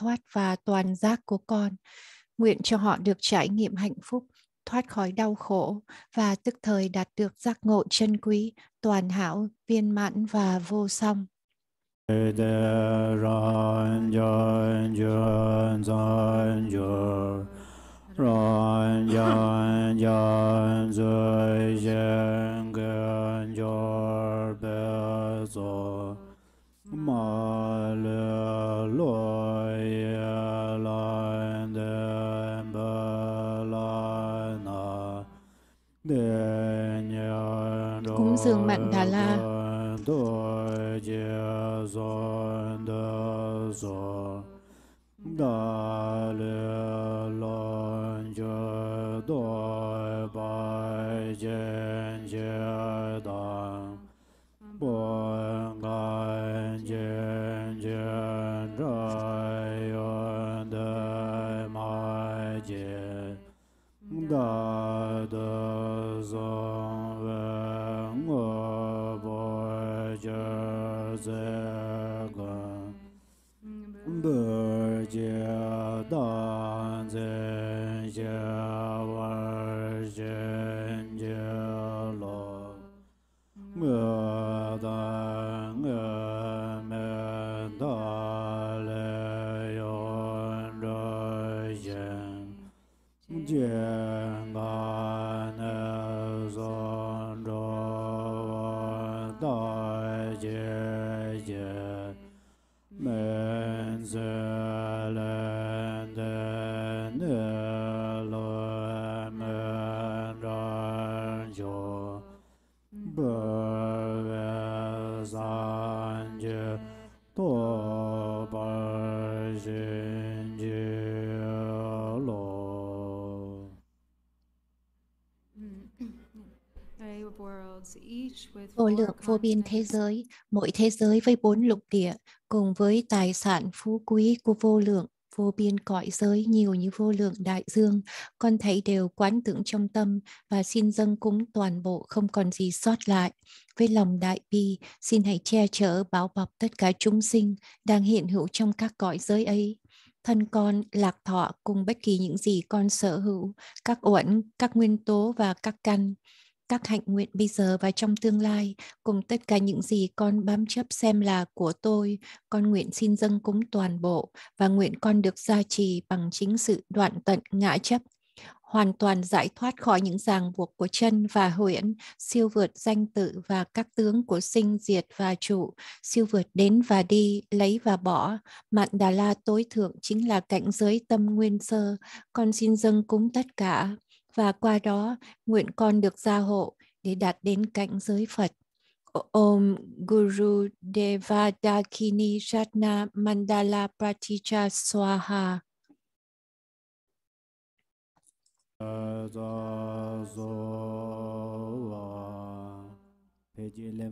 thoát và toàn giác của con. Nguyện cho họ được trải nghiệm hạnh phúc, thoát khỏi đau khổ và tức thời đạt được giác ngộ chân quý, toàn hảo, viên mãn và vô song. Ma Le Lord thường mạng Đà La. Đà vô biên thế giới, mỗi thế giới với bốn lục địa, cùng với tài sản phú quý của vô lượng, vô biên cõi giới nhiều như vô lượng đại dương, con thấy đều quán tưởng trong tâm và xin dâng cúng toàn bộ không còn gì sót lại. Với lòng đại bi, xin hãy che chở bảo bọc tất cả chúng sinh đang hiện hữu trong các cõi giới ấy thân con, lạc thọ cùng bất kỳ những gì con sở hữu, các uẩn, các nguyên tố và các căn các hạnh nguyện bây giờ và trong tương lai cùng tất cả những gì con bám chấp xem là của tôi con nguyện xin dâng cúng toàn bộ và nguyện con được gia trì bằng chính sự đoạn tận ngã chấp hoàn toàn giải thoát khỏi những ràng buộc của chân và huyễn, siêu vượt danh tự và các tướng của sinh diệt và trụ, siêu vượt đến và đi, lấy và bỏ. mạng Đà La tối thượng chính là cảnh giới tâm nguyên sơ, con xin dâng cúng tất cả và qua đó nguyện con được gia hộ để đạt đến cảnh giới Phật. Om Guru Deva Dakini Shatna Mandala Praticha Swaha. Page 11.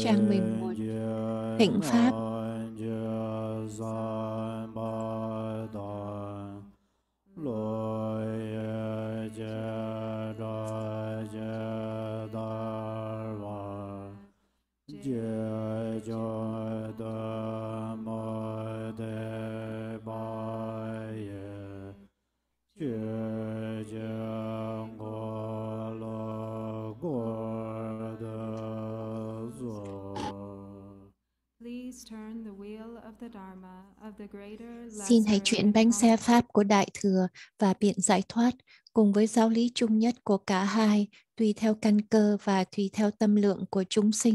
Trang 11. Thịnh Pháp Zah. Xin hãy chuyển bánh xe Pháp của Đại Thừa và biện giải thoát cùng với giáo lý chung nhất của cả hai tùy theo căn cơ và tùy theo tâm lượng của chúng sinh.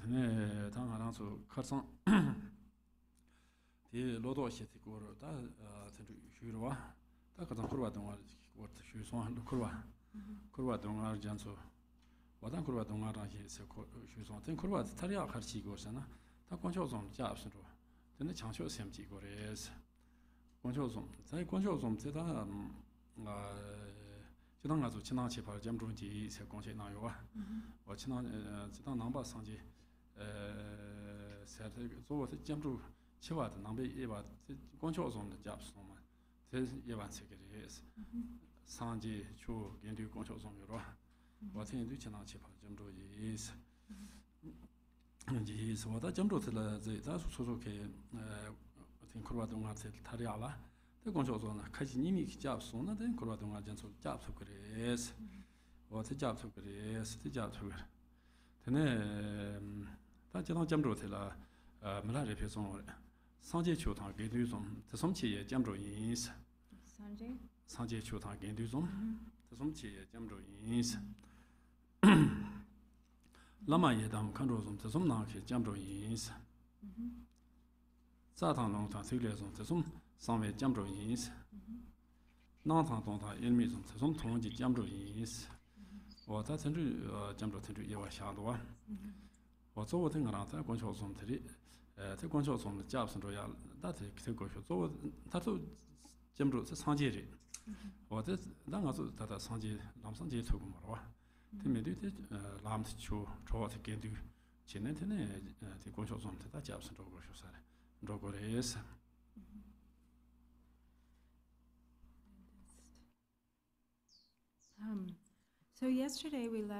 tene tang harang su karsang di lodo xe ti kuwa ta tsen tu xu yuwa ta karsang chidang nga zu chidang chi par jam zhung se gong chay na yuwa wa mm-hmm. chidang, eh, chidang nangba sang ji eh, zo wa se jam zhung chi wa nangba ye wa gong chaw zong da jab song ma ye wan se kiri mm-hmm. sang ji gen du gong chaw zong yuwa wa mm-hmm. ten du chidang chi par jam zhung ji se ji se wa da jam zhung tila su su su ke eh, ten kurwa dung nga tse tari Tā kōngshō sō na kāshī nīmi kī jāb sō na tā kōrwa tōngā jān sō jāb sō kore es, o tā jāb sō kore es, tā jāb sō kore. Tā nē, tā jā tāng jām rō tā la mā sāngvē jiāmbrō yīnsi. Nāng tāng tōng tāng yīnmī sōng tsōng tōng jī jiāmbrō Wā tā tēn chū jiāmbrō tēn chū yīwā tsō wā tēng ngā rāng tā guān chō sōng tērī, tē guān chō sōng jiāb yā, tā tsō wā tā tsā sāng Wā ngā tā tā sāng sāng tō chū, chō wā Um, uh,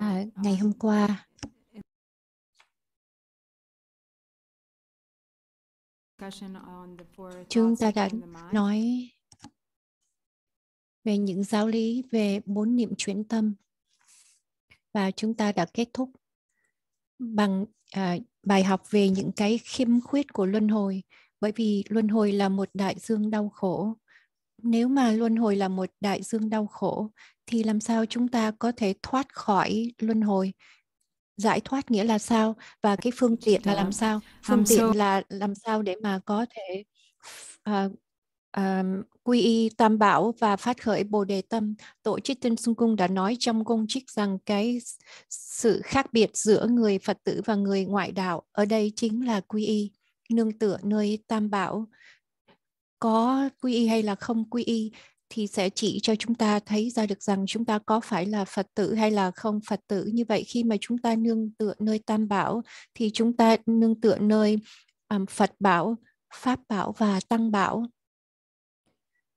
à, ngày hôm qua chúng ta đã nói về những giáo lý về bốn niệm chuyển tâm và chúng ta đã kết thúc bằng à, bài học về những cái khiêm khuyết của luân hồi bởi vì luân hồi là một đại dương đau khổ nếu mà luân hồi là một đại dương đau khổ thì làm sao chúng ta có thể thoát khỏi luân hồi giải thoát nghĩa là sao và dạ, cái phương tiện là dạ. làm sao phương tiện là làm sao để mà có thể uh, um, quy y tam bảo và phát khởi bồ đề tâm tổ chức tinh sung cung đã nói trong công trích rằng cái sự khác biệt giữa người phật tử và người ngoại đạo ở đây chính là quy y nương tựa nơi tam bảo có quy y hay là không quy y thì sẽ chỉ cho chúng ta thấy ra được rằng chúng ta có phải là Phật tử hay là không Phật tử. Như vậy khi mà chúng ta nương tựa nơi Tam Bảo thì chúng ta nương tựa nơi um, Phật Bảo, Pháp Bảo và Tăng Bảo.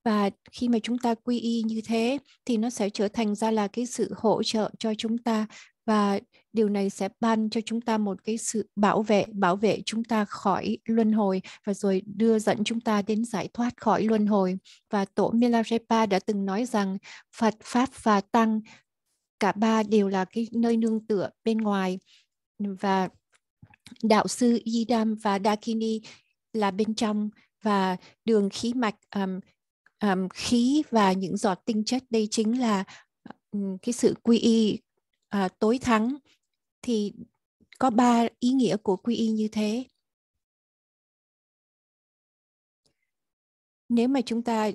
Và khi mà chúng ta quy y như thế thì nó sẽ trở thành ra là cái sự hỗ trợ cho chúng ta và điều này sẽ ban cho chúng ta một cái sự bảo vệ bảo vệ chúng ta khỏi luân hồi và rồi đưa dẫn chúng ta đến giải thoát khỏi luân hồi và tổ Milarepa đã từng nói rằng Phật pháp và tăng cả ba đều là cái nơi nương tựa bên ngoài và đạo sư Yidam và Dakini là bên trong và đường khí mạch um, um, khí và những giọt tinh chất đây chính là um, cái sự quy y à, tối thắng thì có ba ý nghĩa của quy y như thế nếu mà chúng ta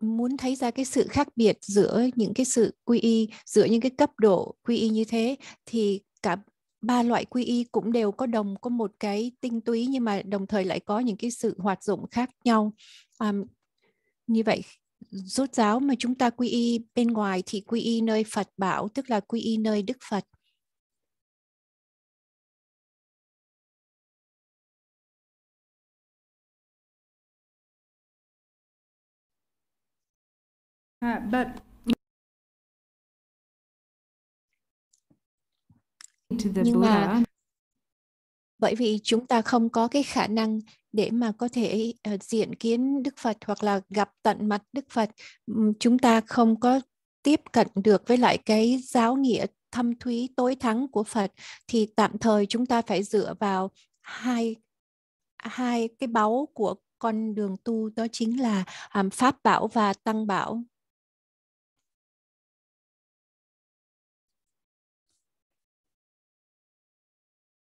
muốn thấy ra cái sự khác biệt giữa những cái sự quy y giữa những cái cấp độ quy y như thế thì cả ba loại quy y cũng đều có đồng có một cái tinh túy nhưng mà đồng thời lại có những cái sự hoạt dụng khác nhau um, như vậy rốt giáo mà chúng ta quy y bên ngoài thì quy y nơi Phật bảo tức là quy y nơi Đức Phật Uh, but to the Nhưng Buddha. Mà bởi vì chúng ta không có cái khả năng để mà có thể ờ, diện kiến Đức Phật hoặc là gặp tận mặt Đức Phật chúng ta không có tiếp cận được với lại cái giáo nghĩa thâm thúy tối thắng của Phật thì tạm thời chúng ta phải dựa vào hai hai cái báu của con đường tu đó chính là um, pháp bảo và tăng bảo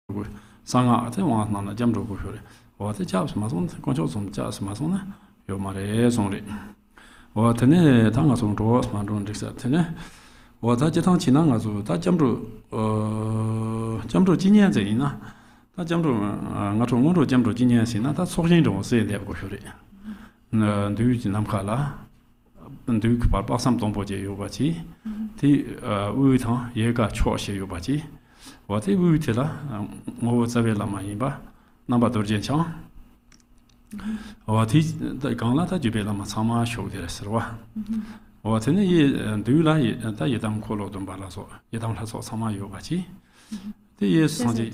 Good. sāngā ātē wāngā nā nā jiam rō gu xio wā tē chāp sī mā sōng chāp sī yō mā rē sōng rē wā tē nē tā ngā sōng rō sī mā rō rē sā tē wā tā jī tāng chī ngā sō tā jiam rō nā ngā nā gu khā Waatee buwitee la, mwo wo tsawe la ma hii ba, namba durjien tsiwa. Waatee ta ikang la ta jubee la ma tsamaa shokdele sirwa. Waatee ni ye duu la, ta yedam kolo dunba la so, yedam la so tsamaa iyo ba chi. Ti ye su sanji...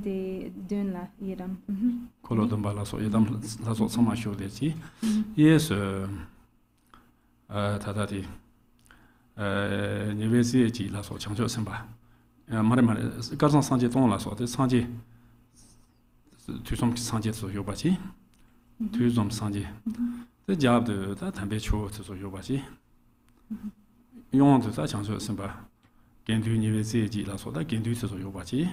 de dun la yedam. Kolo dunba la so, yedam la so tsamaa shokdele chi. Ye se... Ta nyewe zee chi laso changchoo simba. Mare mare, garzan sanje tong laso, de sanje, tuzom ki sanje tso yoba chi, tuzom sanje. De jab de, da tanbe choo tso yoba chi. Yon de da changchoo simba, gendu nyewe zee chi laso, tso yoba chi.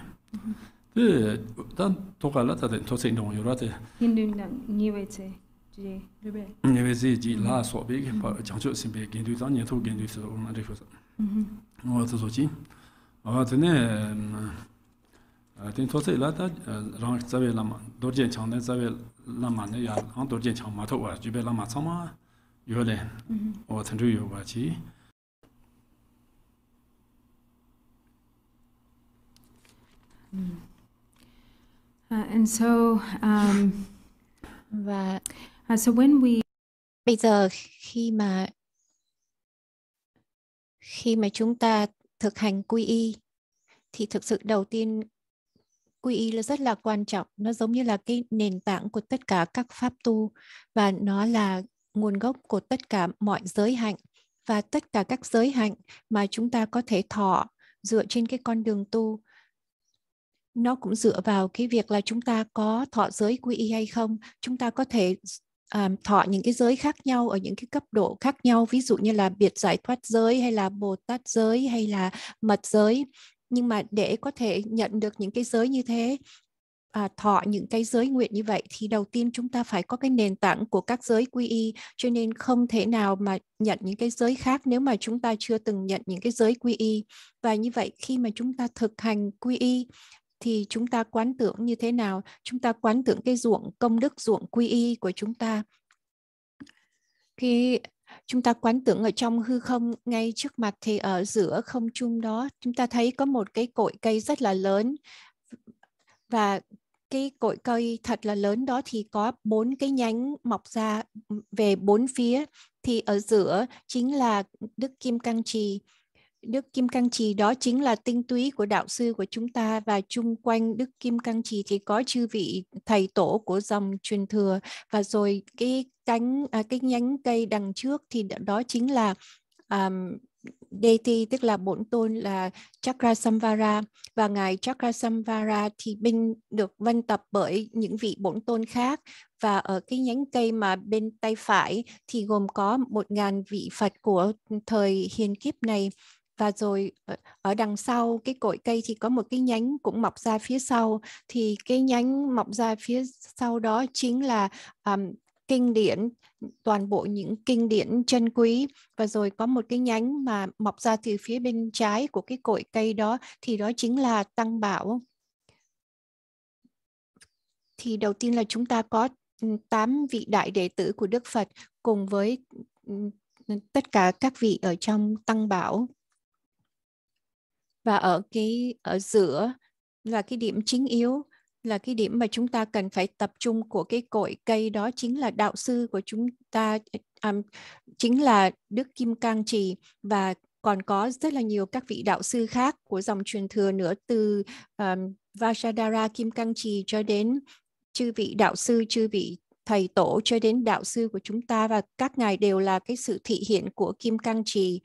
De, da toka la, da tose indong yora de. Gendu nyewe जी दुबे ने वेसी Uh, so when we bây giờ khi mà khi mà chúng ta thực hành quy y thì thực sự đầu tiên quy y là rất là quan trọng nó giống như là cái nền tảng của tất cả các pháp tu và nó là nguồn gốc của tất cả mọi giới hạnh và tất cả các giới hạnh mà chúng ta có thể thọ dựa trên cái con đường tu nó cũng dựa vào cái việc là chúng ta có thọ giới quy y hay không chúng ta có thể um, thọ những cái giới khác nhau ở những cái cấp độ khác nhau ví dụ như là biệt giải thoát giới hay là bồ tát giới hay là mật giới nhưng mà để có thể nhận được những cái giới như thế à, thọ những cái giới nguyện như vậy thì đầu tiên chúng ta phải có cái nền tảng của các giới quy y cho nên không thể nào mà nhận những cái giới khác nếu mà chúng ta chưa từng nhận những cái giới quy y và như vậy khi mà chúng ta thực hành quy y thì chúng ta quán tưởng như thế nào chúng ta quán tưởng cái ruộng công đức ruộng quy y của chúng ta khi chúng ta quán tưởng ở trong hư không ngay trước mặt thì ở giữa không trung đó chúng ta thấy có một cái cội cây rất là lớn và cái cội cây thật là lớn đó thì có bốn cái nhánh mọc ra ừ, về bốn phía thì ở giữa chính là đức kim cang trì Đức Kim Cang Trì đó chính là tinh túy của đạo sư của chúng ta và chung quanh Đức Kim Cang Trì thì có chư vị thầy tổ của dòng truyền thừa và rồi cái cánh à, cái nhánh cây đằng trước thì đó chính là um, Deity tức là bổn tôn là Chakrasamvara và ngài Chakrasamvara thì binh được văn tập bởi những vị bổn tôn khác và ở cái nhánh cây mà bên tay phải thì gồm có một ngàn vị Phật của thời hiền kiếp này và rồi ở đằng sau cái cội cây thì có một cái nhánh cũng mọc ra phía sau thì cái nhánh mọc ra phía sau đó chính là um, kinh điển toàn bộ những kinh điển chân quý và rồi có một cái nhánh mà mọc ra từ phía bên trái của cái cội cây đó thì đó chính là tăng bảo thì đầu tiên là chúng ta có tám vị đại đệ tử của Đức Phật cùng với tất cả các vị ở trong tăng bảo và ở cái ở giữa là cái điểm chính yếu là cái điểm mà chúng ta cần phải tập trung của cái cội cây đó chính là đạo sư của chúng ta um, chính là Đức Kim Cang Trì và còn có rất là nhiều các vị đạo sư khác của dòng truyền thừa nữa từ um, Vajradhara Kim Cang Trì cho đến chư vị đạo sư, chư vị thầy tổ cho đến đạo sư của chúng ta và các ngài đều là cái sự thị hiện của Kim Cang Trì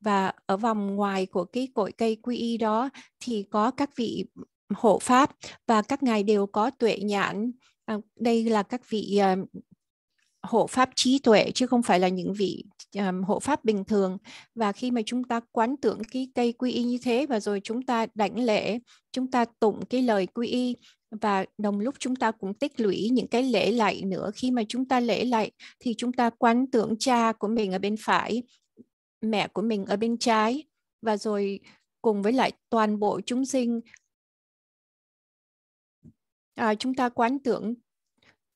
và ở vòng ngoài của cái cội cây quy y đó thì có các vị hộ pháp và các ngài đều có tuệ nhãn à, đây là các vị à, hộ pháp trí tuệ chứ không phải là những vị um, hộ pháp bình thường và khi mà chúng ta quán tưởng cái cây quy y như thế và rồi chúng ta đảnh lễ chúng ta tụng cái lời quy y và đồng lúc chúng ta cũng tích lũy những cái lễ lạy nữa khi mà chúng ta lễ lạy thì chúng ta quán tưởng cha của mình ở bên phải mẹ của mình ở bên trái và rồi cùng với lại toàn bộ chúng sinh à, chúng ta quán tưởng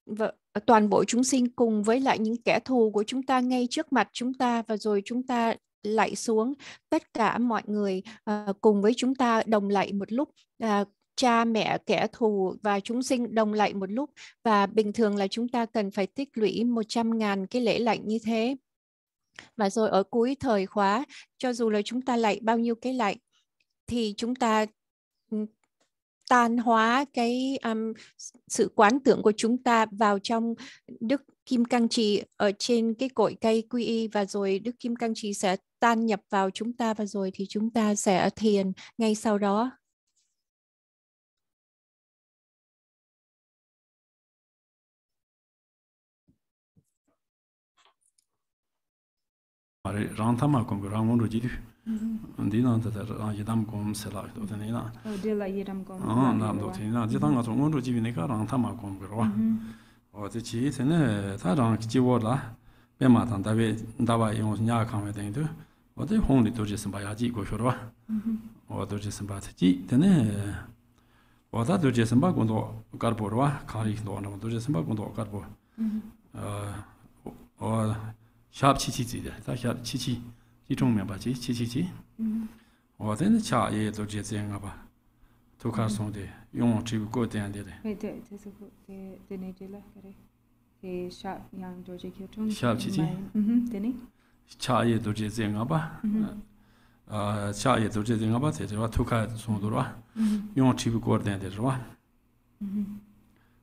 và toàn bộ chúng sinh cùng với lại những kẻ thù của chúng ta ngay trước mặt chúng ta và rồi chúng ta lạy xuống tất cả mọi người à, cùng với chúng ta đồng lạy một lúc à, cha mẹ kẻ thù và chúng sinh đồng lạy một lúc và bình thường là chúng ta cần phải tích lũy 100.000 cái lễ lạnh như thế và rồi ở cuối thời khóa, cho dù là chúng ta lạy bao nhiêu cái lạy thì chúng ta ừ, tan hóa cái um, sự quán tưởng của chúng ta vào trong Đức Kim Cang Trì ở trên cái cội cây quy y và rồi Đức Kim Cang Trì sẽ tan nhập vào chúng ta và rồi thì chúng ta sẽ thiền ngay sau đó 아래 kong rangwon ru 지디 bi andi nan da da rangdam kong selag do dena dela yiram kong a nan do ti na ji tanga kong ru ji bi ne rangtama kong ru wa wo zhi qi chen ne ta dang ji wo la be ma tan da be da wai yong xia kha mei de wa wa 샵 치치지다. 다샵 치치. 이쪽 멤버지 치치지. 음. 어제는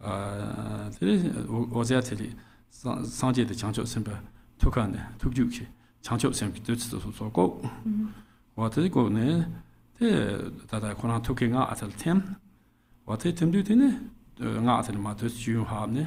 Tere wozea tere sanje tere changchok simpe tukang tukjuk chi changchok simpe dut su so gog. Wa tere gog ne tere tere korang tukke nga atal tem. Wa tere tem du tere nga atal ma dut juung haab ne,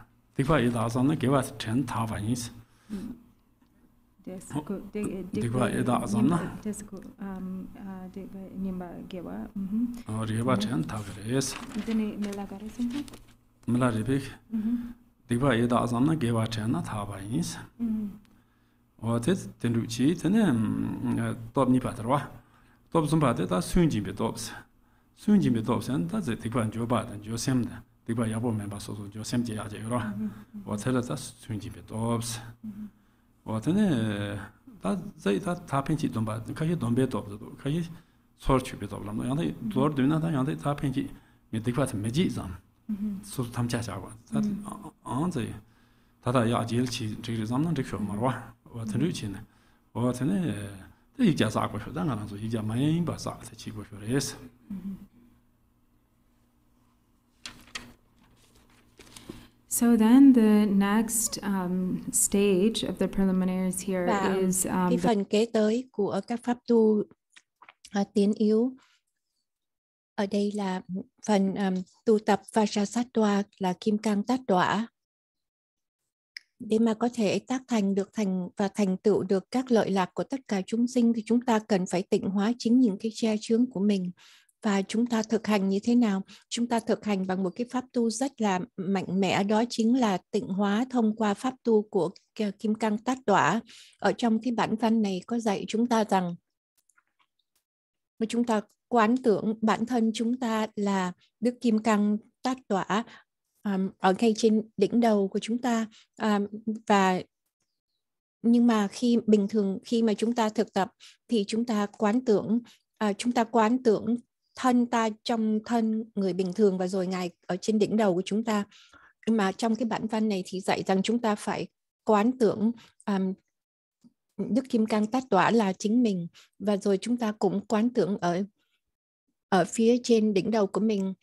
dikwa yi da zang na gewa si chen taba yin si mm. dikwa yi da zang tarwa dikba yabu mianpa sozo jo semje yaje yuwa, wa tere za sunji pe dobs. Wa tene, da zayi da tapenji donba, kaji donbe dobs, kaji sorchu pe doblam, yanda dor duna da yanda tapenji mi dikba ta meji zan, sozo tamja xaagwa. An zayi, tata ya jil chi chigri zan nan chikyo marwa, wa tene uchi So then the next um, stage of the preliminaries here Và is um, cái phần kế tới của các pháp tu uh, à, tiến yếu ở đây là phần um, tu tập Vajrasattva là kim cang tát đọa để mà có thể tác thành được thành và thành tựu được các lợi lạc của tất cả chúng sinh thì chúng ta cần phải tịnh hóa chính những cái che chướng của mình và chúng ta thực hành như thế nào chúng ta thực hành bằng một cái pháp tu rất là mạnh mẽ đó chính là tịnh hóa thông qua pháp tu của kim cang tát đỏa ở trong cái bản văn này có dạy chúng ta rằng mà chúng ta quán tưởng bản thân chúng ta là đức kim cang tát đỏa um, ở ngay trên đỉnh đầu của chúng ta um, và nhưng mà khi bình thường khi mà chúng ta thực tập thì chúng ta quán tưởng à, chúng ta quán tưởng thân ta trong thân người bình thường và rồi ngài ở trên đỉnh đầu của chúng ta mà trong cái bản văn này thì dạy rằng chúng ta phải quán tưởng um, Đức Kim Cang tát tỏa là chính mình và rồi chúng ta cũng quán tưởng ở ở phía trên đỉnh đầu của mình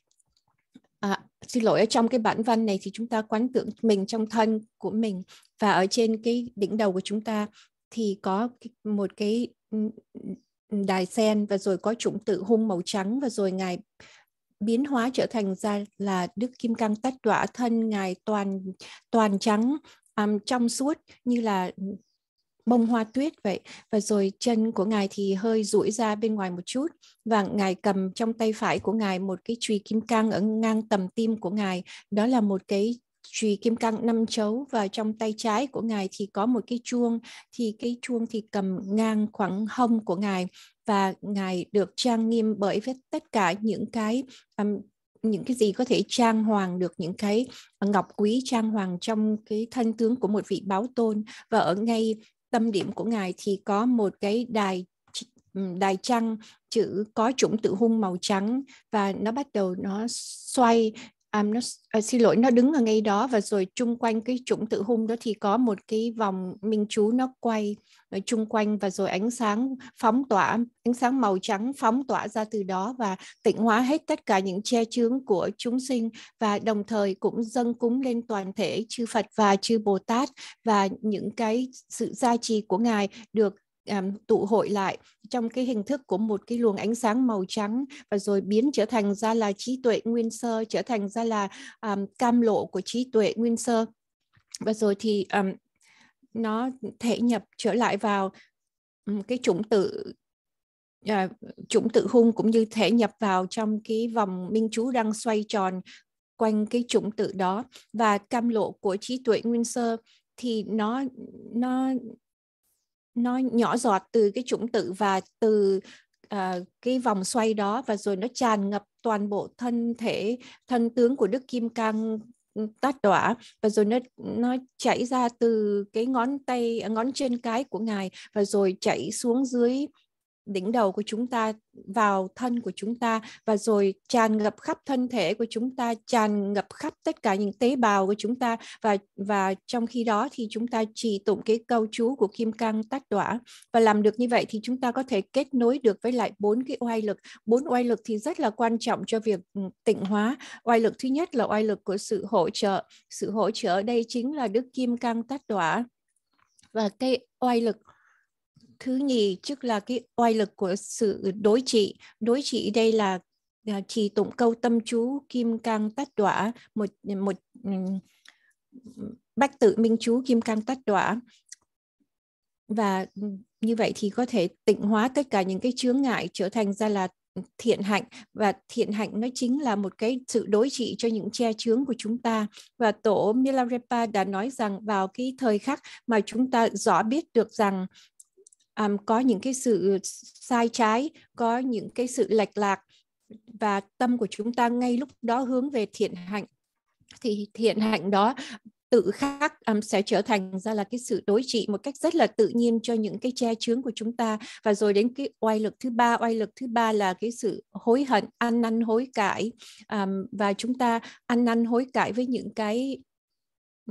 à, xin lỗi ở trong cái bản văn này thì chúng ta quán tưởng mình trong thân của mình và ở trên cái đỉnh đầu của chúng ta thì có một cái đài sen và rồi có chủng tự hung màu trắng và rồi ngài biến hóa trở thành ra là đức kim cang tách đọa thân ngài toàn toàn trắng um, trong suốt như là bông hoa tuyết vậy và rồi chân của ngài thì hơi duỗi ra bên ngoài một chút và ngài cầm trong tay phải của ngài một cái chùy kim cang ở ngang tầm tim của ngài đó là một cái chùy kim cang năm chấu và trong tay trái của ngài thì có một cái chuông thì cái chuông thì cầm ngang khoảng hông của ngài và ngài được trang nghiêm bởi với tất cả những cái um, những cái gì có thể trang hoàng được những cái ngọc quý trang hoàng trong cái thân tướng của một vị báo tôn và ở ngay tâm điểm của ngài thì có một cái đài đài trăng chữ có chủng tự hung màu trắng và nó bắt đầu nó xoay um, nó uh, xin lỗi nó đứng ở ngay đó và rồi chung quanh cái chủng tự hung đó thì có một cái vòng minh chú nó quay ở ờ, chung quanh và rồi ánh sáng phóng tỏa ánh sáng màu trắng phóng tỏa ra từ đó và tịnh hóa hết tất cả những che chướng của chúng sinh và đồng thời cũng dâng cúng lên toàn thể chư Phật và chư Bồ Tát và những cái sự gia trì của ngài được um, tụ hội lại trong cái hình thức của một cái luồng ánh sáng màu trắng và rồi biến trở thành ra là trí tuệ nguyên sơ trở thành ra là um, cam lộ của trí tuệ nguyên sơ và rồi thì um, nó thể nhập trở lại vào um, cái chủng tự À, chủng tự hung cũng như thể nhập vào trong cái vòng minh chú đang xoay tròn quanh cái chủng tự đó và cam lộ của trí tuệ nguyên sơ thì nó nó nó nhỏ giọt từ cái chủng tử và từ uh, cái vòng xoay đó và rồi nó tràn ngập toàn bộ thân thể thân tướng của đức kim cang ừ, tát đọa và rồi nó nó chảy ra từ cái ngón tay à, ngón chân cái của ngài và rồi chảy xuống dưới đỉnh đầu của chúng ta vào thân của chúng ta và rồi tràn ngập khắp thân thể của chúng ta tràn ngập khắp tất cả những tế bào của chúng ta và và trong khi đó thì chúng ta trì tụng cái câu chú của kim cang tác đỏa và làm được như vậy thì chúng ta có thể kết nối được với lại bốn cái oai lực bốn oai lực thì rất là quan trọng cho việc ừ, tịnh hóa oai lực thứ nhất là oai lực của sự hỗ trợ sự hỗ trợ đây chính là đức kim cang tác đỏa và cái oai lực thứ nhì tức là cái oai lực của sự đối trị đối trị đây là à, trì tụng câu tâm chú kim cang tát đọa một một ừ, bách tự minh chú kim cang tát đọa và như vậy thì có thể tịnh hóa tất cả những cái chướng ngại trở thành ra là thiện hạnh và thiện hạnh nó chính là một cái sự đối trị cho những che chướng của chúng ta và tổ Milarepa đã nói rằng vào cái thời khắc mà chúng ta rõ biết được rằng um, có những cái sự sai trái có những cái sự lệch lạc và tâm của chúng ta ngay lúc đó hướng về thiện hạnh thì thiện hạnh đó tự khắc um, sẽ trở thành ra là cái sự đối trị một cách rất là tự nhiên cho những cái che chướng của chúng ta và rồi đến cái oai lực thứ ba oai lực thứ ba là cái sự hối hận ăn năn hối cải um, và chúng ta ăn năn hối cải với những cái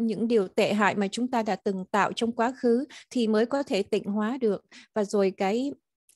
những điều tệ hại mà chúng ta đã từng tạo trong quá khứ thì mới có thể tịnh hóa được và rồi cái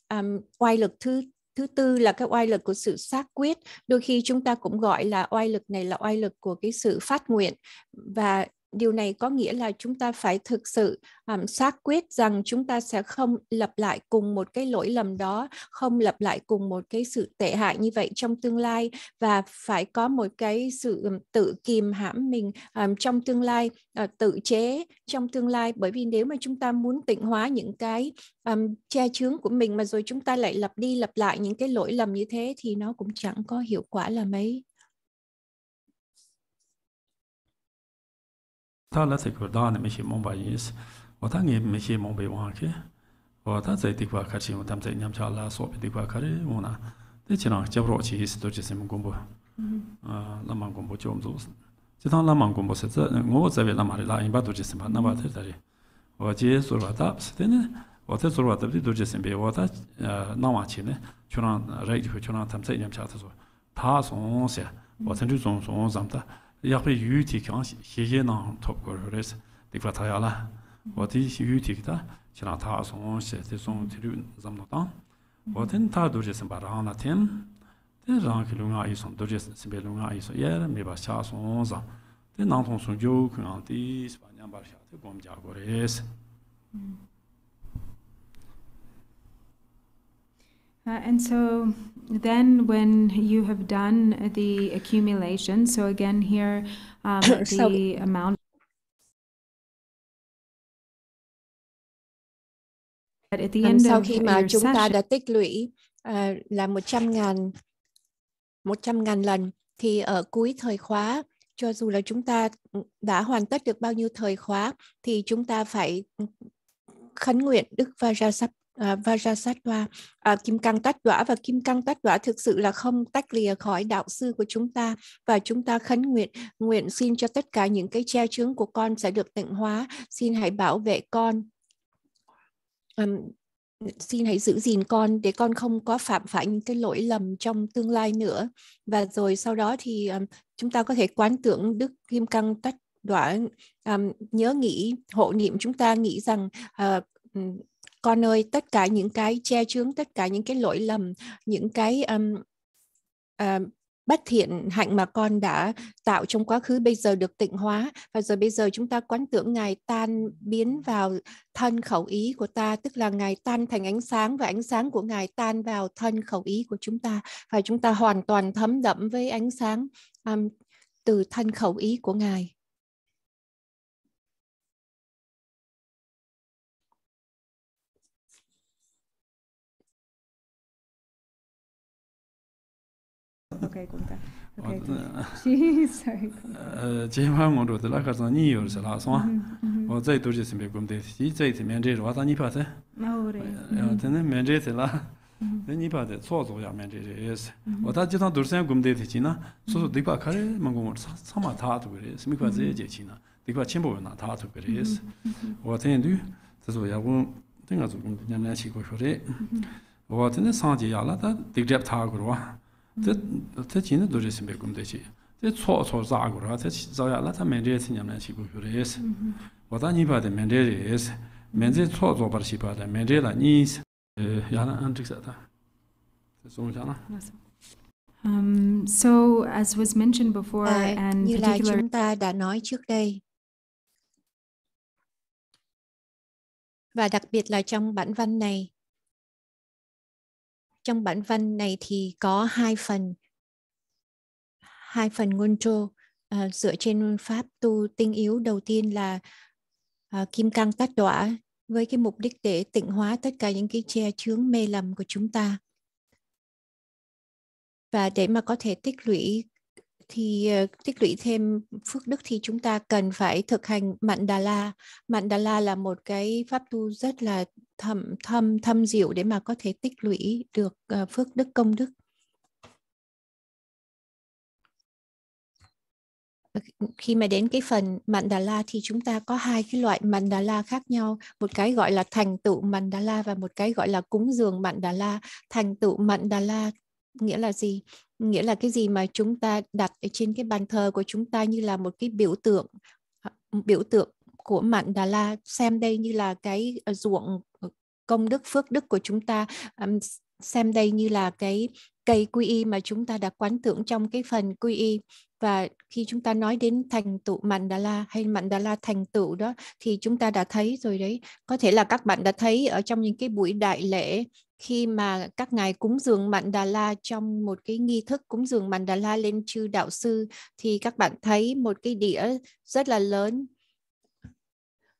um, oai lực thứ thứ tư là cái oai lực của sự xác quyết đôi khi chúng ta cũng gọi là oai lực này là oai lực của cái sự phát nguyện và điều này có nghĩa là chúng ta phải thực sự um, xác quyết rằng chúng ta sẽ không lặp lại cùng một cái lỗi lầm đó không lặp lại cùng một cái sự tệ hại như vậy trong tương lai và phải có một cái sự tự kìm hãm mình um, trong tương lai uh, tự chế trong tương lai bởi vì nếu mà chúng ta muốn tịnh hóa những cái um, che chướng của mình mà rồi chúng ta lại lặp đi lặp lại những cái lỗi lầm như thế thì nó cũng chẳng có hiệu quả là mấy tā lā tsikwa dāna mē shē mōngbā yīs, wā tā ngē mē shē mōngbē wā kē, wā tā tsai tīkwa kārchī wā tam tsai ñam chā lā sōpi tīkwa kārī wā na, tē chī rāng jab rō chī yīs tō chī sē mō gōmbō, lā mā gōmbō chō mō zōs. Chī lā mā gōmbō tsā, ngō tsā lā mā rī lā nā bā wā jī wā wā tā il y a beaucoup de jeunes qui viennent en top corres de Qatarala voici huitique ta qui a ta son chez son titre zamnotan autant ta durje sans barana Uh, and so then when you have done the accumulation, so again here um, so the amount at the end sau khi mà chúng session, ta đã tích lũy uh, là 100 ngàn 100 ngàn lần thì ở cuối thời khóa cho dù là chúng ta đã hoàn tất được bao nhiêu thời khóa thì chúng ta phải khấn nguyện Đức Vajrasattva Ờ, Vajrasattva, uh, ờ, kim cang tách đỏa và kim cang tách đỏa thực sự là không tách lìa khỏi đạo sư của chúng ta và chúng ta khấn nguyện nguyện xin cho tất cả những cái treo chướng của con sẽ được tịnh hóa, xin hãy bảo vệ con. Um, xin hãy giữ gìn con để con không có phạm phải những cái lỗi lầm trong tương lai nữa và rồi sau đó thì um, chúng ta có thể quán tưởng đức kim cang tách đoạn um, nhớ nghĩ hộ niệm chúng ta nghĩ rằng uh, con ơi tất cả những cái che chướng tất cả những cái lỗi lầm những cái um, uh, bất thiện hạnh mà con đã tạo trong quá khứ bây giờ được tịnh hóa và rồi bây giờ chúng ta quán tưởng ngài tan biến vào thân khẩu ý của ta tức là ngài tan thành ánh sáng và ánh sáng của ngài tan vào thân khẩu ý của chúng ta và chúng ta hoàn toàn thấm đẫm với ánh sáng um, từ thân khẩu ý của ngài okay Okay, sorry. ma Wo zai ji zai wa ni pa ne la. ni pa de ya Wo ji na. ma sa tu re. kwa zai ji na. na tu du ya na xi Wo ya la ta tā chīna dhūrēsī mbē kum tā chī tā tsō tsō zā gu rā, tā zā yā lā tā mēn rēsī ñam nā chī gu yu rēsī wā tā nī pā tā mēn rē rēsī mēn rē tsō tsō par shī pā tā mēn rē lā nī sī yā nā ān trīk sā tā tā sō mū chā nā Um, so, as was mentioned before, à, and như là chúng ta đã nói trước đây, và đặc biệt là trong bản văn này, trong bản văn này thì có hai phần hai phần ngôn trô à, dựa trên pháp tu tinh yếu đầu tiên là à, kim cang tát đọa với cái mục đích để tịnh hóa tất cả những cái che chướng mê lầm của chúng ta và để mà có thể tích lũy thì ờ, tích lũy thêm phước đức thì chúng ta cần phải thực hành mandala mandala là một cái pháp tu rất là thâm thâm thâm diệu để mà có thể tích lũy được ờ, phước đức công đức ờ, khi mà đến cái phần mandala thì chúng ta có hai cái loại mandala khác nhau một cái gọi là thành tựu mandala và một cái gọi là cúng dường mandala thành tựu mandala nghĩa là gì nghĩa là cái gì mà chúng ta đặt ở trên cái bàn thờ của chúng ta như là một cái biểu tượng biểu tượng của mạng đà la xem đây như là cái ờ, ruộng ờ, công đức phước đức của chúng ta xem đây như là cái cây quy y mà chúng ta đã quán tưởng trong cái phần quy y và khi chúng ta nói đến thành tựu mạnh đà la hay mạnh đà la thành tựu đó thì chúng ta đã thấy rồi đấy có thể là các bạn đã thấy ở trong những cái buổi đại lễ khi mà các ngài cúng dường mandala trong một cái nghi thức cúng dường mandala lên chư đạo sư thì các bạn thấy một cái đĩa rất là lớn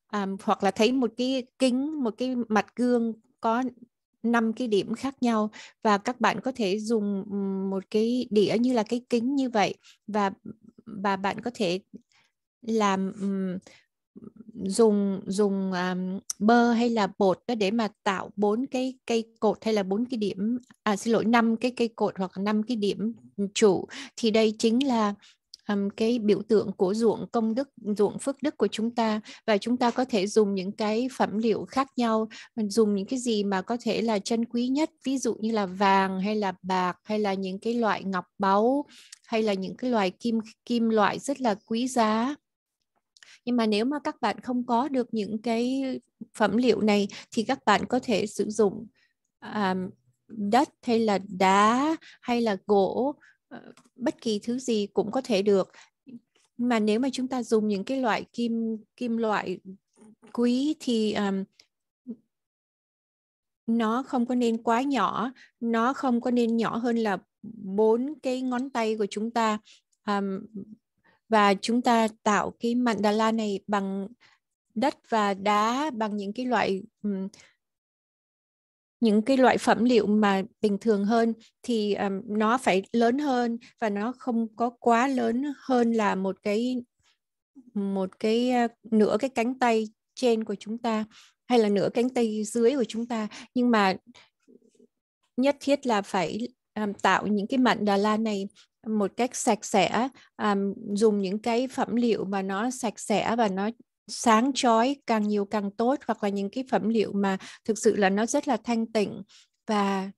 à, hoặc là thấy một cái kính một cái mặt gương có năm cái điểm khác nhau và các bạn có thể dùng một cái đĩa như là cái kính như vậy và và bạn có thể làm dùng dùng um, bơ hay là bột đó để mà tạo bốn cái cây cột hay là bốn cái điểm à xin lỗi năm cái cây cột hoặc năm cái điểm trụ thì đây chính là um, cái biểu tượng của ruộng công đức ruộng phước đức của chúng ta và chúng ta có thể dùng những cái phẩm liệu khác nhau dùng những cái gì mà có thể là chân quý nhất ví dụ như là vàng hay là bạc hay là những cái loại ngọc báu hay là những cái loại kim kim loại rất là quý giá nhưng mà nếu mà các bạn không có được những cái phẩm liệu này thì các bạn có thể sử dụng um, đất hay là đá hay là gỗ ờ, bất kỳ thứ gì cũng có thể được mà nếu mà chúng ta dùng những cái loại kim kim loại quý thì um, nó không có nên quá nhỏ nó không có nên nhỏ hơn là bốn cái ngón tay của chúng ta um, và chúng ta tạo cái mandala này bằng đất và đá bằng những cái loại những cái loại phẩm liệu mà bình thường hơn thì um, nó phải lớn hơn và nó không có quá lớn hơn là một cái một cái uh, nửa cái cánh tay trên của chúng ta hay là nửa cánh tay dưới của chúng ta nhưng mà nhất thiết là phải um, tạo những cái mạn đà la này một cách sạch sẽ um, dùng những cái phẩm liệu mà nó sạch sẽ và nó sáng chói càng nhiều càng tốt hoặc là những cái phẩm liệu mà thực sự là nó rất là thanh tịnh và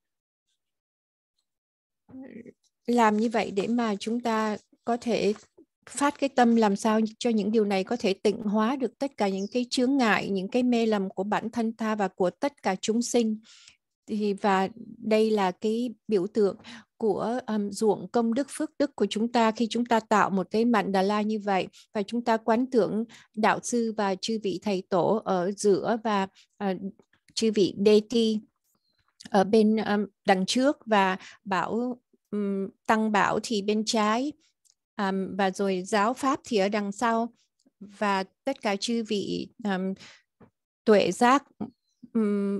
làm như vậy để mà chúng ta có thể phát cái tâm làm sao cho những điều này có thể tịnh hóa được tất cả những cái chướng ngại những cái mê lầm của bản thân ta và của tất cả chúng sinh thì và đây là cái biểu tượng của um, ruộng công đức phước đức của chúng ta khi chúng ta tạo một cái mạng đà la như vậy và chúng ta quán tưởng đạo sư và chư vị thầy tổ ở giữa và uh, chư vị deity ở bên um, đằng trước và bảo um, tăng bảo thì bên trái um, và rồi giáo pháp thì ở đằng sau và tất cả chư vị um, tuệ giác um,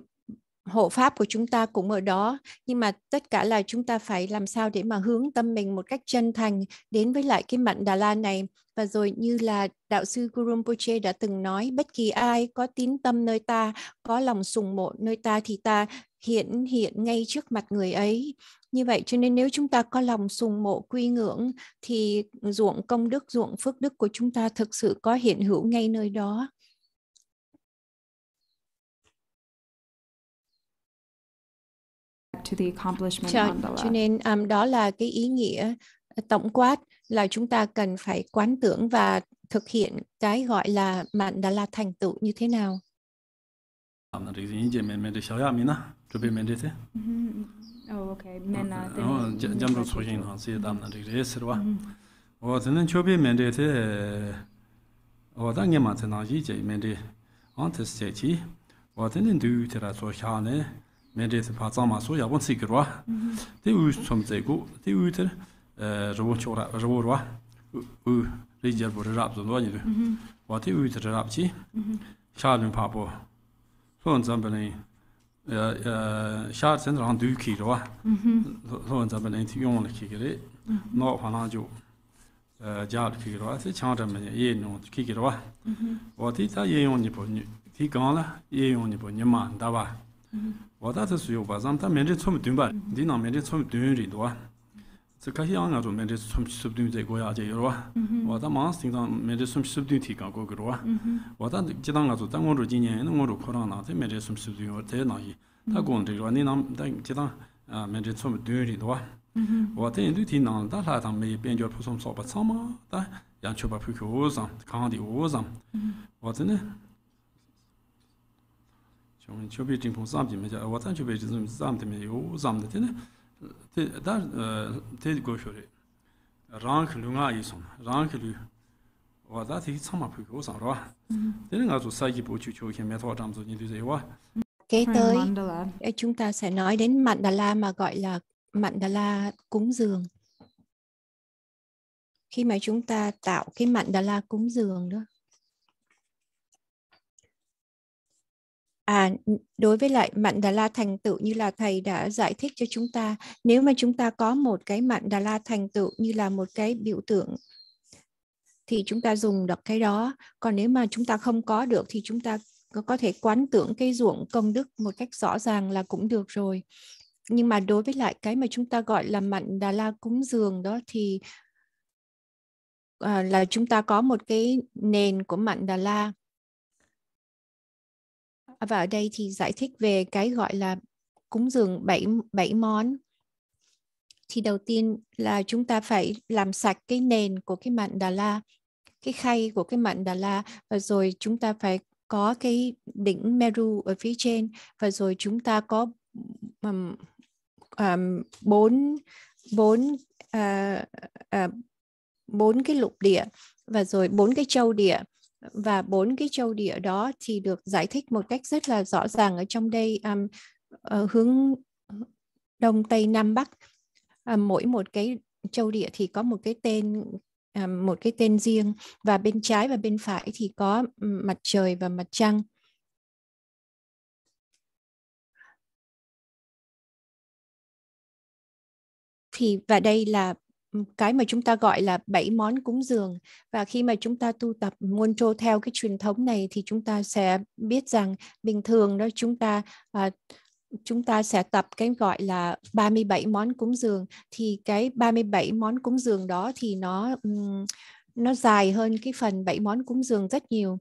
hộ pháp của chúng ta cũng ở đó nhưng mà tất cả là chúng ta phải làm sao để mà hướng tâm mình một cách chân thành đến với lại cái mạnh Đà La này và rồi như là đạo sư Guru Rinpoche đã từng nói bất kỳ ai có tín tâm nơi ta có lòng sùng mộ nơi ta thì ta hiện hiện ngay trước mặt người ấy như vậy cho nên nếu chúng ta có lòng sùng mộ quy ngưỡng thì ruộng công đức ruộng phước đức của chúng ta thực sự có hiện hữu ngay nơi đó to the accomplishment cho, mandala. Cho nên um, đó là cái ý nghĩa ờ, tổng quát là chúng ta cần phải quán tưởng và thực hiện cái gọi là mandala thành tựu như thế nào. Mm-hmm. Oh, okay. Mena. Oh, jam ro chojin han si dam na re sirwa. O tene chobe men de te o da nge ma tena ji je men de on te se chi. O mēdēs pācāng mā sō yāpān sīk rwa, tē wū sōm tsē gu, tē wū tēr rwō rwa, wū rī jār bō rī rāp zōn dwa nidu, wā tē wū tēr rāp chī, shā rīn pā bō, sō rīn zāmbi nī, shā rī tsēn rāng dū kī rwa, wāda tā sūyō bā zāṃ tā mēnzhē tsōmi dūmbā rī, dī nā mēnzhē tsōmi dūmbā rī duwa. Tsā kāhi āngā rō mēnzhē tsōmi chī sūp dūmbā jay guyā jay yor wā, wāda māngā sīng tā mēnzhē tsōmi chī sūp dūmbā tī kā gu gu rō wā. Wāda jī tā ngā rō tā ngō rō jī nyēn, ngō rō khurā nā tā mēnzhē tsōmi yin chung chobi jingpo zamdi me ja watan chobi jingpo zamdi me yo zamdi tene te da te go shore rang lu nga yi song rang lu wa da ti chama pu go sang ro tene nga zu sai gi bo chu chu ke me tho tam zu ni de wa kế tới chúng ta sẽ nói đến Mandala mà gọi là Mandala cúng dường khi mà chúng ta tạo cái Mandala cúng dường đó À, đối với lại mạn đà la thành tựu như là thầy đã giải thích cho chúng ta, nếu mà chúng ta có một cái mạn đà la thành tựu như là một cái biểu tượng thì chúng ta dùng được cái đó. Còn nếu mà chúng ta không có được thì chúng ta có thể quán tưởng cái ruộng công đức một cách rõ ràng là cũng được rồi. Nhưng mà đối với lại cái mà chúng ta gọi là mạn đà la cúng dường đó thì à, là chúng ta có một cái nền của mạn đà la và ở đây thì giải thích về cái gọi là cúng dường bảy bảy món thì đầu tiên là chúng ta phải làm sạch cái nền của cái mạn đà la cái khay của cái mạn đà la và rồi chúng ta phải có cái đỉnh meru ở phía trên và rồi chúng ta có um, um, bốn bốn uh, uh, bốn cái lục địa và rồi bốn cái châu địa và bốn cái châu địa đó thì được giải thích một cách rất là rõ ràng ở trong đây um, ờ, hướng đông tây nam bắc uh, mỗi một cái châu địa thì có một cái tên uh, một cái tên riêng và bên trái và bên phải thì có ừ, mặt trời và mặt trăng thì và đây là cái mà chúng ta gọi là bảy món cúng dường và khi mà chúng ta tu tập muôn trô theo cái truyền thống này thì chúng ta sẽ biết rằng bình thường đó chúng ta à, chúng ta sẽ tập cái gọi là 37 món cúng dường thì cái 37 món cúng dường đó thì nó nó dài hơn cái phần bảy món cúng dường rất nhiều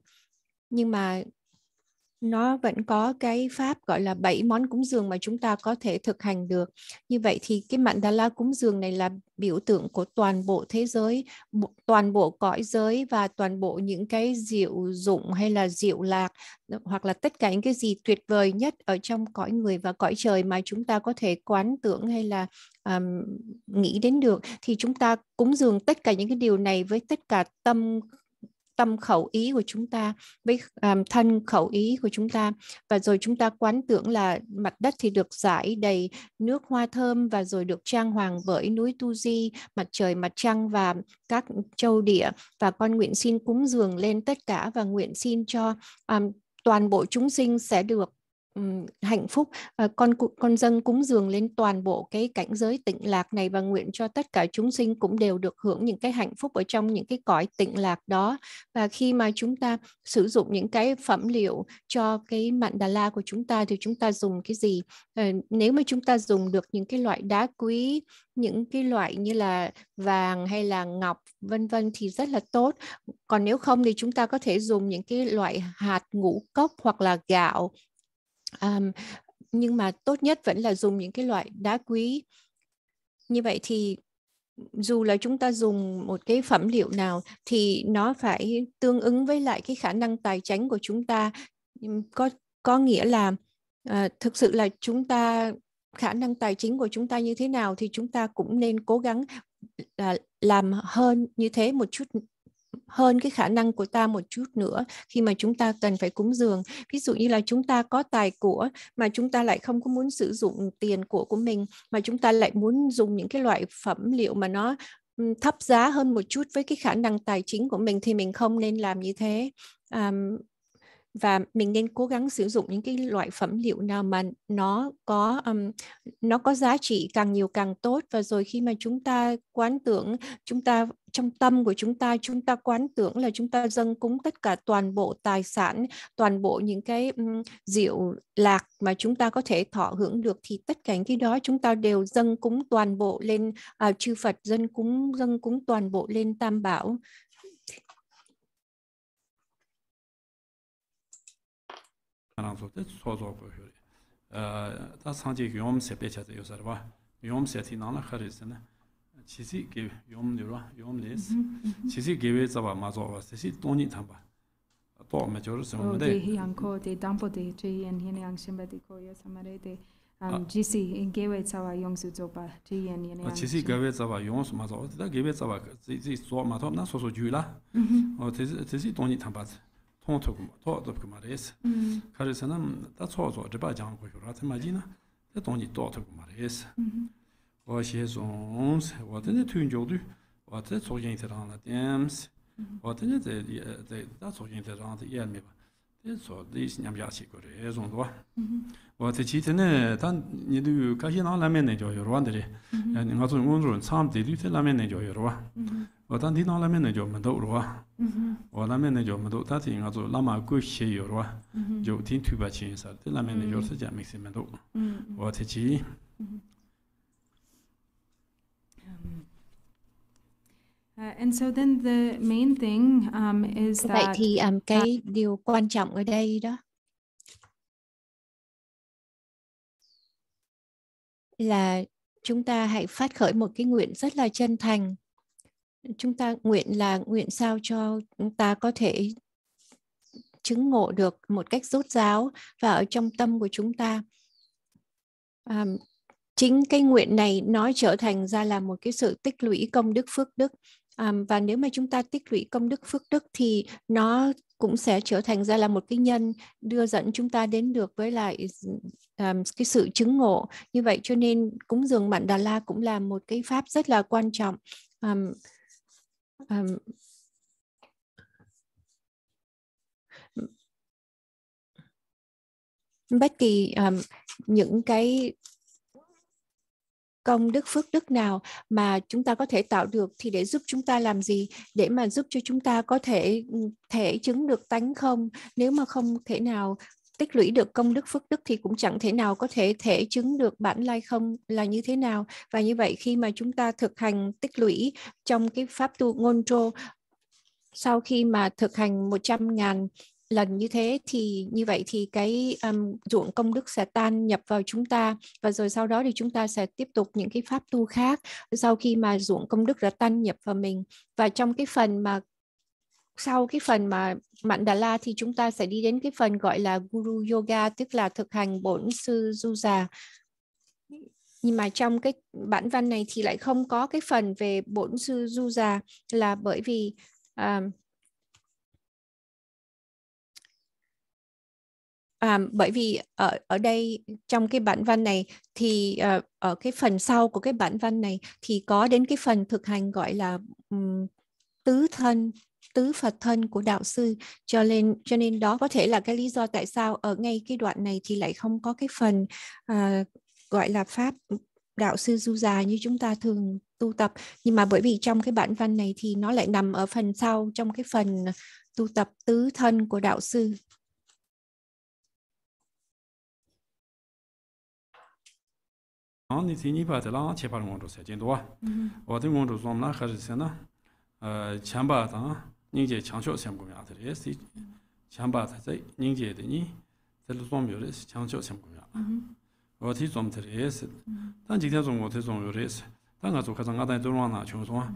nhưng mà nó vẫn có cái pháp gọi là bảy món cúng dường mà chúng ta có thể thực hành được. Như vậy thì cái mandala cúng dường này là biểu tượng của toàn bộ thế giới, toàn bộ cõi giới và toàn bộ những cái diệu dụng hay là diệu lạc hoặc là tất cả những cái gì tuyệt vời nhất ở trong cõi người và cõi trời mà chúng ta có thể quán tưởng hay là um, nghĩ đến được thì chúng ta cúng dường tất cả những cái điều này với tất cả tâm tâm khẩu ý của chúng ta với um, thân khẩu ý của chúng ta và rồi chúng ta quán tưởng là mặt đất thì được giải đầy nước hoa thơm và rồi được trang hoàng bởi núi tu di mặt trời mặt trăng và các châu địa và con nguyện xin cúng dường lên tất cả và nguyện xin cho um, toàn bộ chúng sinh sẽ được hạnh phúc và ờ, con con dân cúng dường lên toàn bộ cái cảnh giới tịnh lạc này và nguyện cho tất cả chúng sinh cũng đều được hưởng những cái hạnh phúc ở trong những cái cõi tịnh lạc đó và khi mà chúng ta sử dụng những cái phẩm liệu cho cái đà la của chúng ta thì chúng ta dùng cái gì ờ, nếu mà chúng ta dùng được những cái loại đá quý những cái loại như là vàng hay là ngọc vân vân thì rất là tốt còn nếu không thì chúng ta có thể dùng những cái loại hạt ngũ cốc hoặc là gạo um, nhưng mà tốt nhất vẫn là dùng những cái loại đá quý như vậy thì dù là chúng ta dùng một cái phẩm liệu nào thì nó phải tương ứng với lại cái khả năng tài chính của chúng ta có có nghĩa là à, thực sự là chúng ta khả năng tài chính của chúng ta như thế nào thì chúng ta cũng nên cố gắng à, làm hơn như thế một chút hơn cái khả năng của ta một chút nữa khi mà chúng ta cần phải cúng dường ví dụ như là chúng ta có tài của mà chúng ta lại không có muốn sử dụng tiền của của mình mà chúng ta lại muốn dùng những cái loại phẩm liệu mà nó thấp giá hơn một chút với cái khả năng tài chính của mình thì mình không nên làm như thế um, và mình nên cố gắng sử dụng những cái loại phẩm liệu nào mà nó có um, nó có giá trị càng nhiều càng tốt và rồi khi mà chúng ta quán tưởng chúng ta trong tâm của chúng ta chúng ta quán tưởng là chúng ta dâng cúng tất cả toàn bộ tài sản toàn bộ những cái um, rượu lạc mà chúng ta có thể thọ hưởng được thì tất cả những cái đó chúng ta đều dâng cúng toàn bộ lên uh, chư Phật dâng cúng dâng cúng toàn bộ lên Tam Bảo karanzo te sozo go yore. Ta sanje yom 요서와 pecha te yosar wa, yom se ti nana khari zene, chisi ge yom nirwa, yom les, chisi gewe zaba mazo wa, sisi doni tamba, to me choro se mwede. Dehi anko, de dampo de, che yen yene ang shimba de ko yosamare de, chisi gewe zaba yong su zoba, che 돈이 yene tōng tōg kumā, tōg tōg kumā rēs. Kārī sā na, tā tsō tsō, dribā jāng kōshū rā, tā mā jī na, tā tōng jī tōg tōg kumā rēs. Wā xie zōngs, wā tā nē 라멘네 jōg dū, wā tā tsō jīng tā rāng la dēms, wā tsō rē, wā. Wā chī nā nē jō rō nē jō 어떤 디나 라면에 좀 도로와 어라면에 좀 도다 지가 저 라마 그 쉐요와 저 틴투 바친 살 라면에 요서 자믹스면도 어테지 Vậy thì um, uh, cái điều quan trọng ở đây đó là chúng ta hãy phát khởi một cái nguyện rất là chân thành chúng ta nguyện là nguyện sao cho chúng ta có thể chứng ngộ được một cách rốt ráo và ở trong tâm của chúng ta à, chính cái nguyện này nó trở thành ra là một cái sự tích lũy công đức phước đức à, và nếu mà chúng ta tích lũy công đức phước đức thì nó cũng sẽ trở thành ra là một cái nhân đưa dẫn chúng ta đến được với lại um, cái sự chứng ngộ như vậy cho nên cúng dường mạn đà la cũng là một cái pháp rất là quan trọng um, Um, kỳ um, những cái công đức phước đức nào mà chúng ta có thể tạo được thì để giúp chúng ta làm gì để mà giúp cho chúng ta có thể thể chứng được tánh không nếu mà không thể nào tích lũy được công đức phước đức thì cũng chẳng thể nào có thể thể chứng được bản lai không là như thế nào và như vậy khi mà chúng ta thực hành tích lũy trong cái pháp tu ngôn trô sau khi mà thực hành 100 ngàn lần như thế thì như vậy thì cái um, ruộng công đức sẽ tan nhập vào chúng ta và rồi sau đó thì chúng ta sẽ tiếp tục những cái pháp tu khác sau khi mà ruộng công đức đã tan nhập vào mình và trong cái phần mà sau cái phần mà mandala thì chúng ta sẽ đi đến cái phần gọi là guru yoga tức là thực hành bổn sư du già nhưng mà trong cái bản văn này thì lại không có cái phần về bổn sư du già là bởi vì um, À, bởi vì ở ở đây trong cái bản văn này thì uh, ở cái phần sau của cái bản văn này thì có đến cái phần thực hành gọi là um, tứ thân tứ Phật thân của đạo sư cho nên cho nên đó có thể là cái lý do tại sao ở ngay cái đoạn này thì lại không có cái phần à, gọi là pháp đạo sư du già như chúng ta thường tu tập nhưng mà bởi vì trong cái bản văn này thì nó lại nằm ở phần sau trong cái phần tu tập tứ thân của đạo sư ni ti ni pa te la che pa ngon do se jin do wa ừ. wa te ngon do zom la kha se na ờ, 닝제 chāngshō siānggō miātari, chāmbātai nīngjē dē nī, dē lō tōng yō rēsi chāngshō siānggō miātari, wā tī 좀 tē rēsi, dāng jī tē tōng wā tē tōng yō rēsi, dā ngā tō khatā ngā dāi dō rwa nā chōng suwa,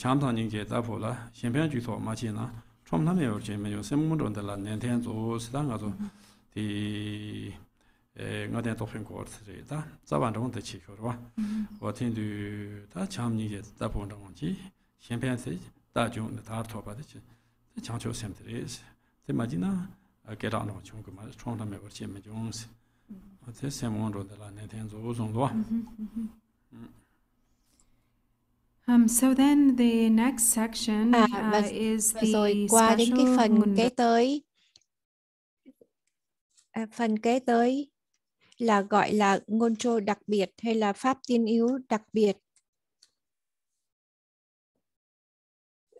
chāmbātā nīngjē dā pō la, xiāmpiān jū tō ma chī na, na ra 다 좋은데 다 토바듯이 장초 샘들이스 때 마지나 게라노 총고 말 총담에 버치 매 좋은스 어때 샘원로들라 내된 조종도 Um, so then the next section à, uh, à, và, is the rồi qua đến cái phần kế tới à, phần kế tới là gọi là ngôn trô đặc biệt hay là pháp tiên yếu đặc biệt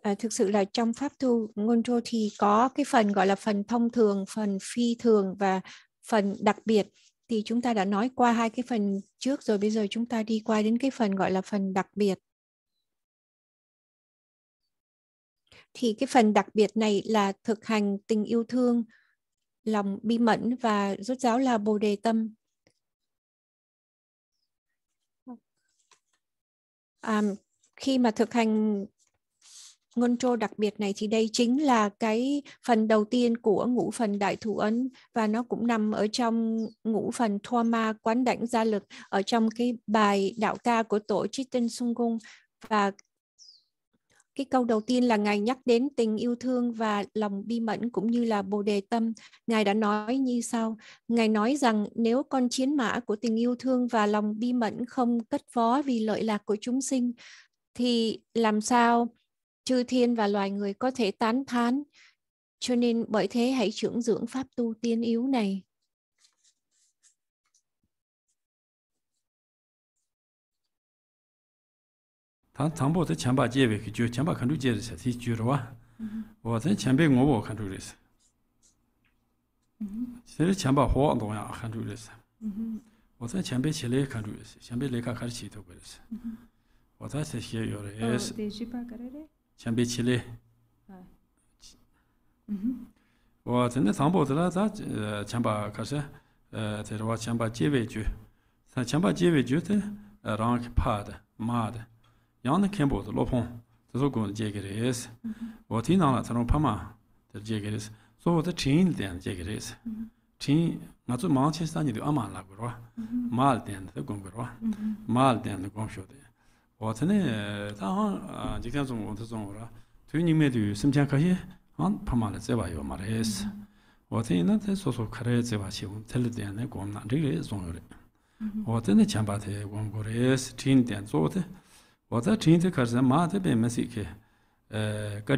À, thực sự là trong pháp tu ngôn thì có cái phần gọi là phần thông thường phần phi thường và phần đặc biệt thì chúng ta đã nói qua hai cái phần trước rồi bây giờ chúng ta đi qua đến cái phần gọi là phần đặc biệt thì cái phần đặc biệt này là thực hành tình yêu thương lòng bi mẫn và rốt ráo là bồ đề tâm à, khi mà thực hành ngôn control đặc biệt này thì đây chính là cái phần đầu tiên của ngũ phần đại thủ ấn và nó cũng nằm ở trong ngũ phần thoa ma quán đảnh gia lực ở trong cái bài đạo ca của tổ tinh sung Sungung và cái câu đầu tiên là ngài nhắc đến tình yêu thương và lòng bi mẫn cũng như là bồ đề tâm ngài đã nói như sau ngài nói rằng nếu con chiến mã của tình yêu thương và lòng bi mẫn không cất vó vì lợi lạc của chúng sinh thì làm sao chư thiên và loài người có thể tán thán. Cho nên bởi thế hãy trưởng dưỡng pháp tu tiên yếu này. bộ về 단 담보도 잠바 제베 기주 잠바 칸두 제르세 티주로와 와든 잠베 ngobo 칸두 레세 세르 잠바 호 동야 칸두 레세 와든 잠베 칠레 칸두 레세 잠베 레카 카르치도 그레세 와다 세시에 요레 에스 데지바 가레레 chambi chili. Wa tsinda tsangpo tila tsa chamba kasha tairwa chamba jewe ju. Tsai chamba jewe ju te rang paad, maad. Yangda kienpo tsa lopon, tsa so gong jekere es. Wa ting na la tsaro pamaar tsa jekere es. So wā tēne tā hāng jikdhā zhōng wā tā zhōng wā rā tū yīng mē tū sīm chāng kā yī hāng pā mā rā dzēwā yō mā rā yēs wā tēne nā tē sō sō kā rā yā dzēwā xī wā tēli dēn nē gōm nā rī rī zhōng yō wā chāng bā tē gō rā tē wā tā tē kā rā mā tē bē sī kē kā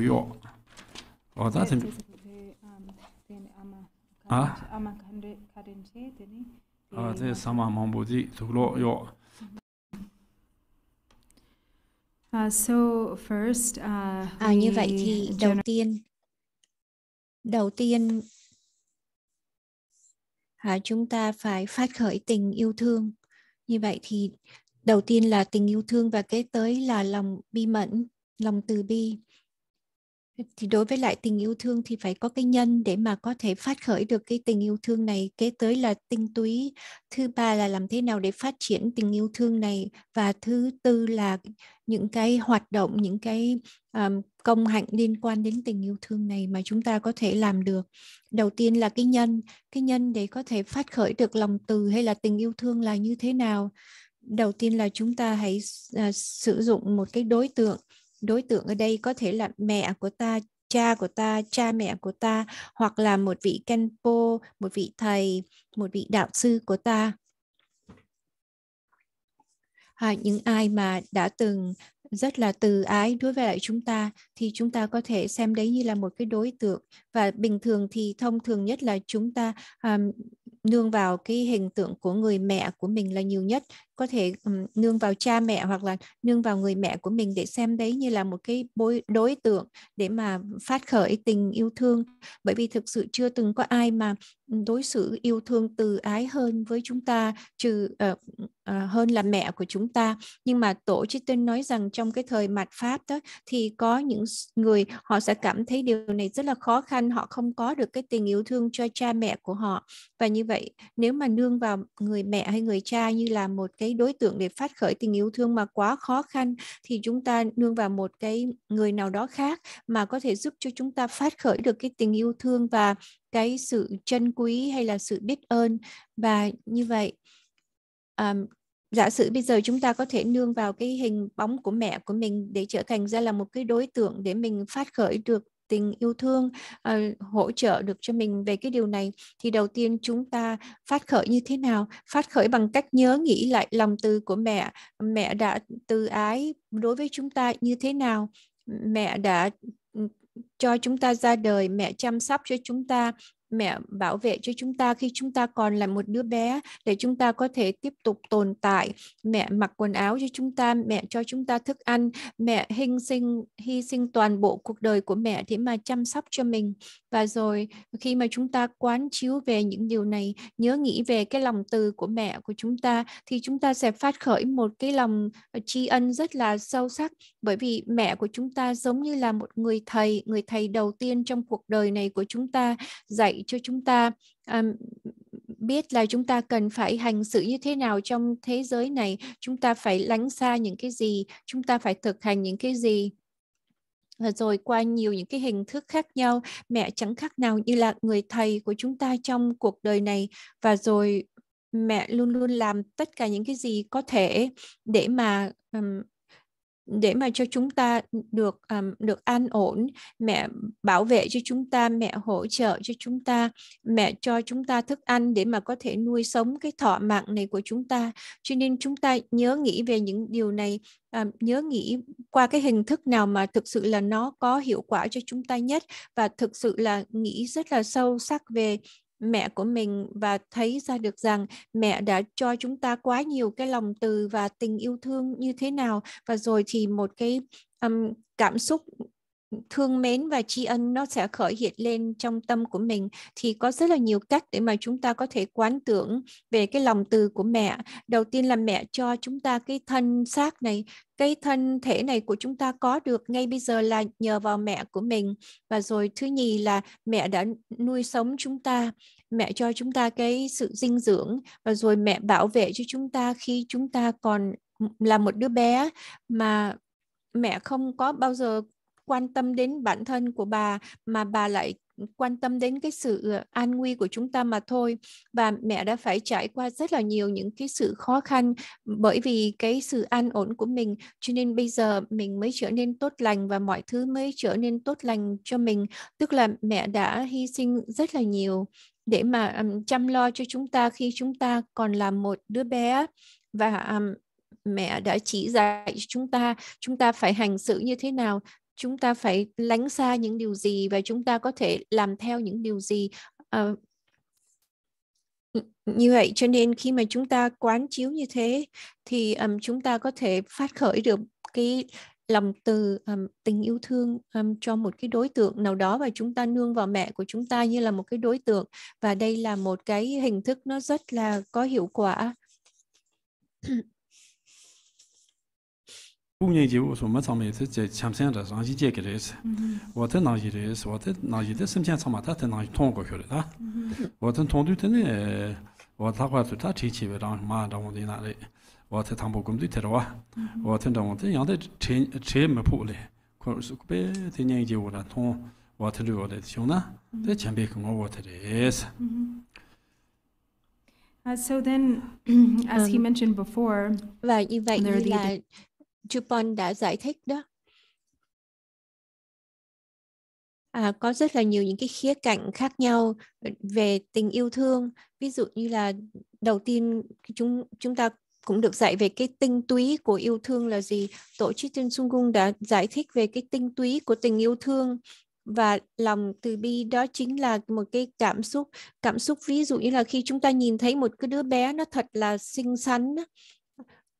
chī rā 아? 아마 가렌지 되니. 아, 제 사마 mamboji thuklo yo. Uh, so first, uh, à, như vậy thì đầu tiên đầu tiên à, chúng ta phải phát khởi tình yêu thương như vậy thì đầu tiên là tình yêu thương và kế tới là lòng bi mẫn lòng từ bi thì đối với lại tình yêu thương thì phải có cái nhân để mà có thể phát khởi được cái tình yêu thương này kế tới là tinh túy thứ ba là làm thế nào để phát triển tình yêu thương này và thứ tư là những cái hoạt động những cái um, công hạnh liên quan đến tình yêu thương này mà chúng ta có thể làm được đầu tiên là cái nhân cái nhân để có thể phát khởi được lòng từ hay là tình yêu thương là như thế nào đầu tiên là chúng ta hãy uh, sử dụng một cái đối tượng đối tượng ở đây có thể là mẹ của ta cha của ta cha mẹ của ta hoặc là một vị kenpo một vị thầy một vị đạo sư của ta à, những ai mà đã từng rất là từ ái đối với lại chúng ta thì chúng ta có thể xem đấy như là một cái đối tượng và bình thường thì thông thường nhất là chúng ta um, nương vào cái hình tượng của người mẹ của mình là nhiều nhất có thể um, nương vào cha mẹ hoặc là nương vào người mẹ của mình để xem đấy như là một cái bối, đối tượng để mà phát khởi tình yêu thương bởi vì thực sự chưa từng có ai mà đối xử yêu thương từ ái hơn với chúng ta trừ uh, uh, hơn là mẹ của chúng ta nhưng mà tổ chức tuyên nói rằng trong cái thời mạt pháp đó thì có những người họ sẽ cảm thấy điều này rất là khó khăn khăn họ không có được cái tình yêu thương cho cha mẹ của họ và như vậy nếu mà nương vào người mẹ hay người cha như là một cái đối tượng để phát khởi tình yêu thương mà quá khó khăn thì chúng ta nương vào một cái người nào đó khác mà có thể giúp cho chúng ta phát khởi được cái tình yêu thương và cái sự trân quý hay là sự biết ơn và như vậy um, giả sử bây giờ chúng ta có thể nương vào cái hình bóng của mẹ của mình để trở thành ra là một cái đối tượng để mình phát khởi được tình yêu thương uh, hỗ trợ được cho mình về cái điều này thì đầu tiên chúng ta phát khởi như thế nào phát khởi bằng cách nhớ nghĩ lại lòng từ của mẹ mẹ đã từ ái đối với chúng ta như thế nào mẹ đã ừ, cho chúng ta ra đời mẹ chăm sóc cho chúng ta mẹ bảo vệ cho chúng ta khi chúng ta còn là một đứa bé để chúng ta có thể tiếp tục tồn tại mẹ mặc quần áo cho chúng ta mẹ cho chúng ta thức ăn mẹ hy sinh hy sinh toàn bộ cuộc đời của mẹ để mà chăm sóc cho mình và rồi khi mà chúng ta quán chiếu về những điều này, nhớ nghĩ về cái lòng từ của mẹ của chúng ta thì chúng ta sẽ phát khởi một cái lòng ờ, tri ân rất là sâu sắc bởi vì mẹ của chúng ta giống như là một người thầy, người thầy đầu tiên trong cuộc đời này của chúng ta dạy cho chúng ta um, biết là chúng ta cần phải hành xử như thế nào trong thế giới này, chúng ta phải lánh xa những cái gì, chúng ta phải thực hành những cái gì và rồi qua nhiều những cái hình thức khác nhau mẹ chẳng khác nào như là người thầy của chúng ta trong cuộc đời này và rồi mẹ luôn luôn làm tất cả những cái gì có thể để mà um, để mà cho chúng ta được um, được an ổn mẹ bảo vệ cho chúng ta mẹ hỗ trợ cho chúng ta mẹ cho chúng ta thức ăn để mà có thể nuôi sống cái thọ mạng này của chúng ta cho nên chúng ta nhớ nghĩ về những điều này um, nhớ nghĩ qua cái hình thức nào mà thực sự là nó có hiệu quả cho chúng ta nhất và thực sự là nghĩ rất là sâu sắc về mẹ của mình và thấy ra được rằng mẹ đã cho chúng ta quá nhiều cái lòng từ và tình yêu thương như thế nào và rồi thì một cái um, cảm xúc thương mến và tri ân nó sẽ khởi hiện lên trong tâm của mình thì có rất là nhiều cách để mà chúng ta có thể quán tưởng về cái lòng từ của mẹ đầu tiên là mẹ cho chúng ta cái thân xác này cái thân thể này của chúng ta có được ngay bây giờ là nhờ vào mẹ của mình và rồi thứ nhì là mẹ đã nuôi sống chúng ta mẹ cho chúng ta cái sự dinh dưỡng và rồi mẹ bảo vệ cho chúng ta khi chúng ta còn là một đứa bé mà mẹ không có bao giờ quan tâm đến bản thân của bà mà bà lại quan tâm đến cái sự ờ, an nguy của chúng ta mà thôi và mẹ đã phải trải qua rất là nhiều những cái sự khó khăn bởi vì cái sự an ổn của mình cho nên bây giờ mình mới trở nên tốt lành và mọi thứ mới trở nên tốt lành cho mình tức là mẹ đã hy sinh rất là nhiều để mà um, chăm lo cho chúng ta khi chúng ta còn là một đứa bé và um, mẹ đã chỉ dạy chúng ta chúng ta phải hành xử như thế nào chúng ta phải lánh xa những điều gì và chúng ta có thể làm theo những điều gì uh, như vậy cho nên khi mà chúng ta quán chiếu như thế thì um, chúng ta có thể phát khởi được cái lòng từ um, tình yêu thương um, cho một cái đối tượng nào đó và chúng ta nương vào mẹ của chúng ta như là một cái đối tượng và đây là một cái hình thức nó rất là có hiệu quả sā avez hapē Ṛā gā te Ark bihāti chian me puedo Dupont đã giải thích đó à, có rất là nhiều những cái khía cạnh khác nhau về tình yêu thương ví dụ như là đầu tiên chúng chúng ta cũng được dạy về cái tinh túy của yêu thương là gì tổ chức trên sung cung đã giải thích về cái tinh túy của tình yêu thương và lòng từ bi đó chính là một cái cảm xúc cảm xúc ví dụ như là khi chúng ta nhìn thấy một cái đứa bé nó thật là xinh xắn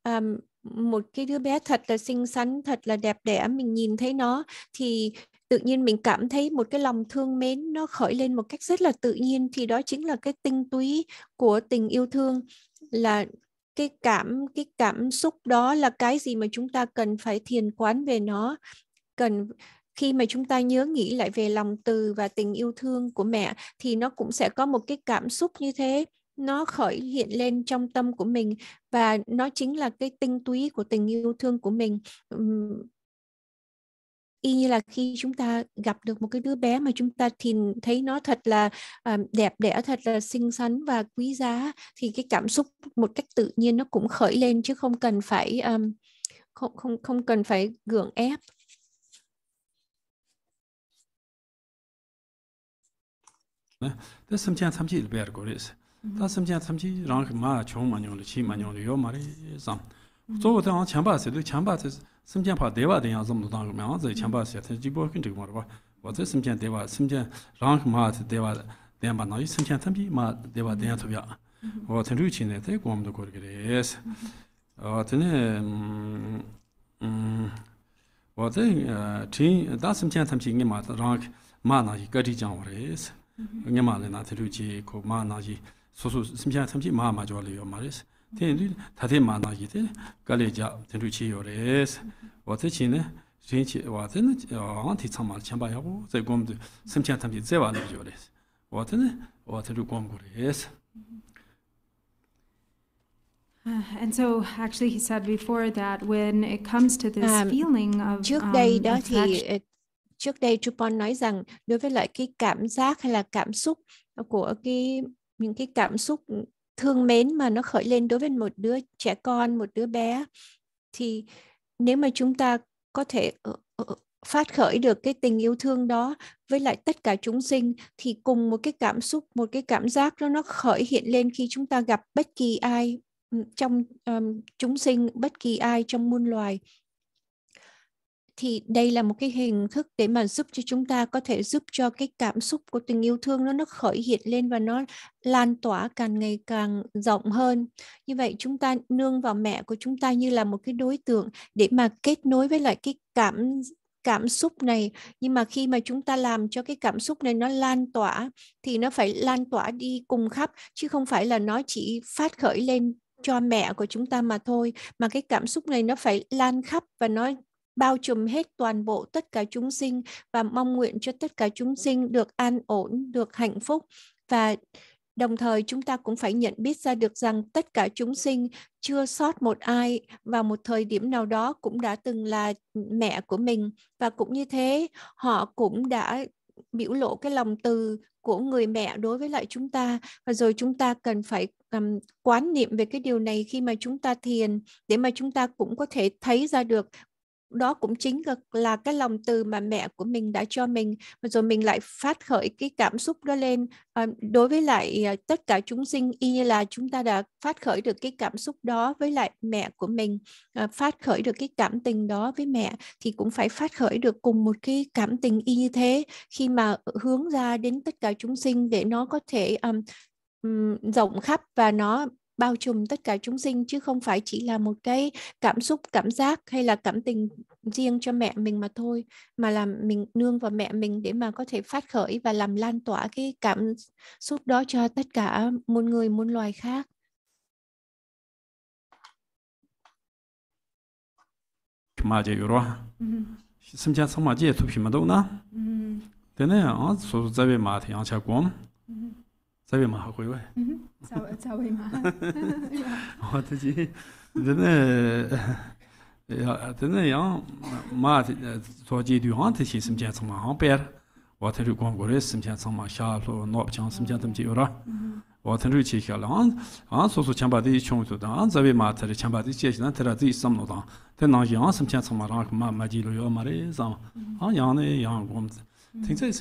um, một cái đứa bé thật là xinh xắn thật là đẹp đẽ mình nhìn thấy nó thì tự nhiên mình cảm thấy một cái lòng thương mến nó khởi lên một cách rất là tự nhiên thì đó chính là cái tinh túy của tình yêu thương là cái cảm cái cảm xúc đó là cái gì mà chúng ta cần phải thiền quán về nó cần khi mà chúng ta nhớ nghĩ lại về lòng từ và tình yêu thương của mẹ thì nó cũng sẽ có một cái cảm xúc như thế nó khởi hiện lên trong tâm của mình và nó chính là cái tinh túy của tình yêu thương của mình y như là khi chúng ta gặp được một cái đứa bé mà chúng ta thì thấy nó thật là à, đẹp đẽ thật là xinh xắn và quý giá thì cái cảm xúc một cách tự nhiên nó cũng khởi lên chứ không cần phải không không không cần phải gượng ép This 다 섬지야 섬지 랑 마, 총 마뇽을 치 마뇽을 요 말이 삼. 저거도 한 참바스도 참바스 섬지야 소소 심지어 삼지 마 맞아요 말이스 텐리 다데 만나기데 갈레자 텐루치 요레스 와테치네 진치 와테네 안티 참말 참바야고 제곰데 심지어 삼지 제와는 요레스 와테네 와테루 곰고레스 And so actually he said before that when it comes to this um, feeling of trước um, đây um, đó thì ờ, trước đây Trupon nói rằng đối với lại cái cảm giác hay là cảm xúc của cái những cái cảm xúc thương mến mà nó khởi lên đối với một đứa trẻ con một đứa bé thì nếu mà chúng ta có thể ờ, ờ, phát khởi được cái tình yêu thương đó với lại tất cả chúng sinh thì cùng một cái cảm xúc một cái cảm giác đó nó khởi hiện lên khi chúng ta gặp bất kỳ ai trong um, chúng sinh bất kỳ ai trong muôn loài thì đây là một cái hình thức để mà giúp cho chúng ta có thể giúp cho cái cảm xúc của tình yêu thương nó nó khởi hiện lên và nó lan tỏa càng ngày càng rộng hơn như vậy chúng ta nương vào mẹ của chúng ta như là một cái đối tượng để mà kết nối với lại cái cảm cảm xúc này nhưng mà khi mà chúng ta làm cho cái cảm xúc này nó lan tỏa thì nó phải lan tỏa đi cùng khắp chứ không phải là nó chỉ phát khởi lên cho mẹ của chúng ta mà thôi mà cái cảm xúc này nó phải lan khắp và nó bao trùm hết toàn bộ tất cả chúng sinh và mong nguyện cho tất cả chúng sinh được an ổn, được hạnh phúc và đồng thời chúng ta cũng phải nhận biết ra được rằng tất cả chúng sinh chưa sót một ai và một thời điểm nào đó cũng đã từng là mẹ của mình và cũng như thế họ cũng đã biểu lộ cái lòng từ của người mẹ đối với lại chúng ta và rồi chúng ta cần phải um, quán niệm về cái điều này khi mà chúng ta thiền để mà chúng ta cũng có thể thấy ra được đó cũng chính là, cái lòng từ mà mẹ của mình đã cho mình và rồi mình lại phát khởi cái cảm xúc đó lên ờ, đối với lại ờ, tất cả chúng sinh y như là chúng ta đã phát khởi được cái cảm xúc đó với lại mẹ của mình ờ, phát khởi được cái cảm tình đó với mẹ thì cũng phải phát khởi được cùng một cái cảm tình y như thế khi mà hướng ra đến tất cả chúng sinh để nó có thể um, rộng khắp và nó bao trùm tất cả chúng sinh chứ không phải chỉ là một cái cảm xúc cảm giác hay là cảm tình riêng cho mẹ mình mà thôi mà là mình nương vào mẹ mình để mà có thể phát khởi và làm lan tỏa cái cảm xúc đó cho tất cả muôn người muôn loài khác 맞아 요라 심지어 성마지에 투피마도나 되네 어 소자베 마태 양차고 Tsawe maha kuwe wae. Tsawe maha. Wata chi, dine, dine yang maa tsoji duyang tashi simchen tsang maa hangper, wata ru guang gore simchen tsang maa sha nop chang simchen tamchi yora. Wata ru chi xa la, an so so chanpa di chung tu dan, tsawe maa tari chanpa di chi dan tera di sam no maa yo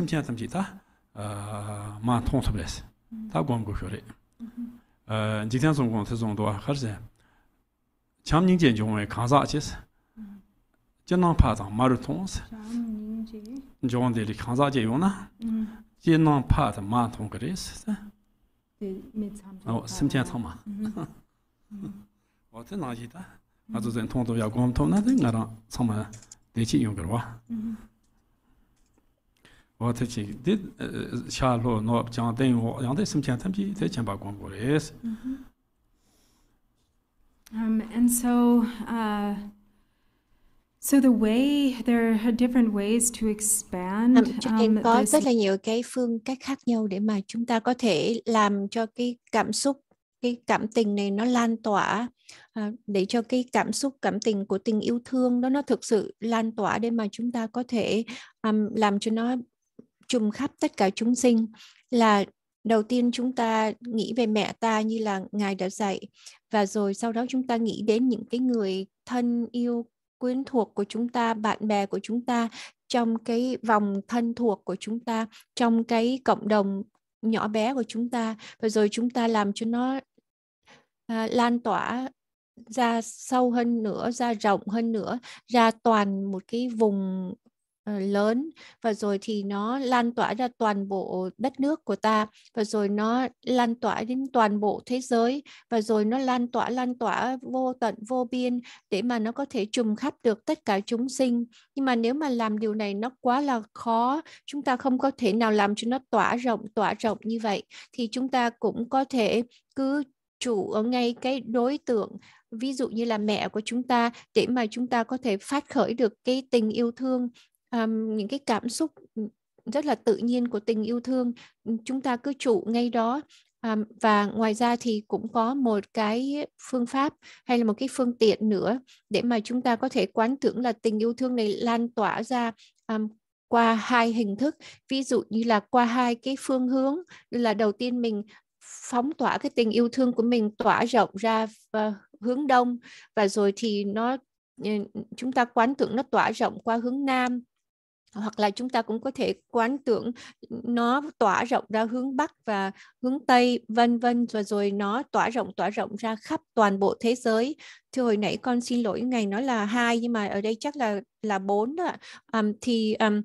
zang, maa tong Tā guāṃ guhūri. Jītāṃ tsunggōṃ tathuṋ duwa kharze, cāṃ nīng jeñ joṋ yu kāng sā ca si. Jītāṃ pādhāṃ māru thōṋ si. Joṋ de lī kāng sā ca yu wā tā chī, dī xā lō nō jāng dēng wō, yāng dē sīm chāng tam chī, dē chāng bā guāng bō rēs. And so, uh, So the way there are different ways to expand. Um, um, có this... rất là nhiều cái phương cách khác nhau để mà chúng ta có thể làm cho cái cảm xúc cái cảm tình này nó lan tỏa à, để cho cái cảm xúc cảm tình của tình yêu thương đó nó thực sự lan tỏa để mà chúng ta có thể um, làm cho nó trùm khắp tất cả chúng sinh là đầu tiên chúng ta nghĩ về mẹ ta như là ngài đã dạy và rồi sau đó chúng ta nghĩ đến những cái người thân yêu quyến thuộc của chúng ta bạn bè của chúng ta trong cái vòng thân thuộc của chúng ta trong cái cộng đồng nhỏ bé của chúng ta và rồi chúng ta làm cho nó à, lan tỏa ra sâu hơn nữa ra rộng hơn nữa ra toàn một cái vùng Ờ, lớn và rồi thì nó lan tỏa ra toàn bộ đất nước của ta và rồi nó lan tỏa đến toàn bộ thế giới và rồi nó lan tỏa lan tỏa vô tận vô biên để mà nó có thể trùng khắp được tất cả chúng sinh nhưng mà nếu mà làm điều này nó quá là khó chúng ta không có thể nào làm cho nó tỏa rộng tỏa rộng như vậy thì chúng ta cũng có thể cứ chủ ở ngay cái đối tượng ví dụ như là mẹ của chúng ta để mà chúng ta có thể phát khởi được cái tình yêu thương um, những cái cảm xúc ừ, rất là tự nhiên của tình yêu thương ừ, chúng ta cứ trụ ngay đó um, và ngoài ra thì cũng có một cái phương pháp hay là một cái phương tiện nữa để mà chúng ta có thể quán tưởng là tình yêu thương này lan tỏa ra um, qua hai hình thức ví dụ như là qua hai cái phương hướng là đầu tiên mình phóng tỏa cái tình yêu thương của mình tỏa rộng ra ờ, hướng đông và rồi thì nó ừ, chúng ta quán tưởng nó tỏa rộng qua hướng nam hoặc là chúng ta cũng có thể quán tưởng nó tỏa rộng ra hướng bắc và hướng tây vân vân rồi rồi nó tỏa rộng tỏa rộng ra khắp toàn bộ thế giới thì hồi nãy con xin lỗi ngày nói là hai nhưng mà ở đây chắc là là bốn ạ um, thì um,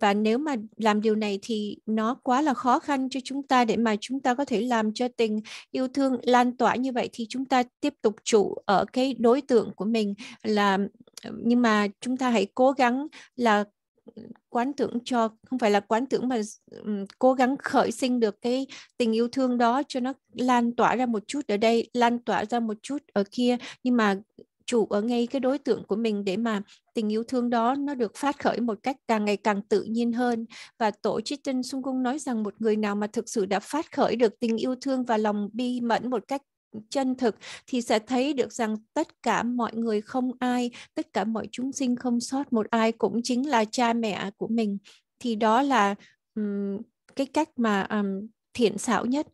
và nếu mà làm điều này thì nó quá là khó khăn cho chúng ta để mà chúng ta có thể làm cho tình yêu thương lan tỏa như vậy thì chúng ta tiếp tục trụ ở cái đối tượng của mình là nhưng mà chúng ta hãy cố gắng là quán tưởng cho không phải là quán tưởng mà um, cố gắng khởi sinh được cái tình yêu thương đó cho nó lan tỏa ra một chút ở đây lan tỏa ra một chút ở kia nhưng mà chủ ở ngay cái đối tượng của mình để mà tình yêu thương đó nó được phát khởi một cách càng ngày càng tự nhiên hơn và tổ chức tinh Sung Cung nói rằng một người nào mà thực sự đã phát khởi được tình yêu thương và lòng bi mẫn một cách chân thực thì sẽ thấy được rằng tất cả mọi người không ai, tất cả mọi chúng sinh không sót một ai cũng chính là cha mẹ của mình. Thì đó là um, cái cách mà um, thiện xảo nhất.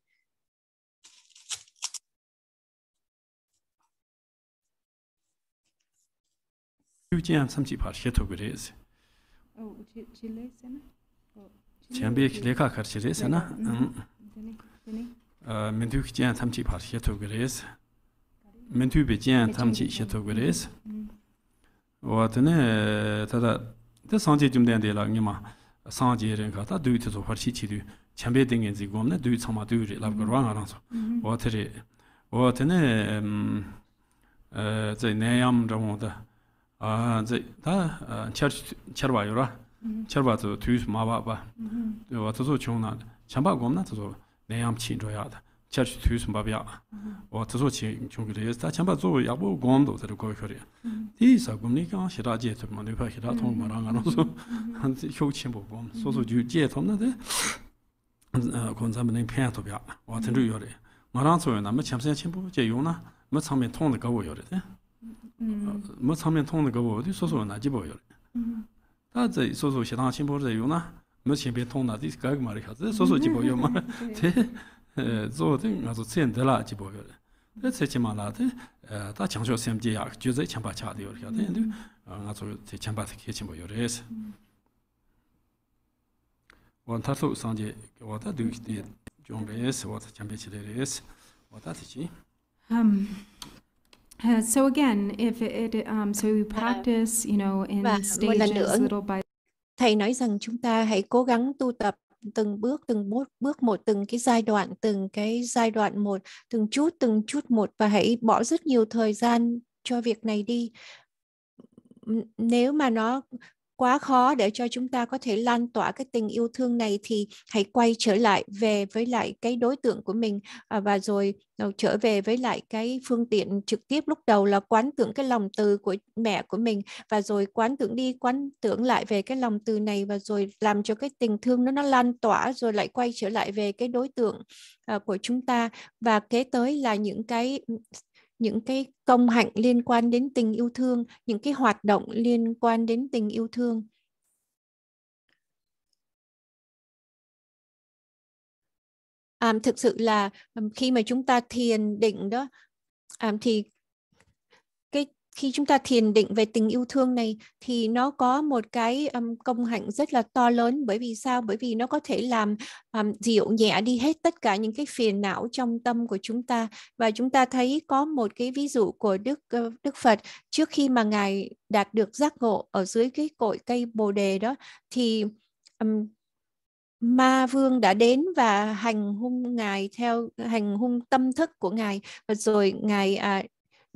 Ujian samchi par she togu rezi. Chiambi ki leka kar chi rezi na. Dene, dene. mintu kichiyan tamchi par 내암 치료야다 church to some babia wa na mō shēngbē tōng nā tī So again, if it, it um, so we practice, you know, in stages, little by thầy nói rằng chúng ta hãy cố gắng tu tập từng bước từng bước bước một từng cái giai đoạn từng cái giai đoạn một từng chút từng chút một và hãy bỏ rất nhiều thời gian cho việc này đi nếu mà nó quá khó để cho chúng ta có thể lan tỏa cái tình yêu thương này thì hãy quay trở lại về với lại cái đối tượng của mình à, và rồi ờ, trở về với lại cái phương tiện trực tiếp lúc đầu là quán tưởng cái lòng từ của mẹ của mình và rồi quán tưởng đi quán tưởng lại về cái lòng từ này và rồi làm cho cái tình thương nó nó lan tỏa rồi lại quay trở lại về cái đối tượng ờ, của chúng ta và kế tới là những cái những cái công hạnh liên quan đến tình yêu thương những cái hoạt động liên quan đến tình yêu thương à, thực sự là khi mà chúng ta thiền định đó à, thì khi chúng ta thiền định về tình yêu thương này thì nó có một cái um, công hạnh rất là to lớn bởi vì sao bởi vì nó có thể làm um, dịu nhẹ đi hết tất cả những cái phiền não trong tâm của chúng ta và chúng ta thấy có một cái ví dụ của đức uh, đức phật trước khi mà ngài đạt được giác ngộ ở dưới cái cội cây bồ đề đó thì um, ma vương đã đến và hành hung ngài theo hành hung tâm thức của ngài và rồi ngài à,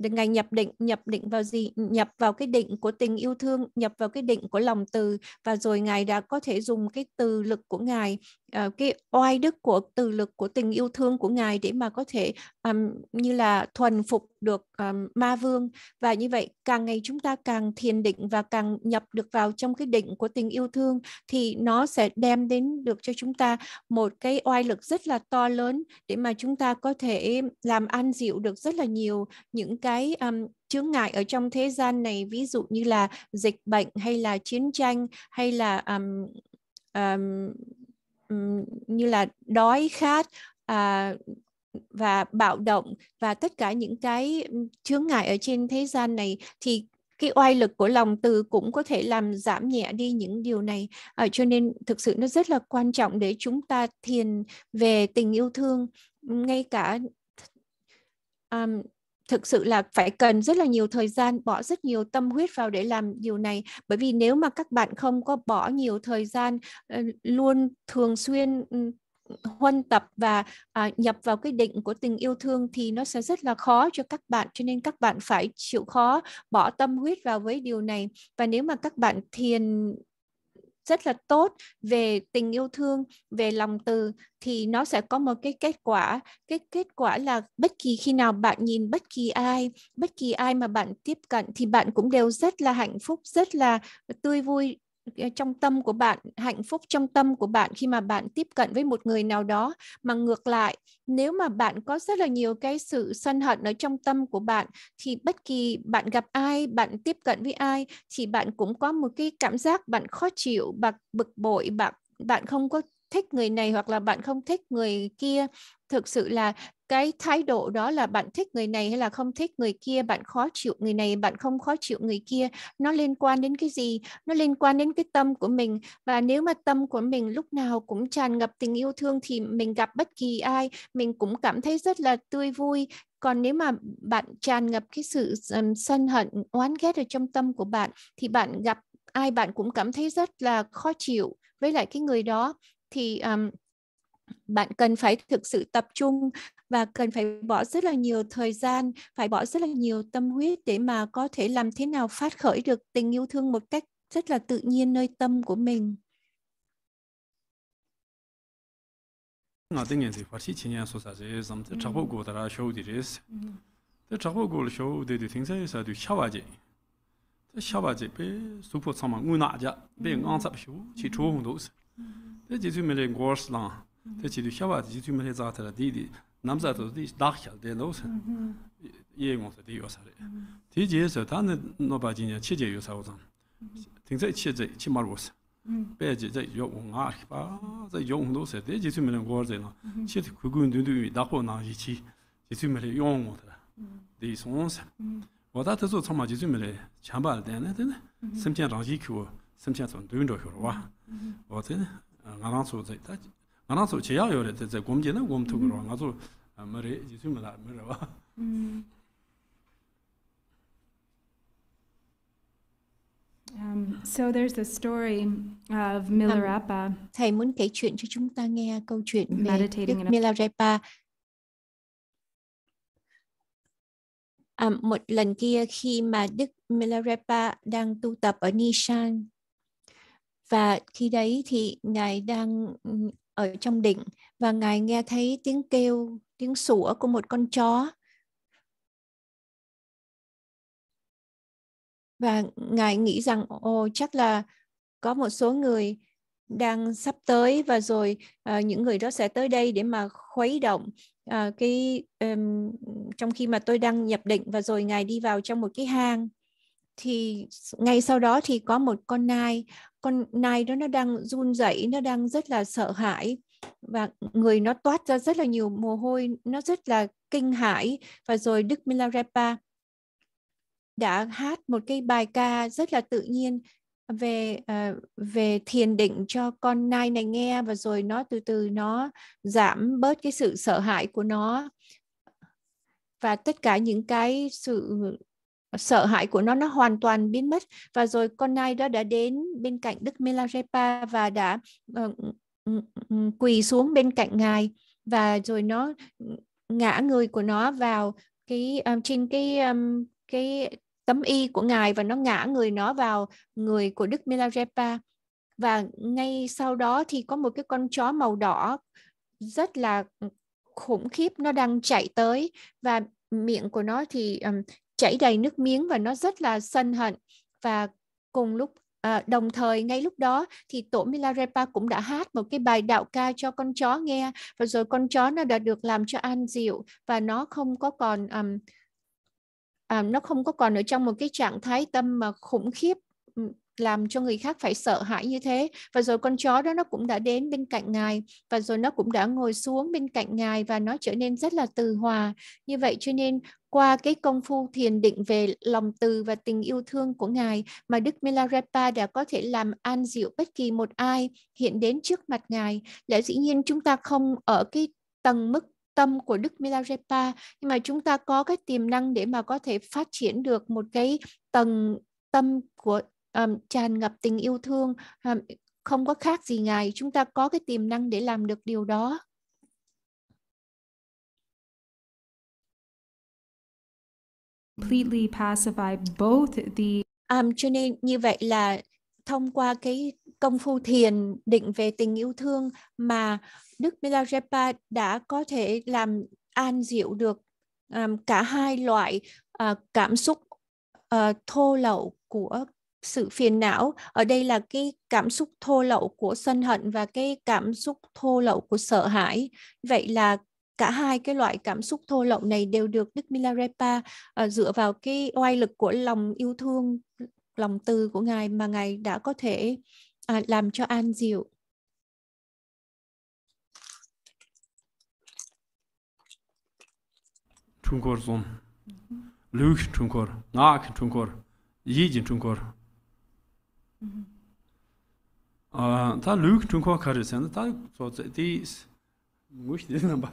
ngài nhập định nhập định vào gì nhập vào cái định của tình yêu thương nhập vào cái định của lòng từ và rồi ngài đã có thể dùng cái từ lực của ngài uh, cái oai đức của từ lực của tình yêu thương của ngài để mà có thể um, như là thuần phục được um, ma vương và như vậy càng ngày chúng ta càng thiền định và càng nhập được vào trong cái định của tình yêu thương thì nó sẽ đem đến được cho chúng ta một cái oai lực rất là to lớn để mà chúng ta có thể làm an dịu được rất là nhiều những cái um, chướng ngại ở trong thế gian này ví dụ như là dịch bệnh hay là chiến tranh hay là um, um, như là đói khát uh, và bạo động và tất cả những cái chướng ngại ở trên thế gian này thì cái oai lực của lòng từ cũng có thể làm giảm nhẹ đi những điều này à, cho nên thực sự nó rất là quan trọng để chúng ta thiền về tình yêu thương ngay cả um, thực sự là phải cần rất là nhiều thời gian bỏ rất nhiều tâm huyết vào để làm điều này bởi vì nếu mà các bạn không có bỏ nhiều thời gian ờ, luôn thường xuyên huân tập và à, nhập vào cái định của tình yêu thương thì nó sẽ rất là khó cho các bạn cho nên các bạn phải chịu khó bỏ tâm huyết vào với điều này và nếu mà các bạn thiền rất là tốt về tình yêu thương về lòng từ thì nó sẽ có một cái kết quả cái kết quả là bất kỳ khi nào bạn nhìn bất kỳ ai bất kỳ ai mà bạn tiếp cận thì bạn cũng đều rất là hạnh phúc rất là tươi vui Ờ, trong tâm của bạn hạnh phúc trong tâm của bạn khi mà bạn tiếp cận với một người nào đó mà ngược lại nếu mà bạn có rất là nhiều cái sự sân hận ở trong tâm của bạn thì bất kỳ bạn gặp ai bạn tiếp cận với ai thì bạn cũng có một cái cảm giác bạn khó chịu bạn bực bội bạn bạn không có thích người này hoặc là bạn không thích người kia thực sự là cái thái độ đó là bạn thích người này hay là không thích người kia bạn khó chịu người này bạn không khó chịu người kia nó liên quan đến cái gì nó liên quan đến cái tâm của mình và nếu mà tâm của mình lúc nào cũng tràn ngập tình yêu thương thì mình gặp bất kỳ ai mình cũng cảm thấy rất là tươi vui còn nếu mà bạn tràn ngập cái sự um, sân hận oán ghét ở trong tâm của bạn thì bạn gặp ai bạn cũng cảm thấy rất là khó chịu với lại cái người đó thì um, bạn cần phải thực sự tập trung và cần phải bỏ rất là nhiều thời gian, phải bỏ rất là nhiều tâm huyết để mà có thể làm thế nào phát khởi được tình yêu thương một cách rất là tự nhiên nơi tâm của mình. nga te ngen si farshi chi nyan so sa se sam te chakpo go tara shou di res. Te chakpo go le shou de de ting se sa du shawa je. Te shawa je pe supo tsama ngu na ja, pe ngang tsap shou chi chou hong do se. Te jizu mele ngors lang, te chidu xiawaa te jizu mele zaatara di di namzato di shdaak xial dey loosan, yei ngon te di yoosare. Ti je se, tani nopajin yaa che je yoosawo zan, ting zay che zay, che marwoosan. Pe je zay yoong ngaar xipaa, zay yoong loosan, te jizu mele ngor zay lang, che kukun, duung duung, daqo nang ji chi, jizu mele yoong ngon tera. Dey songoosan. Wataa te zo choma jizu mele chanpa al dene tena, semtia rangi kyuwa, semtia ngārāng sō tsai, tā ngārāng sō chayā yō rē, na gōm tō kō rō, ngā sō mā rē, jisū mā rā, Um, so there's a story of um, Milarepa. thầy muốn kể chuyện cho chúng ta nghe câu chuyện về Đức Milarepa. À, một lần kia khi mà Đức Milarepa đang tu tập ở Nishan, và khi đấy thì ngài đang ừ, ở trong đỉnh và ngài nghe thấy tiếng kêu tiếng sủa của một con chó và ngài nghĩ rằng ồ chắc là có một số người đang sắp tới và rồi uh, những người đó sẽ tới đây để mà khuấy động uh, cái um, trong khi mà tôi đang nhập định và rồi ngài đi vào trong một cái hang thì ngay sau đó thì có một con nai con nai đó nó đang run rẩy nó đang rất là sợ hãi và người nó toát ra rất là nhiều mồ hôi nó rất là kinh hãi và rồi Đức Milarepa đã hát một cái bài ca rất là tự nhiên về uh, về thiền định cho con nai này nghe và rồi nó từ từ nó giảm bớt cái sự sợ hãi của nó và tất cả những cái sự sợ hãi của nó nó hoàn toàn biến mất và rồi con nai đó đã đến bên cạnh Đức Milarepa và đã ờ, ừ, ừ, quỳ xuống bên cạnh ngài và rồi nó ngã người của nó vào cái ờ, trên cái ờ, cái tấm y của ngài và nó ngã người nó vào người của Đức Milarepa và ngay sau đó thì có một cái con chó màu đỏ rất là khủng khiếp nó đang chạy tới và miệng của nó thì um, chảy đầy nước miếng và nó rất là sân hận và cùng lúc À, đồng thời ngay lúc đó thì tổ Milarepa cũng đã hát một cái bài đạo ca cho con chó nghe và rồi con chó nó đã được làm cho an dịu và nó không có còn um, um, nó không có còn ở trong một cái trạng thái tâm mà khủng khiếp làm cho người khác phải sợ hãi như thế và rồi con chó đó nó cũng đã đến bên cạnh ngài và rồi nó cũng đã ngồi xuống bên cạnh ngài và nó trở nên rất là từ hòa như vậy cho nên qua cái công phu thiền định về lòng từ và tình yêu thương của Ngài mà Đức Milarepa đã có thể làm an dịu bất kỳ một ai hiện đến trước mặt Ngài. Lẽ dĩ nhiên chúng ta không ở cái tầng mức tâm của Đức Milarepa nhưng mà chúng ta có cái tiềm năng để mà có thể phát triển được một cái tầng tâm của um, tràn ngập tình yêu thương um, không có khác gì ngài chúng ta có cái tiềm năng để làm được điều đó completely pacify both the um, cho nên như vậy là thông qua cái công phu thiền định về tình yêu thương mà Đức Milarepa đã có thể làm an dịu được um, cả hai loại uh, cảm xúc uh, thô lậu của sự phiền não ở đây là cái cảm xúc thô lậu của sân hận và cái cảm xúc thô lậu của sợ hãi vậy là cả hai cái loại cảm xúc thô lậu này đều được Đức Milarepa uh, dựa vào cái oai lực của lòng yêu thương lòng từ của ngài mà ngài đã có thể uh, làm cho an dịu Trung Quốc zoom ừ. lưu Trung Quốc ngạc Trung Quốc yijin Trung Quốc 아, 다 루크 중코 카르센 다 소제 디스 무시 되는 바.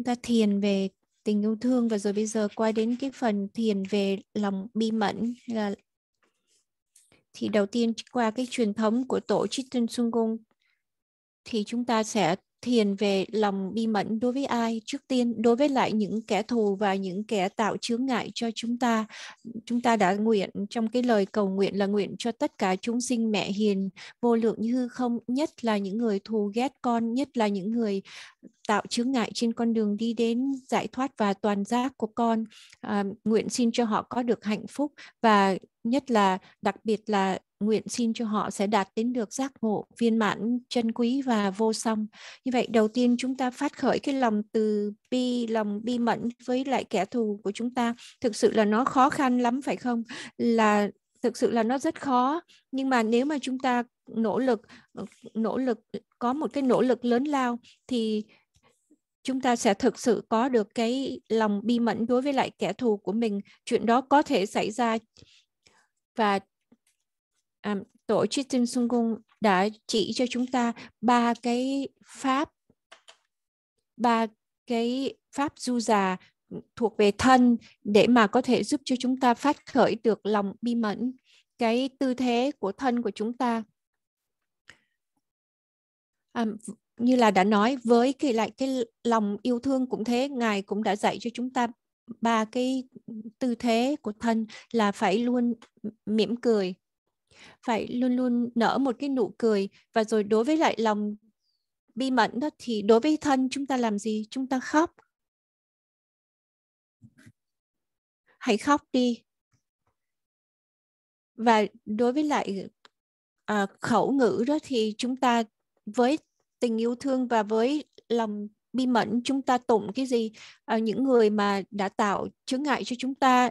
chúng ta thiền về tình yêu thương và rồi bây giờ quay đến cái phần thiền về lòng bi mẫn là thì đầu tiên qua cái truyền thống của tổ Chitten Sungung thì chúng ta sẽ thiền về lòng bi mẫn đối với ai trước tiên đối với lại những kẻ thù và những kẻ tạo chướng ngại cho chúng ta chúng ta đã nguyện trong cái lời cầu nguyện là nguyện cho tất cả chúng sinh mẹ hiền vô lượng như hư không nhất là những người thù ghét con nhất là những người tạo chướng ngại trên con đường đi đến giải thoát và toàn giác của con à, nguyện xin cho họ có được hạnh phúc và nhất là đặc biệt là nguyện xin cho họ sẽ đạt đến được giác ngộ viên mãn chân quý và vô song như vậy đầu tiên chúng ta phát khởi cái lòng từ bi lòng bi mẫn với lại kẻ thù của chúng ta thực sự là nó khó khăn lắm phải không là thực sự là nó rất khó nhưng mà nếu mà chúng ta nỗ lực ờ, nỗ lực có một cái nỗ lực lớn lao thì chúng ta sẽ thực sự có được cái lòng bi mẫn đối với lại kẻ thù của mình chuyện đó có thể xảy ra và à, tổ chức Tinh Sung Cung đã chỉ cho chúng ta ba cái pháp ba cái pháp du già thuộc về thân để mà có thể giúp cho chúng ta phát khởi được lòng bi mẫn cái tư thế của thân của chúng ta à, như là đã nói với cái lại cái lòng yêu thương cũng thế ngài cũng đã dạy cho chúng ta ba cái tư thế của thân là phải luôn mỉm cười phải luôn luôn nở một cái nụ cười và rồi đối với lại lòng bi mẫn đó thì đối với thân chúng ta làm gì chúng ta khóc hãy khóc đi và đối với lại à, khẩu ngữ đó thì chúng ta với tình yêu thương và với lòng bi mẫn chúng ta tụng cái gì à, những người mà đã tạo chướng ngại cho chúng ta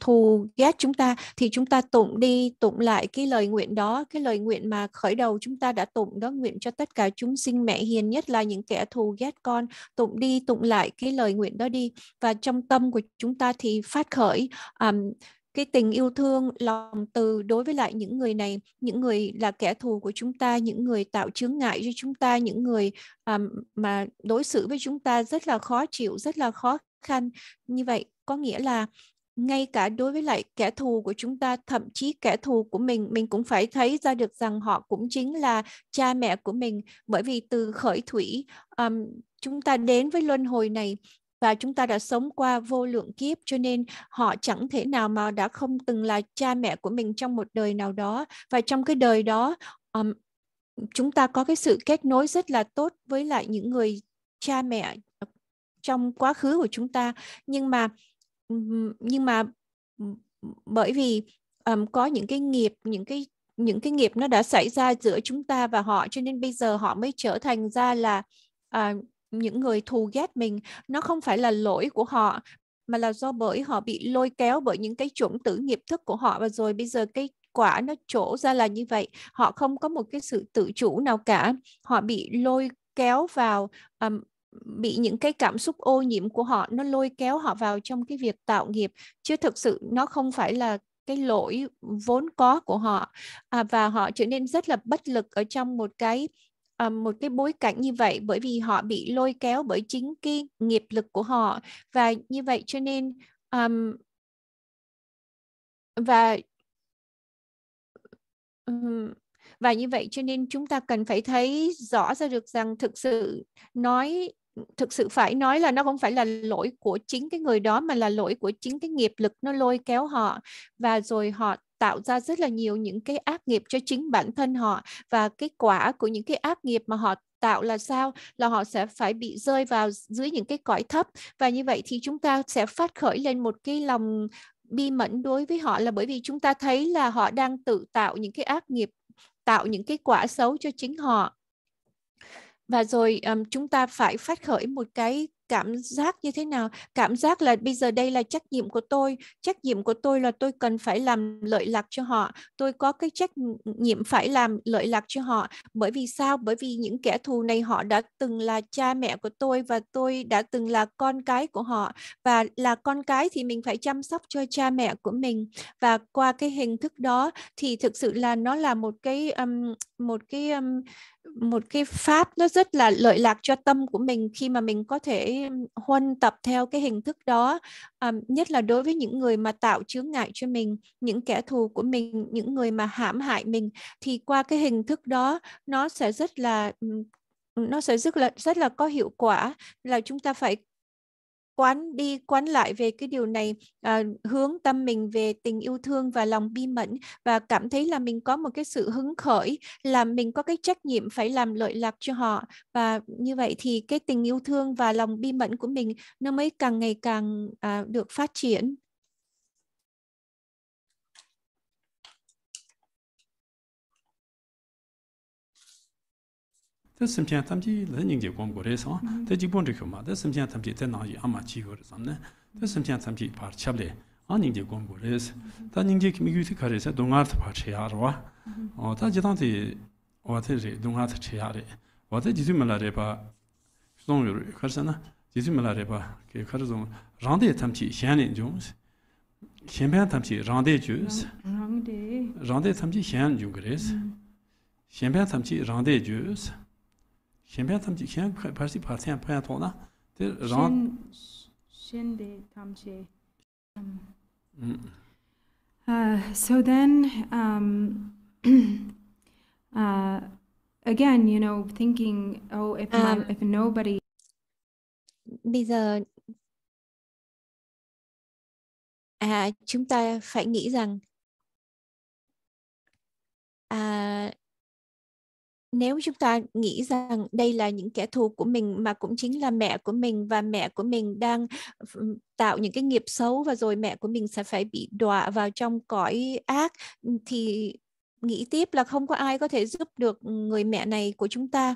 thù ghét chúng ta thì chúng ta tụng đi tụng lại cái lời nguyện đó cái lời nguyện mà khởi đầu chúng ta đã tụng đó nguyện cho tất cả chúng sinh mẹ hiền nhất là những kẻ thù ghét con tụng đi tụng lại cái lời nguyện đó đi và trong tâm của chúng ta thì phát khởi um, cái tình yêu thương lòng từ đối với lại những người này những người là kẻ thù của chúng ta những người tạo chướng ngại cho chúng ta những người um, mà đối xử với chúng ta rất là khó chịu rất là khó khăn như vậy có nghĩa là ngay cả đối với lại kẻ thù của chúng ta thậm chí kẻ thù của mình mình cũng phải thấy ra được rằng họ cũng chính là cha mẹ của mình bởi vì từ khởi thủy um, chúng ta đến với luân hồi này và chúng ta đã sống qua vô lượng kiếp cho nên họ chẳng thể nào mà đã không từng là cha mẹ của mình trong một đời nào đó và trong cái đời đó um, chúng ta có cái sự kết nối rất là tốt với lại những người cha mẹ trong quá khứ của chúng ta nhưng mà nhưng mà bởi vì um, có những cái nghiệp những cái những cái nghiệp nó đã xảy ra giữa chúng ta và họ cho nên bây giờ họ mới trở thành ra là uh, những người thù ghét mình nó không phải là lỗi của họ mà là do bởi họ bị lôi kéo bởi những cái chủng tử nghiệp thức của họ và rồi bây giờ cái quả nó trổ ra là như vậy họ không có một cái sự tự chủ nào cả họ bị lôi kéo vào um, bị những cái cảm xúc ô nhiễm của họ nó lôi kéo họ vào trong cái việc tạo nghiệp chứ thực sự nó không phải là cái lỗi vốn có của họ à, và họ trở nên rất là bất lực ở trong một cái à, một cái bối cảnh như vậy bởi vì họ bị lôi kéo bởi chính cái nghiệp lực của họ và như vậy cho nên um, và và như vậy cho nên chúng ta cần phải thấy rõ ra được rằng thực sự nói thực sự phải nói là nó không phải là lỗi của chính cái người đó mà là lỗi của chính cái nghiệp lực nó lôi kéo họ và rồi họ tạo ra rất là nhiều những cái ác nghiệp cho chính bản thân họ và kết quả của những cái ác nghiệp mà họ tạo là sao là họ sẽ phải bị rơi vào dưới những cái cõi thấp và như vậy thì chúng ta sẽ phát khởi lên một cái lòng bi mẫn đối với họ là bởi vì chúng ta thấy là họ đang tự tạo những cái ác nghiệp tạo những cái quả xấu cho chính họ và rồi um, chúng ta phải phát khởi một cái cảm giác như thế nào cảm giác là bây giờ đây là trách nhiệm của tôi trách nhiệm của tôi là tôi cần phải làm lợi lạc cho họ tôi có cái trách nhiệm phải làm lợi lạc cho họ bởi vì sao bởi vì những kẻ thù này họ đã từng là cha mẹ của tôi và tôi đã từng là con cái của họ và là con cái thì mình phải chăm sóc cho cha mẹ của mình và qua cái hình thức đó thì thực sự là nó là một cái um, một cái một cái pháp nó rất là lợi lạc cho tâm của mình khi mà mình có thể huân tập theo cái hình thức đó à, nhất là đối với những người mà tạo chướng ngại cho mình những kẻ thù của mình những người mà hãm hại mình thì qua cái hình thức đó nó sẽ rất là nó sẽ rất là rất là có hiệu quả là chúng ta phải quán đi quán lại về cái điều này à, hướng tâm mình về tình yêu thương và lòng bi mẫn và cảm thấy là mình có một cái sự hứng khởi là mình có cái trách nhiệm phải làm lợi lạc cho họ và như vậy thì cái tình yêu thương và lòng bi mẫn của mình nó mới càng ngày càng à, được phát triển Tā simchāyā tamchī lēnyīng jī guāng gu rē sāng, tā jī guāng rī khyō mā, tā simchāyā tamchī tā nā yī āmā jī gu 어 sāng 와테지 tā simchāyā tamchī pār 바 lē, ā nīng jī guāng gu rē sā, tā nīng jī kīmī yū tī 랑데 rē sā, dōng ār tā pār chē yā na, shenpya tamchi, shen parsi parsiyan paya to na, te rang... Shen de tamche. Um, uh, so then, um, uh, again, you know, thinking, oh, if, my, um, if nobody... Bây giờ à, chúng ta phải nghĩ rằng à, nếu chúng ta nghĩ rằng đây là những kẻ thù của mình mà cũng chính là mẹ của mình và mẹ của mình đang tạo những cái nghiệp xấu và rồi mẹ của mình sẽ phải bị đọa vào trong cõi ác thì nghĩ tiếp là không có ai có thể giúp được người mẹ này của chúng ta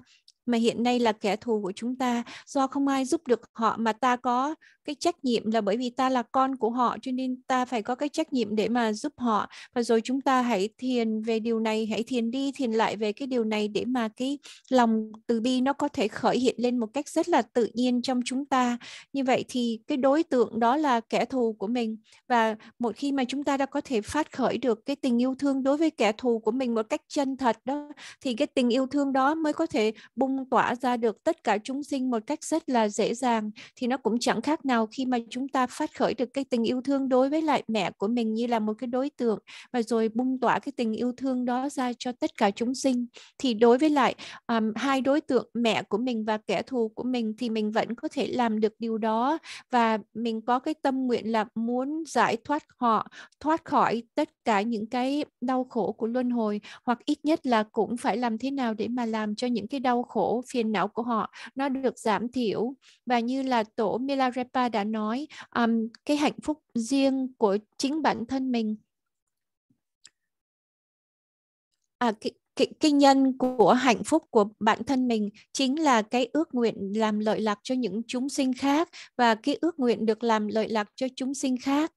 mà hiện nay là kẻ thù của chúng ta do không ai giúp được họ mà ta có cái trách nhiệm là bởi vì ta là con của họ cho nên ta phải có cái trách nhiệm để mà giúp họ và rồi chúng ta hãy thiền về điều này hãy thiền đi thiền lại về cái điều này để mà cái lòng từ bi nó có thể khởi hiện lên một cách rất là tự nhiên trong chúng ta như vậy thì cái đối tượng đó là kẻ thù của mình và một khi mà chúng ta đã có thể phát khởi được cái tình yêu thương đối với kẻ thù của mình một cách chân thật đó thì cái tình yêu thương đó mới có thể bung không tỏa ra được tất cả chúng sinh một cách rất là dễ dàng thì nó cũng chẳng khác nào khi mà chúng ta phát khởi được cái tình yêu thương đối với lại mẹ của mình như là một cái đối tượng và rồi bung tỏa cái tình yêu thương đó ra cho tất cả chúng sinh thì đối với lại um, hai đối tượng mẹ của mình và kẻ thù của mình thì mình vẫn có thể làm được điều đó và mình có cái tâm nguyện là muốn giải thoát họ thoát khỏi tất cả những cái đau khổ của luân hồi hoặc ít nhất là cũng phải làm thế nào để mà làm cho những cái đau khổ phiền não của họ nó được giảm thiểu và như là tổ Milarepa đã nói um, cái hạnh phúc riêng của chính bản thân mình à, cái, cái, cái nhân của hạnh phúc của bản thân mình chính là cái ước nguyện làm lợi lạc cho những chúng sinh khác và cái ước nguyện được làm lợi lạc cho chúng sinh khác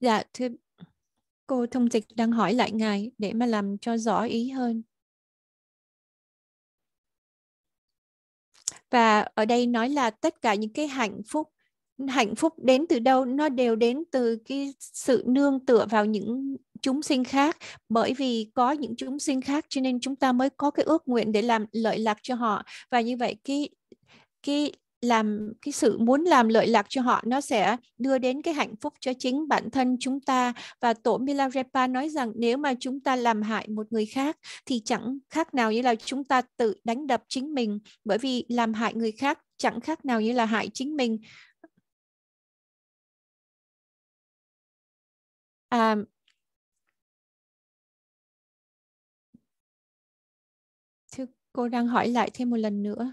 Dạ, thưa cô thông dịch đang hỏi lại ngài để mà làm cho rõ ý hơn. Và ở đây nói là tất cả những cái hạnh phúc hạnh phúc đến từ đâu nó đều đến từ cái sự nương tựa vào những chúng sinh khác bởi vì có những chúng sinh khác cho nên chúng ta mới có cái ước nguyện để làm lợi lạc cho họ và như vậy cái cái làm cái sự muốn làm lợi lạc cho họ nó sẽ đưa đến cái hạnh phúc cho chính bản thân chúng ta và tổ Milarepa nói rằng nếu mà chúng ta làm hại một người khác thì chẳng khác nào như là chúng ta tự đánh đập chính mình bởi vì làm hại người khác chẳng khác nào như là hại chính mình à, thưa cô đang hỏi lại thêm một lần nữa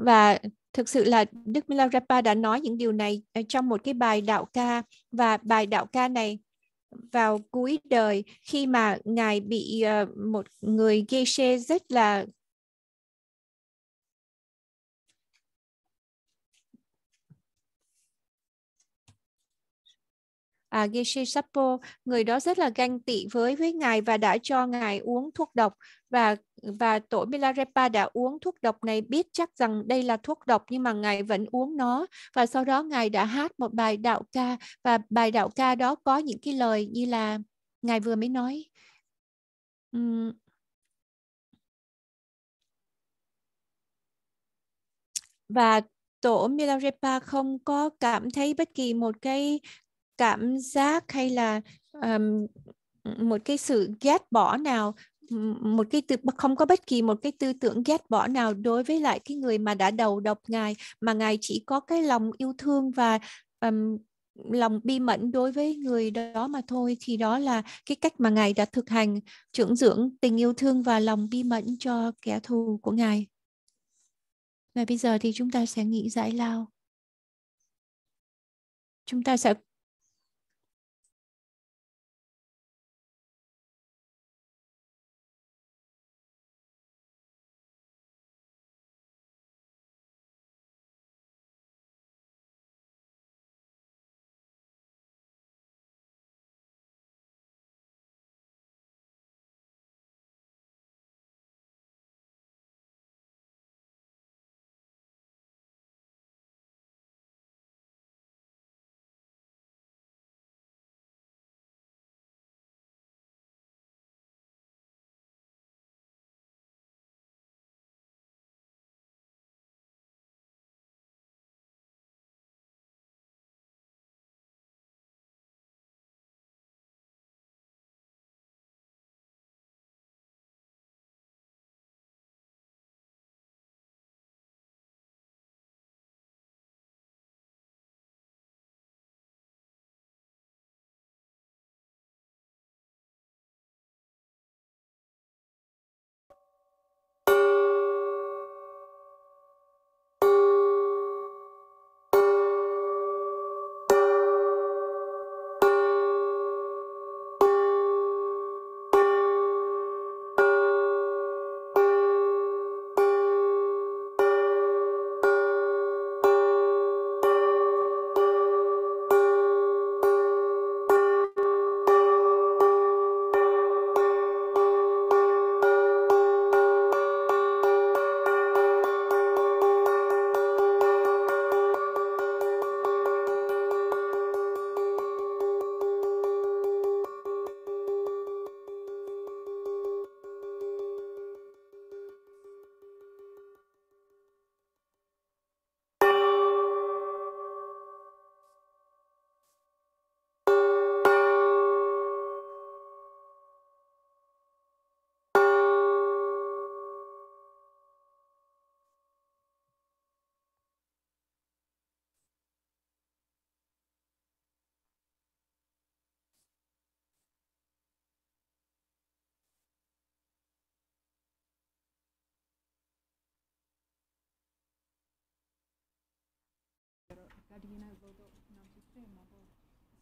và thực sự là Đức Milarepa đã nói những điều này ờ, trong một cái bài đạo ca và bài đạo ca này vào cuối đời khi mà ngài bị ờ, một người Geshe rất là à, Geshe Sapo người đó rất là ganh tị với với ngài và đã cho ngài uống thuốc độc và và tổ Milarepa đã uống thuốc độc này biết chắc rằng đây là thuốc độc nhưng mà ngài vẫn uống nó và sau đó ngài đã hát một bài đạo ca và bài đạo ca đó có những cái lời như là ngài vừa mới nói um, và tổ Milarepa không có cảm thấy bất kỳ một cái cảm giác hay là um, một cái sự ghét bỏ nào một cái tư không có bất kỳ một cái tư tưởng ghét bỏ nào đối với lại cái người mà đã đầu độc ngài mà ngài chỉ có cái lòng yêu thương và um, lòng bi mẫn đối với người đó mà thôi thì đó là cái cách mà ngài đã thực hành trưởng dưỡng tình yêu thương và lòng bi mẫn cho kẻ thù của ngài và bây giờ thì chúng ta sẽ nghĩ giải lao chúng ta sẽ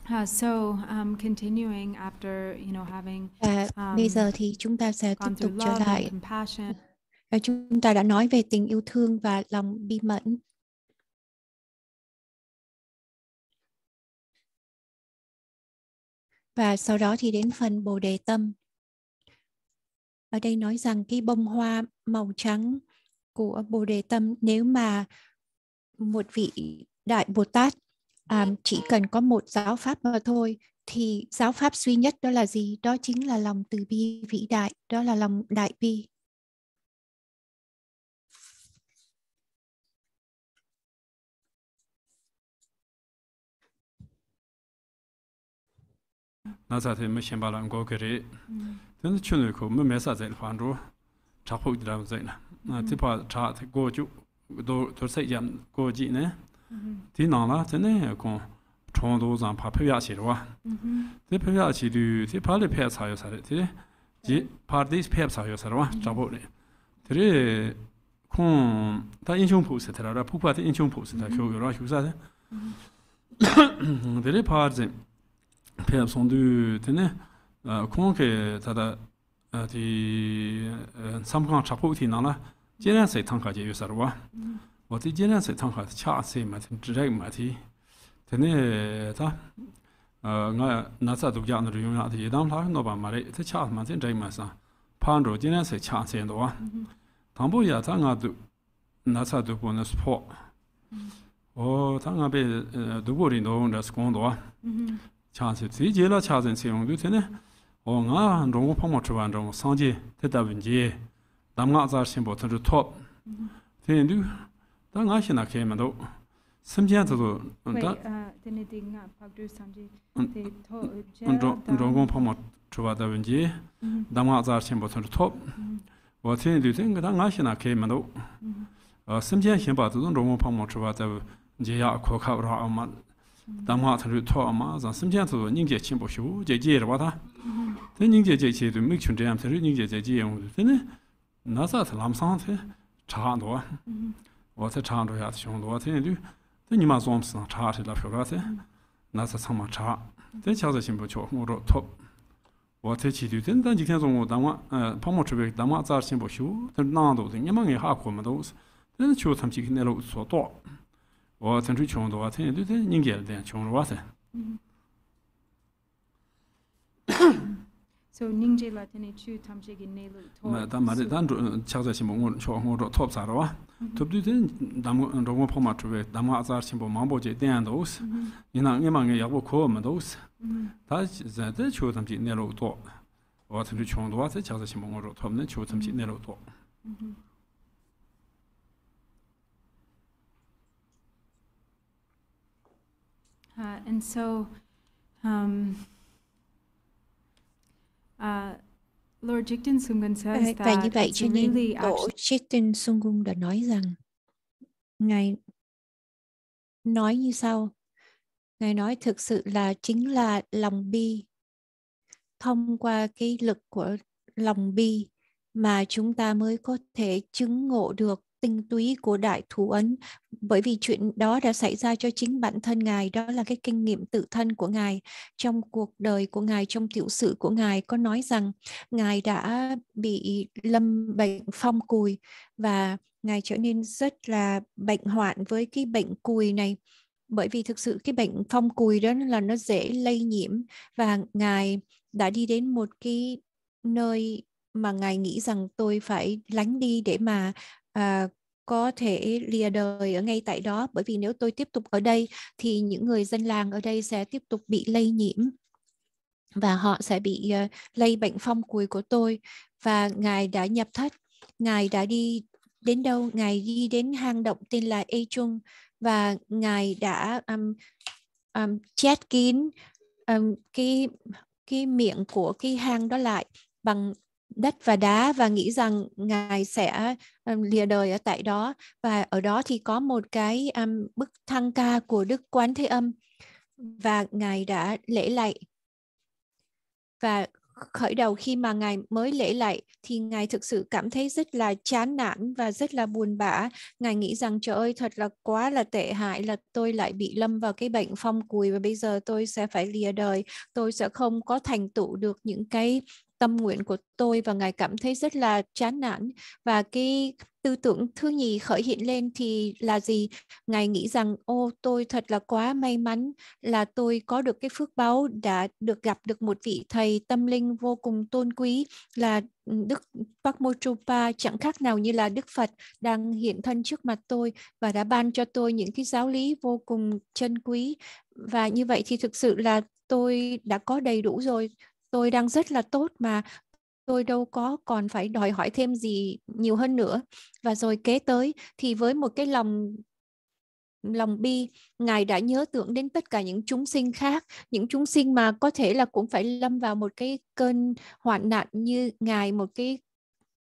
Uh, um, và bây um, giờ thì chúng ta sẽ tiếp tục trở lại. Và chúng ta đã nói về tình yêu thương và lòng bi mẫn. Và sau đó thì đến phần Bồ Đề Tâm. Ở đây nói rằng cái bông hoa màu trắng của Bồ Đề Tâm nếu mà một vị Đại Bồ Tát à, chỉ cần có một giáo pháp mà thôi thì giáo pháp duy nhất đó là gì đó chính là lòng từ bi vĩ đại đó là lòng đại bi nā sā tē mē shēmbā lā ngō kē rē tēn chū nē kō mē mē sā zē lā rō chā khō kī rā zē nā tē pā chā tē gō tôi dō sē yam gō jī nē Di nang la zene kong chong du zang rwa. Di pe pya xe du, di pa li pe tsa yo sa re, rwa, re re ti rwa. wa tī jīnā sī tāngkhā tī chā sī mā Tā ngā xī nā kē mā tō, tī ngā pāk tū tē tō jiān tā... Rōng pā mō chū tā wēn jī, dā mā zā rā xīn tō wā tēne tī tēng kā tā pā mō tā yā wā rā mā, tā tō mā, zā nīng jē wā tsā chā ndu yā duwa tsā yin du, tsā nima zōng tsā chā tsā lā phyoga nā tsā tsā ma chā, tsā chā tsā xīnbō chō, wā rō tō, wā tsā chī tu, tsā tsā jī kēng zōng wā dāng pā mō chī bē kī dāng wā tsā rā xīnbō xī wā, tsā nima ngay hā kō ma dō tsā, tsā chī wā tsām chī kī nē rō tsō tō, wā tsā chū chōng duwa tsā yin du, tsā nying kē rā tsā chōng rō wā tsā. so ning je la chu tam je to ma da ma dan eh, cha za shi ro top sa ro wa mm-hmm. to eh, mm-hmm. mm-hmm. da mo ro mo da je ko ta de to wa tu chong do wa cha ro ne to uh, and so um, Và như vậy cho nên Tổ Chittin Sungun đã nói rằng Ngài nói như sau. Ngài nói thực sự là chính là lòng bi. Thông qua cái lực của lòng bi mà chúng ta mới có thể chứng ngộ được tinh túy của đại thủ ấn bởi vì chuyện đó đã xảy ra cho chính bản thân ngài đó là cái kinh nghiệm tự thân của ngài trong cuộc đời của ngài trong tiểu sử của ngài có nói rằng ngài đã bị lâm bệnh phong cùi và ngài trở nên rất là bệnh hoạn với cái bệnh cùi này bởi vì thực sự cái bệnh phong cùi đó là nó dễ lây nhiễm và ngài đã đi đến một cái nơi mà ngài nghĩ rằng tôi phải lánh đi để mà à, có thể lìa đời ở ngay tại đó bởi vì nếu tôi tiếp tục ở đây thì những người dân làng ở đây sẽ tiếp tục bị lây nhiễm và họ sẽ bị uh, lây bệnh phong cúi của tôi và ngài đã nhập thất ngài đã đi đến đâu ngài đi đến hang động tên là A chung và ngài đã um, um, chét kín um, cái cái miệng của cái hang đó lại bằng đất và đá và nghĩ rằng ngài sẽ lìa đời ở tại đó và ở đó thì có một cái um, bức thăng ca của đức quán thế âm và ngài đã lễ lạy và khởi đầu khi mà ngài mới lễ lạy thì ngài thực sự cảm thấy rất là chán nản và rất là buồn bã ngài nghĩ rằng trời ơi thật là quá là tệ hại là tôi lại bị lâm vào cái bệnh phong cùi và bây giờ tôi sẽ phải lìa đời tôi sẽ không có thành tựu được những cái tâm nguyện của tôi và ngài cảm thấy rất là chán nản và cái tư tưởng thứ nhì khởi hiện lên thì là gì ngài nghĩ rằng ô tôi thật là quá may mắn là tôi có được cái phước báo đã được gặp được một vị thầy tâm linh vô cùng tôn quý là đức Pakmochupa chẳng khác nào như là đức Phật đang hiện thân trước mặt tôi và đã ban cho tôi những cái giáo lý vô cùng chân quý và như vậy thì thực sự là tôi đã có đầy đủ rồi tôi đang rất là tốt mà tôi đâu có còn phải đòi hỏi thêm gì nhiều hơn nữa và rồi kế tới thì với một cái lòng lòng bi ngài đã nhớ tưởng đến tất cả những chúng sinh khác những chúng sinh mà có thể là cũng phải lâm vào một cái cơn hoạn nạn như ngài một cái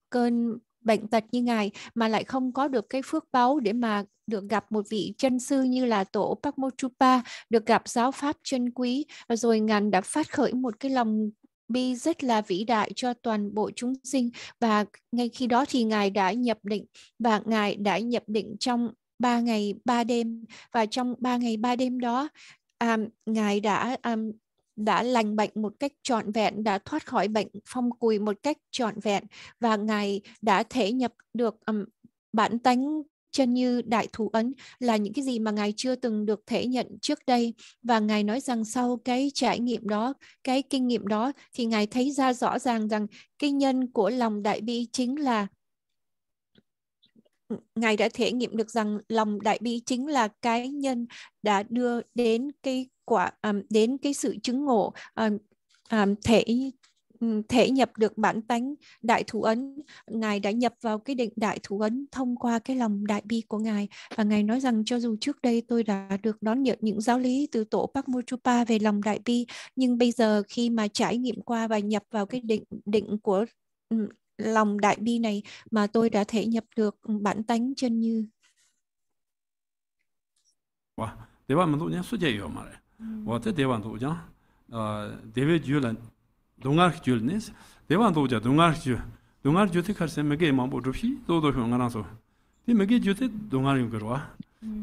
cơn bệnh tật như ngài mà lại không có được cái phước báu để mà được gặp một vị chân sư như là tổ Pakmochupa, được gặp giáo pháp chân quý và rồi ngài đã phát khởi một cái lòng bi rất là vĩ đại cho toàn bộ chúng sinh và ngay khi đó thì ngài đã nhập định và ngài đã nhập định trong ba ngày ba đêm và trong ba ngày ba đêm đó um, ngài đã um, đã lành bệnh một cách trọn vẹn, đã thoát khỏi bệnh phong cùi một cách trọn vẹn và Ngài đã thể nhập được um, bản tánh chân như đại thủ ấn là những cái gì mà ngài chưa từng được thể nhận trước đây và ngài nói rằng sau cái trải nghiệm đó cái kinh nghiệm đó thì ngài thấy ra rõ ràng rằng kinh nhân của lòng đại bi chính là ngài đã thể nghiệm được rằng lòng đại bi chính là cái nhân đã đưa đến cái quả um, đến cái sự chứng ngộ um, um, thể thể nhập được bản tánh đại thủ ấn ngài đã nhập vào cái định đại thủ ấn thông qua cái lòng đại bi của ngài và ngài nói rằng cho dù trước đây tôi đã được đón nhận những giáo lý từ tổ Park Mochupa về lòng đại bi nhưng bây giờ khi mà trải nghiệm qua và nhập vào cái định định của lòng đại bi này mà tôi đã thể nhập được bản tánh chân như. 와, 대화만 도냐 수제요 말해. 와, 때 대화만 도냐. 어, 대외 줄은 동아르 줄네. 대화만 도자 동아르 줄. 동아르 줄때 가서 메게 마보 줍시. 도도 형아나서. 이 메게 줄때 동아르 용거와.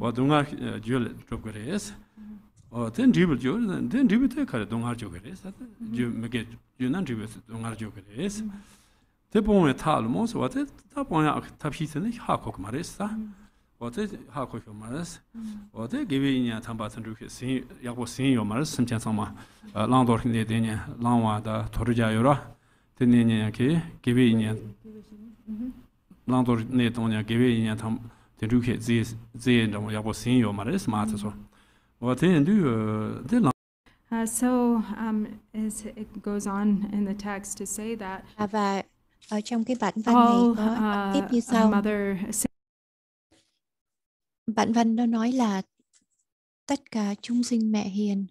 와 동아르 줄 줍거래스. 어, 된 리블 줄. 된 리블 때 가서 동아르 줄 그래서. 줄 메게 줄난 리블 동아르 줄 그래서. Te pōngwē tā lōmōs, wā te tā pōngyā tāpshī tēne hā kōk mā rēs tā, mm. wā te hā kōk yō mā rēs, mm. wā te gīwē yīnyā tāmbā tāndrū kē sīng, yāqbō sīng yō mā rēs, sīm chān sāng mō yāqbō te So, um, as it goes on in the text to say that, have a ở trong cái bản văn này có uh, tiếp như sau. Bản văn nó nói là tất cả chúng sinh mẹ hiền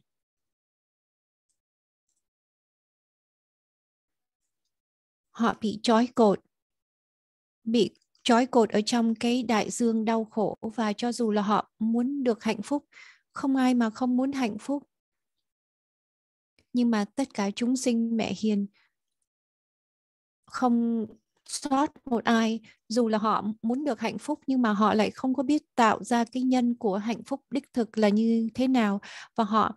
họ bị trói cột bị trói cột ở trong cái đại dương đau khổ và cho dù là họ muốn được hạnh phúc không ai mà không muốn hạnh phúc nhưng mà tất cả chúng sinh mẹ hiền không sót một ai dù là họ muốn được hạnh phúc nhưng mà họ lại không có biết tạo ra cái nhân của hạnh phúc đích thực là như thế nào và họ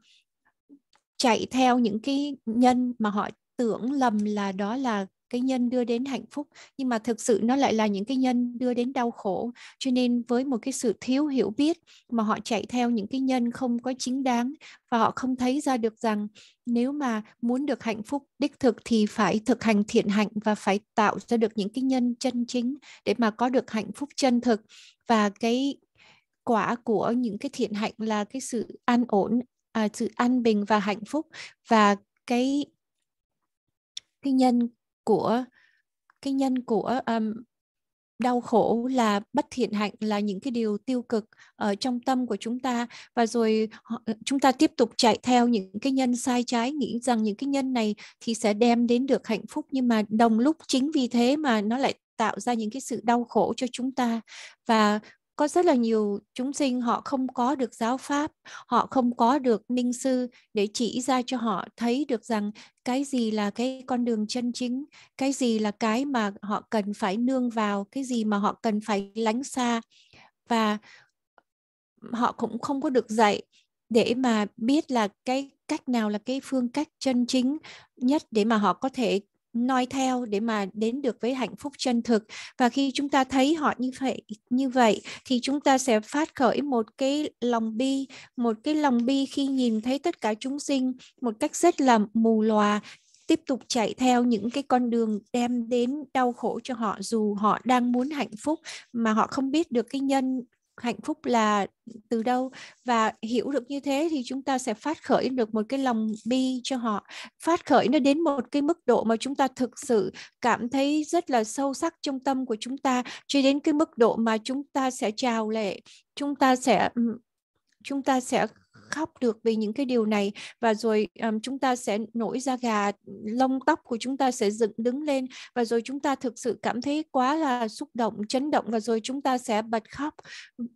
chạy theo những cái nhân mà họ tưởng lầm là đó là cái nhân đưa đến hạnh phúc nhưng mà thực sự nó lại là những cái nhân đưa đến đau khổ cho nên với một cái sự thiếu hiểu biết mà họ chạy theo những cái nhân không có chính đáng và họ không thấy ra được rằng nếu mà muốn được hạnh phúc đích thực thì phải thực hành thiện hạnh và phải tạo ra được những cái nhân chân chính để mà có được hạnh phúc chân thực và cái quả của những cái thiện hạnh là cái sự an ổn à, sự an bình và hạnh phúc và cái cái nhân của cái nhân của um, đau khổ là bất thiện hạnh là những cái điều tiêu cực ở trong tâm của chúng ta và rồi chúng ta tiếp tục chạy theo những cái nhân sai trái nghĩ rằng những cái nhân này thì sẽ đem đến được hạnh phúc nhưng mà đồng lúc chính vì thế mà nó lại tạo ra những cái sự đau khổ cho chúng ta và có rất là nhiều chúng sinh họ không có được giáo pháp họ không có được minh sư để chỉ ra cho họ thấy được rằng cái gì là cái con đường chân chính cái gì là cái mà họ cần phải nương vào cái gì mà họ cần phải lánh xa và họ cũng không có được dạy để mà biết là cái cách nào là cái phương cách chân chính nhất để mà họ có thể noi theo để mà đến được với hạnh phúc chân thực và khi chúng ta thấy họ như vậy như vậy thì chúng ta sẽ phát khởi một cái lòng bi một cái lòng bi khi nhìn thấy tất cả chúng sinh một cách rất là mù lòa tiếp tục chạy theo những cái con đường đem đến đau khổ cho họ dù họ đang muốn hạnh phúc mà họ không biết được cái nhân hạnh phúc là từ đâu và hiểu được như thế thì chúng ta sẽ phát khởi được một cái lòng bi cho họ phát khởi nó đến một cái mức độ mà chúng ta thực sự cảm thấy rất là sâu sắc trong tâm của chúng ta cho đến cái mức độ mà chúng ta sẽ chào lệ chúng ta sẽ chúng ta sẽ khóc được vì những cái điều này và rồi um, chúng ta sẽ nổi da gà lông tóc của chúng ta sẽ dựng đứng lên và rồi chúng ta thực sự cảm thấy quá là xúc động chấn động và rồi chúng ta sẽ bật khóc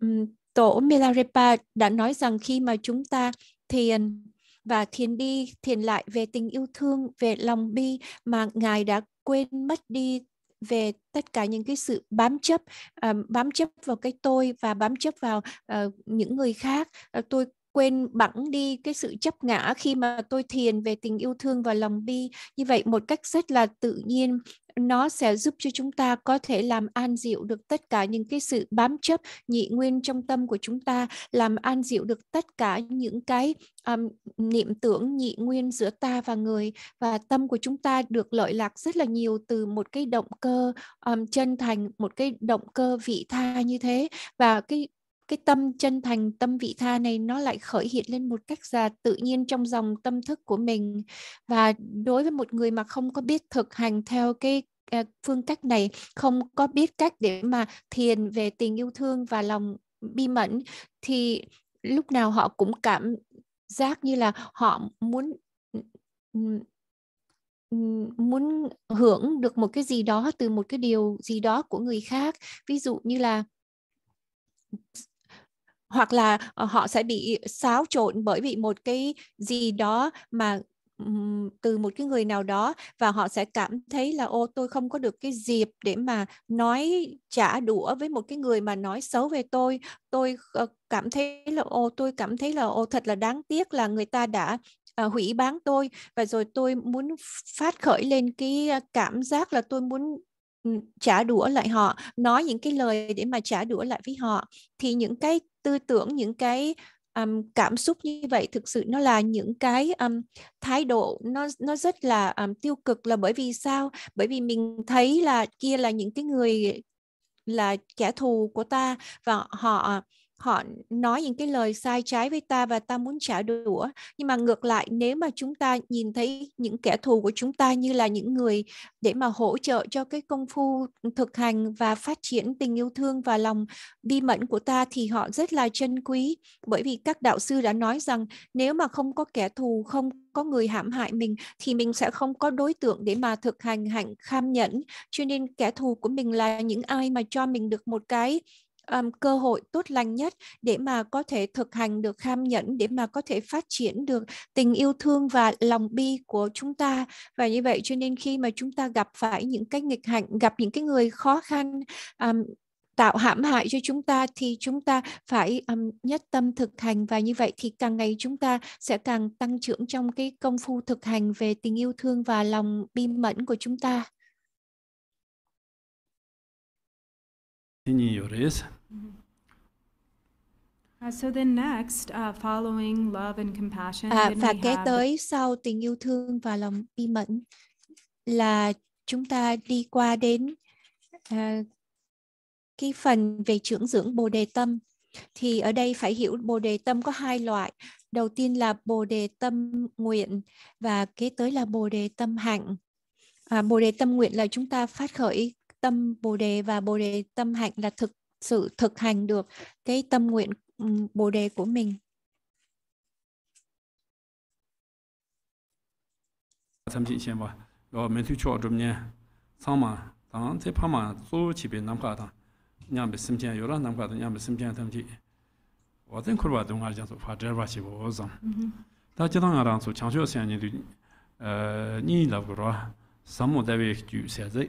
um, tổ Milarepa đã nói rằng khi mà chúng ta thiền và thiền đi thiền lại về tình yêu thương về lòng bi mà ngài đã quên mất đi về tất cả những cái sự bám chấp uh, bám chấp vào cái tôi và bám chấp vào uh, những người khác uh, tôi quên bẵng đi cái sự chấp ngã khi mà tôi thiền về tình yêu thương và lòng bi như vậy một cách rất là tự nhiên nó sẽ giúp cho chúng ta có thể làm an dịu được tất cả những cái sự bám chấp nhị nguyên trong tâm của chúng ta làm an dịu được tất cả những cái um, niệm tưởng nhị nguyên giữa ta và người và tâm của chúng ta được lợi lạc rất là nhiều từ một cái động cơ um, chân thành một cái động cơ vị tha như thế và cái cái tâm chân thành tâm vị tha này nó lại khởi hiện lên một cách là tự nhiên trong dòng tâm thức của mình và đối với một người mà không có biết thực hành theo cái à, phương cách này không có biết cách để mà thiền về tình yêu thương và lòng bi mẫn thì lúc nào họ cũng cảm giác như là họ muốn muốn hưởng được một cái gì đó từ một cái điều gì đó của người khác ví dụ như là hoặc là ờ, họ sẽ bị xáo trộn bởi vì một cái gì đó mà từ một cái người nào đó và họ sẽ cảm thấy là ô tôi không có được cái dịp để mà nói trả đũa với một cái người mà nói xấu về tôi tôi ờ, cảm thấy là ô tôi cảm thấy là ô thật là đáng tiếc là người ta đã À, hủy bán tôi và rồi tôi muốn phát khởi lên cái cảm giác là tôi muốn trả đũa lại họ nói những cái lời để mà trả đũa lại với họ thì những cái tư tưởng những cái um, cảm xúc như vậy thực sự nó là những cái um, thái độ nó nó rất là um, tiêu cực là bởi vì sao bởi vì mình thấy là kia là những cái người là kẻ thù của ta và họ họ nói những cái lời sai trái với ta và ta muốn trả đũa nhưng mà ngược lại nếu mà chúng ta nhìn thấy những kẻ thù của chúng ta như là những người để mà hỗ trợ cho cái công phu thực hành và phát triển tình yêu thương và lòng bi mẫn của ta thì họ rất là chân quý bởi vì các đạo sư đã nói rằng nếu mà không có kẻ thù không có người hãm hại mình thì mình sẽ không có đối tượng để mà thực hành hạnh kham nhẫn cho nên kẻ thù của mình là những ai mà cho mình được một cái um, cơ hội tốt lành nhất để mà có thể thực hành được kham nhẫn để mà có thể phát triển được tình yêu thương và lòng bi của chúng ta và như vậy cho nên khi mà chúng ta gặp phải những cái nghịch hạnh gặp những cái người khó khăn um, tạo hãm hại cho chúng ta thì chúng ta phải um, nhất tâm thực hành và như vậy thì càng ngày chúng ta sẽ càng tăng trưởng trong cái công phu thực hành về tình yêu thương và lòng bi mẫn của chúng ta. señores. Mm-hmm. Uh, uh, à, và kế tới sau tình yêu thương và lòng bi mẫn là chúng ta đi qua đến uh, cái phần về trưởng dưỡng bồ đề tâm thì ở đây phải hiểu bồ đề tâm có hai loại đầu tiên là bồ đề tâm nguyện và kế tới là bồ đề tâm hạnh à, bồ đề tâm nguyện là chúng ta phát khởi tâm bồ đề và bồ đề tâm hạnh là thực sự thực hành được cái tâm nguyện bồ đề của mình tham chị xem bà rồi mình thu cho chúng nhé xong mà tăng thế phá mà số chỉ bị nắm cả tăng nhà bị xem chén rồi nắm cả tăng nhà bị xem chén tham chị và tên khu vực đông hải giang số phát triển và chỉ vô rằng mm-hmm. ta chỉ tăng ở rằng số chẳng chưa xem như ờ như là vừa rồi sớm một đại về chủ sẽ dạy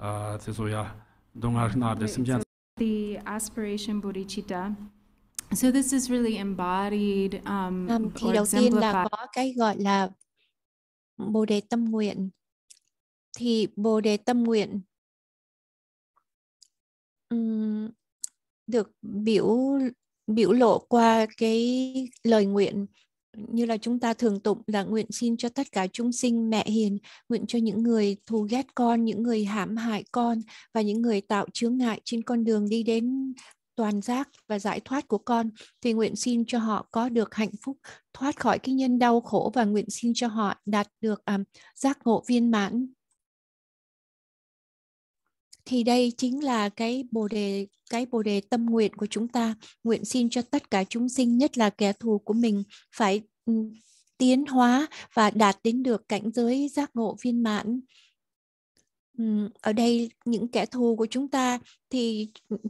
The aspiration bodhicitta. So this is really embodied um, um, thì đầu tiên là có cái gọi là Bồ đề tâm nguyện. Thì Bồ đề tâm nguyện um, được biểu biểu lộ qua cái lời nguyện như là chúng ta thường tụng là nguyện xin cho tất cả chúng sinh mẹ hiền, nguyện cho những người thù ghét con, những người hãm hại con và những người tạo chướng ngại trên con đường đi đến toàn giác và giải thoát của con thì nguyện xin cho họ có được hạnh phúc thoát khỏi cái nhân đau khổ và nguyện xin cho họ đạt được um, giác ngộ viên mãn thì đây chính là cái bồ đề cái bồ đề tâm nguyện của chúng ta nguyện xin cho tất cả chúng sinh nhất là kẻ thù của mình phải ừ, tiến hóa và đạt đến được cảnh giới giác ngộ viên mãn ừ, ở đây những kẻ thù của chúng ta thì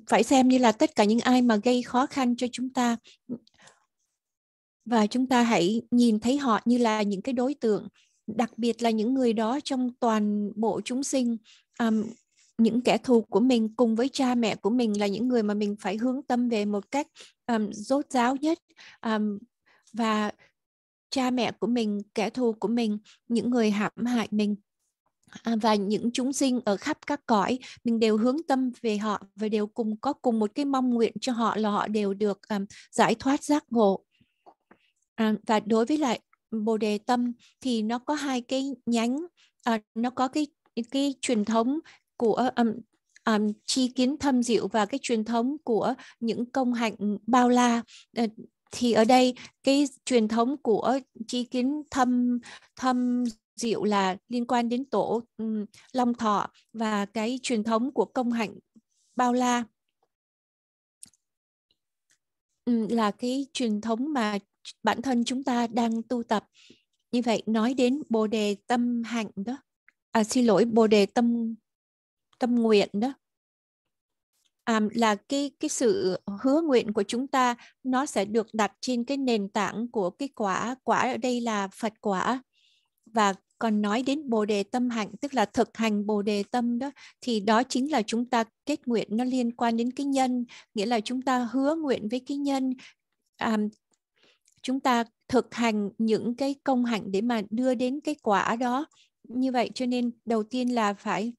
phải xem như là tất cả những ai mà gây khó khăn cho chúng ta và chúng ta hãy nhìn thấy họ như là những cái đối tượng đặc biệt là những người đó trong toàn bộ chúng sinh um, những kẻ thù của mình cùng với cha mẹ của mình là những người mà mình phải hướng tâm về một cách um, rốt ráo nhất um, và cha mẹ của mình kẻ thù của mình những người hãm hại mình À, và những chúng sinh ở khắp các cõi mình đều hướng tâm về họ và đều cùng có cùng một cái mong nguyện cho họ là họ đều được um, giải thoát giác ngộ à, và đối với lại bồ đề tâm thì nó có hai cái nhánh à, nó có cái cái truyền thống của um, um, chi kiến thâm diệu và cái truyền thống của những công hạnh bao la ờ, thì ở đây cái truyền thống của chi kiến thâm thâm diệu là liên quan đến tổ um, long thọ và cái truyền thống của công hạnh bao la um, là cái truyền thống mà bản thân chúng ta đang tu tập như vậy nói đến bồ đề tâm hạnh đó à, xin lỗi bồ đề tâm tâm nguyện đó à, là cái cái sự hứa nguyện của chúng ta nó sẽ được đặt trên cái nền tảng của cái quả quả ở đây là phật quả và còn nói đến bồ đề tâm hạnh tức là thực hành bồ đề tâm đó thì đó chính là chúng ta kết nguyện nó liên quan đến cái nhân nghĩa là chúng ta hứa nguyện với cái nhân à, chúng ta thực hành những cái công hạnh để mà đưa đến cái quả đó như vậy cho nên đầu tiên là phải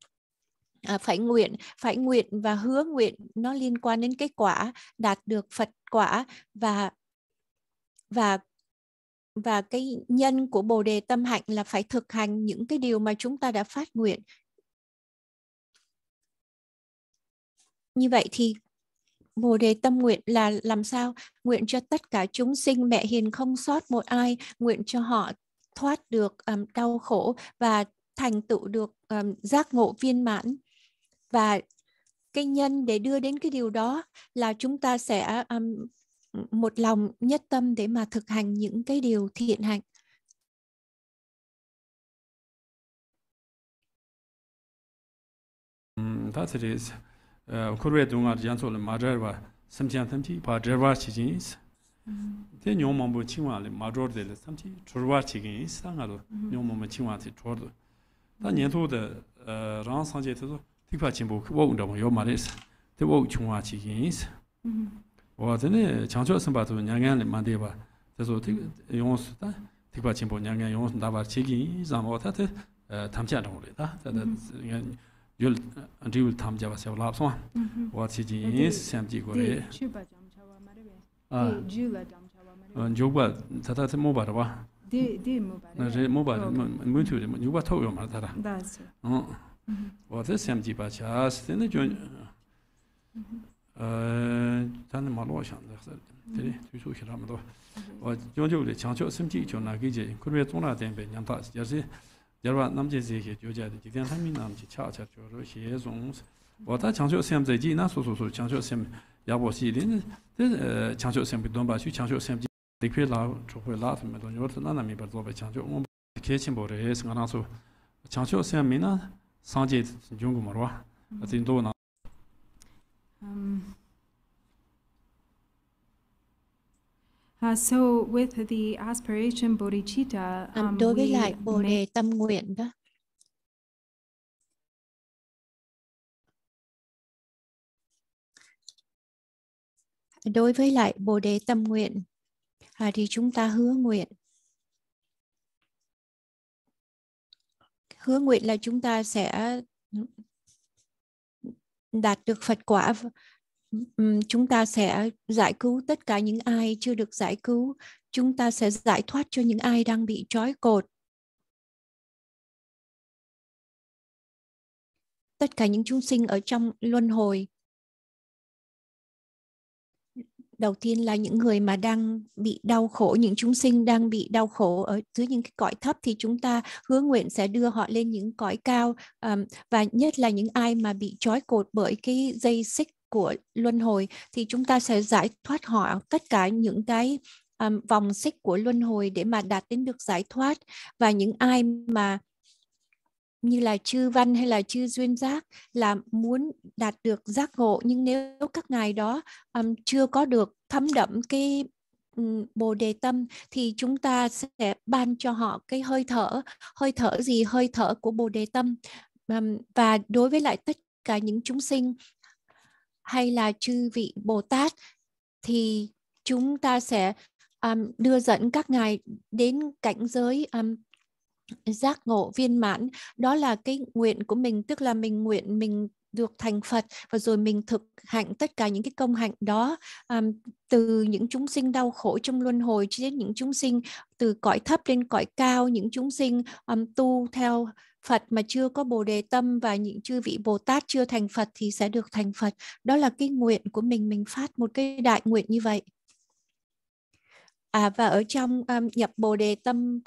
à, phải nguyện phải nguyện và hứa nguyện nó liên quan đến kết quả đạt được phật quả và và và cái nhân của bồ đề tâm hạnh là phải thực hành những cái điều mà chúng ta đã phát nguyện như vậy thì Bồ đề tâm nguyện là làm sao? Nguyện cho tất cả chúng sinh mẹ hiền không sót một ai, nguyện cho họ thoát được um, đau khổ và thành tựu được um, giác ngộ viên mãn và cái nhân để đưa đến cái điều đó là chúng ta sẽ um, một lòng nhất tâm để mà thực hành những cái điều thiện hạnh that it is kurwe dunga janso le madrarwa samchiyan samchi pa drarwa chichin is te nyong mambu chingwa le madror de le samchi churwa chichin is ta nga do nyong mambu chingwa te chordo ta nyentu de rang sanje te do tīkpa chīmbu wō ngā mō yō mā rīs, tī wō chūng wā chī kīñīs. Wā tīne chāngchō sīmbā tū ñāngiān lī māndī bā, tī sō tīkpa chīmbu ñāngiān yōngs nā bā chī kīñī zā mō tā tī tam chā rōng rī, tā tā yō rī wī tam chā bā siyā wā lāb sōng, wā chī wāt sēm jīpa chās, tēne jōn, tāne mā lōwa shāng dāxā, tēne tū shū shirā mā dōwa, wā jōn jōg lē chāng chō sēm jī chō nā sanje yungu marwa, ati ndo na. Uh, so with the aspiration bodhicitta, um, đối với lại bồ đề tâm nguyện đó. Đối với lại bồ đề tâm nguyện, à, thì chúng ta hứa nguyện hứa nguyện là chúng ta sẽ đạt được Phật quả chúng ta sẽ giải cứu tất cả những ai chưa được giải cứu chúng ta sẽ giải thoát cho những ai đang bị trói cột tất cả những chúng sinh ở trong luân hồi đầu tiên là những người mà đang bị đau khổ những chúng sinh đang bị đau khổ ở dưới những cái cõi thấp thì chúng ta hứa nguyện sẽ đưa họ lên những cõi cao um, và nhất là những ai mà bị trói cột bởi cái dây xích của luân hồi thì chúng ta sẽ giải thoát họ tất cả những cái um, vòng xích của luân hồi để mà đạt đến được giải thoát và những ai mà như là chư văn hay là chư duyên giác là muốn đạt được giác ngộ nhưng nếu các ngài đó um, chưa có được thấm đậm cái bồ đề tâm thì chúng ta sẽ ban cho họ cái hơi thở hơi thở gì hơi thở của bồ đề tâm um, và đối với lại tất cả những chúng sinh hay là chư vị bồ tát thì chúng ta sẽ um, đưa dẫn các ngài đến cảnh giới um, giác ngộ viên mãn đó là cái nguyện của mình tức là mình nguyện mình được thành Phật và rồi mình thực hạnh tất cả những cái công hạnh đó um, từ những chúng sinh đau khổ trong luân hồi cho đến những chúng sinh từ cõi thấp lên cõi cao những chúng sinh um, tu theo Phật mà chưa có Bồ đề tâm và những chư vị Bồ Tát chưa thành Phật thì sẽ được thành Phật đó là cái nguyện của mình mình phát một cái đại nguyện như vậy à và ở trong um, nhập Bồ đề tâm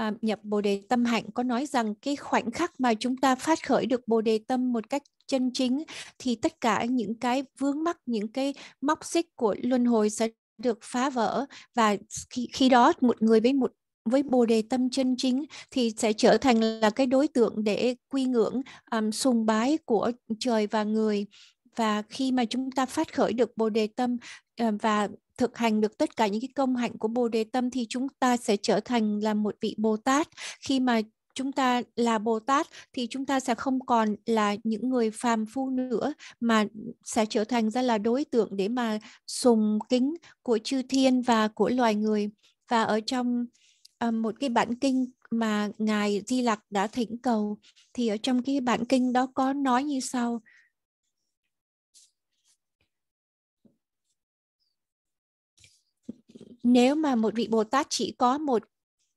à, nhập bồ đề tâm hạnh có nói rằng cái khoảnh khắc mà chúng ta phát khởi được bồ đề tâm một cách chân chính thì tất cả những cái vướng mắc những cái móc xích của luân hồi sẽ được phá vỡ và khi, khi đó một người với một với bồ đề tâm chân chính thì sẽ trở thành là cái đối tượng để quy ngưỡng um, sùng bái của trời và người và khi mà chúng ta phát khởi được bồ đề tâm uh, và thực hành được tất cả những cái công hạnh của Bồ Đề Tâm thì chúng ta sẽ trở thành là một vị Bồ Tát. Khi mà chúng ta là Bồ Tát thì chúng ta sẽ không còn là những người phàm phu nữa mà sẽ trở thành ra là đối tượng để mà sùng kính của chư thiên và của loài người. Và ở trong à, một cái bản kinh mà ngài Di Lặc đã thỉnh cầu thì ở trong cái bản kinh đó có nói như sau nếu mà một vị Bồ Tát chỉ có một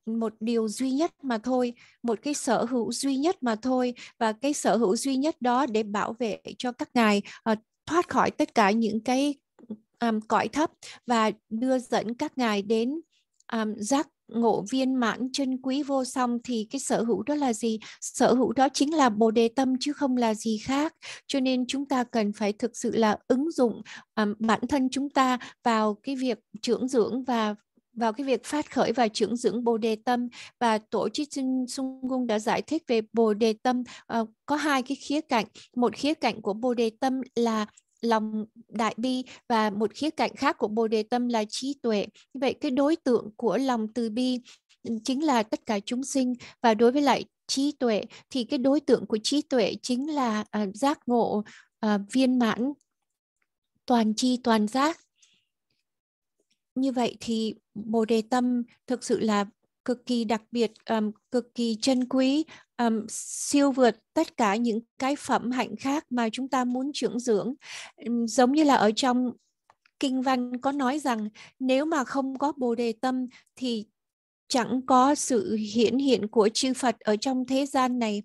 một điều duy nhất mà thôi, một cái sở hữu duy nhất mà thôi và cái sở hữu duy nhất đó để bảo vệ cho các ngài uh, thoát khỏi tất cả những cái um, cõi thấp và đưa dẫn các ngài đến um, giác ngộ viên mãn chân quý vô song thì cái sở hữu đó là gì sở hữu đó chính là bồ đề tâm chứ không là gì khác cho nên chúng ta cần phải thực sự là ứng dụng um, bản thân chúng ta vào cái việc trưởng dưỡng và vào cái việc phát khởi và trưởng dưỡng bồ đề tâm và tổ chức sinh sung gung đã giải thích về bồ đề tâm uh, có hai cái khía cạnh một khía cạnh của bồ đề tâm là lòng đại bi và một khía cạnh khác của bồ đề tâm là trí tuệ như vậy cái đối tượng của lòng từ bi ừ, chính là tất cả chúng sinh và đối với lại trí tuệ thì cái đối tượng của trí tuệ chính là à, giác ngộ à, viên mãn toàn chi toàn giác như vậy thì bồ đề tâm thực sự là cực kỳ đặc biệt, um, cực kỳ chân quý, um, siêu vượt tất cả những cái phẩm hạnh khác mà chúng ta muốn trưởng dưỡng. Um, giống như là ở trong kinh văn có nói rằng nếu mà không có bồ đề tâm thì chẳng có sự hiển hiện của chư Phật ở trong thế gian này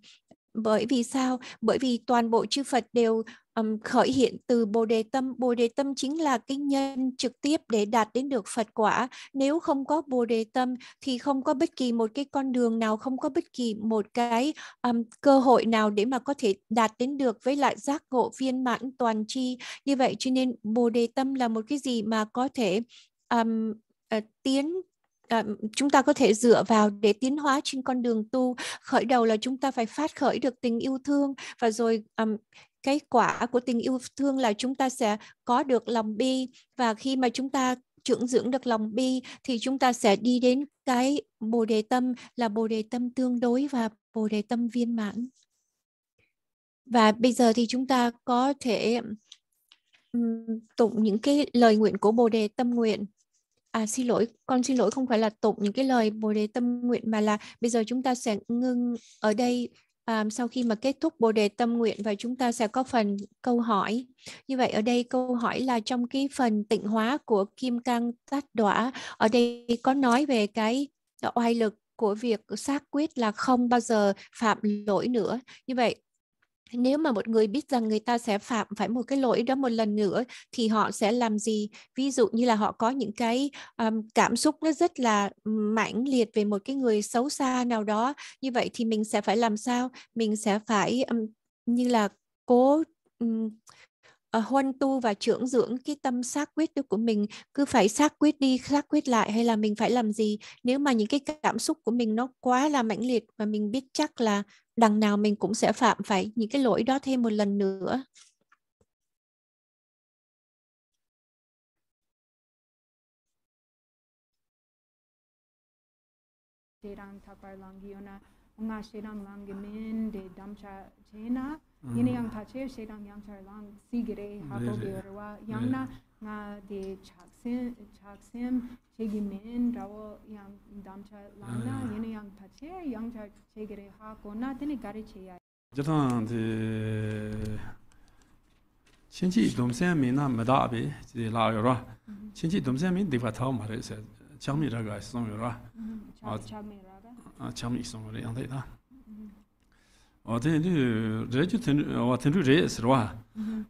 bởi vì sao bởi vì toàn bộ chư phật đều um, khởi hiện từ bồ đề tâm bồ đề tâm chính là kinh nhân trực tiếp để đạt đến được phật quả nếu không có bồ đề tâm thì không có bất kỳ một cái con đường nào không có bất kỳ một cái um, cơ hội nào để mà có thể đạt đến được với lại giác ngộ viên mãn toàn tri như vậy cho nên bồ đề tâm là một cái gì mà có thể um, uh, tiến à, chúng ta có thể dựa vào để tiến hóa trên con đường tu khởi đầu là chúng ta phải phát khởi được tình yêu thương và rồi um, cái quả của tình yêu thương là chúng ta sẽ có được lòng bi và khi mà chúng ta trưởng dưỡng được lòng bi thì chúng ta sẽ đi đến cái bồ đề tâm là bồ đề tâm tương đối và bồ đề tâm viên mãn và bây giờ thì chúng ta có thể tụng những cái lời nguyện của bồ đề tâm nguyện à xin lỗi con xin lỗi không phải là tụng những cái lời bồ đề tâm nguyện mà là bây giờ chúng ta sẽ ngưng ở đây à, sau khi mà kết thúc bồ đề tâm nguyện và chúng ta sẽ có phần câu hỏi như vậy ở đây câu hỏi là trong cái phần tịnh hóa của kim cang tát đọa ở đây có nói về cái oai lực của việc xác quyết là không bao giờ phạm lỗi nữa như vậy nếu mà một người biết rằng người ta sẽ phạm phải một cái lỗi đó một lần nữa thì họ sẽ làm gì ví dụ như là họ có những cái um, cảm xúc nó rất là mãnh liệt về một cái người xấu xa nào đó như vậy thì mình sẽ phải làm sao mình sẽ phải um, như là cố um, huân tu và trưởng dưỡng cái tâm xác quyết của mình cứ phải xác quyết đi xác quyết lại hay là mình phải làm gì nếu mà những cái cảm xúc của mình nó quá là mãnh liệt và mình biết chắc là đằng nào mình cũng sẽ phạm phải những cái lỗi đó thêm một lần nữa terang ngā di chāk sim, chāk sim, chē kī mēn, rāwō yāng dām chā lāng dāng, yīn yāng tā chē, yāng chā chē kī rīhā kō nā, tēnī gā rī chē yā yā. Jatāng di, chēn chī dōm sē mēn ten tu re ju ten wa ten tu re sirwa.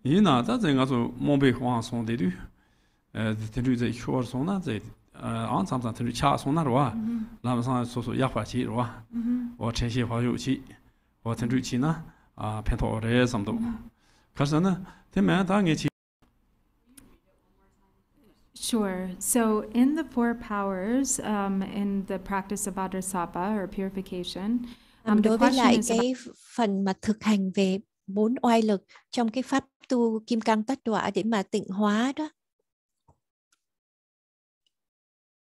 Yi na ta zi nga zu mongbe huwa song de tu, ten tu zi xuwa song na zi, an tsam tsam to Sure. So in the four powers, um, in the practice of Adrasapa or purification, Um, đối với lại cái phần mà thực hành về bốn oai lực trong cái pháp tu kim cang tát đọa để mà tịnh hóa đó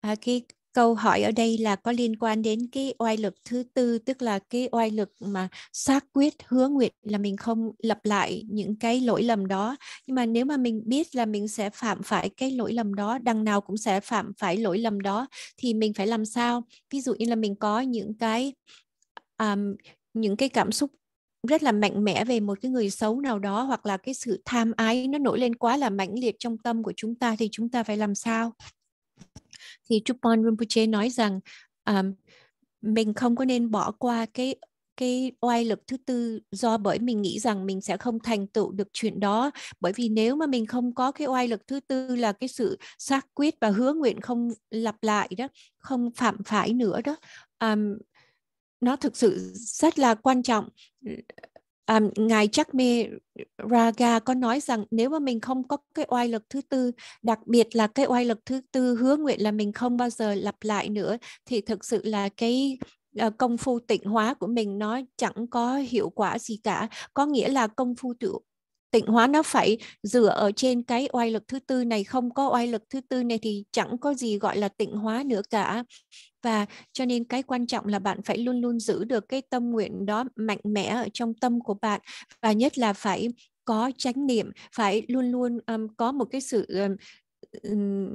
à, cái câu hỏi ở đây là có liên quan đến cái oai lực thứ tư tức là cái oai lực mà xác quyết hứa nguyện là mình không lặp lại những cái lỗi lầm đó nhưng mà nếu mà mình biết là mình sẽ phạm phải cái lỗi lầm đó đằng nào cũng sẽ phạm phải lỗi lầm đó thì mình phải làm sao ví dụ như là mình có những cái um, những cái cảm xúc rất là mạnh mẽ về một cái người xấu nào đó hoặc là cái sự tham ái nó nổi lên quá là mãnh liệt trong tâm của chúng ta thì chúng ta phải làm sao thì Chupon Rinpoche nói rằng um, mình không có nên bỏ qua cái cái oai lực thứ tư do bởi mình nghĩ rằng mình sẽ không thành tựu được chuyện đó bởi vì nếu mà mình không có cái oai lực thứ tư là cái sự xác quyết và hứa nguyện không lặp lại đó không phạm phải nữa đó um, nó thực sự rất là quan trọng à, ngài Chakme Raga có nói rằng nếu mà mình không có cái oai lực thứ tư, đặc biệt là cái oai lực thứ tư hứa nguyện là mình không bao giờ lặp lại nữa thì thực sự là cái ờ, công phu tịnh hóa của mình nó chẳng có hiệu quả gì cả có nghĩa là công phu tịnh hóa nó phải dựa ở trên cái oai lực thứ tư này không có oai lực thứ tư này thì chẳng có gì gọi là tịnh hóa nữa cả và cho nên cái quan trọng là bạn phải luôn luôn giữ được cái tâm nguyện đó mạnh mẽ ở trong tâm của bạn và nhất là phải có chánh niệm phải luôn luôn um, có một cái sự um,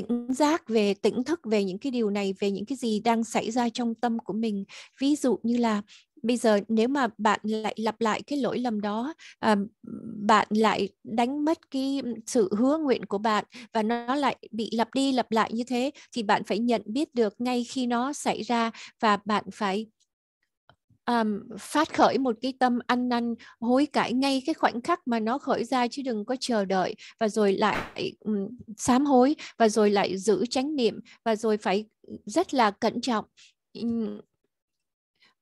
tỉnh giác về tỉnh thức về những cái điều này về những cái gì đang xảy ra trong tâm của mình ví dụ như là bây giờ nếu mà bạn lại lặp lại cái lỗi lầm đó à, bạn lại đánh mất cái sự hứa nguyện của bạn và nó lại bị lặp đi lặp lại như thế thì bạn phải nhận biết được ngay khi nó xảy ra và bạn phải um, phát khởi một cái tâm ăn năn hối cải ngay cái khoảnh khắc mà nó khởi ra chứ đừng có chờ đợi và rồi lại um, sám hối và rồi lại giữ chánh niệm và rồi phải rất là cẩn trọng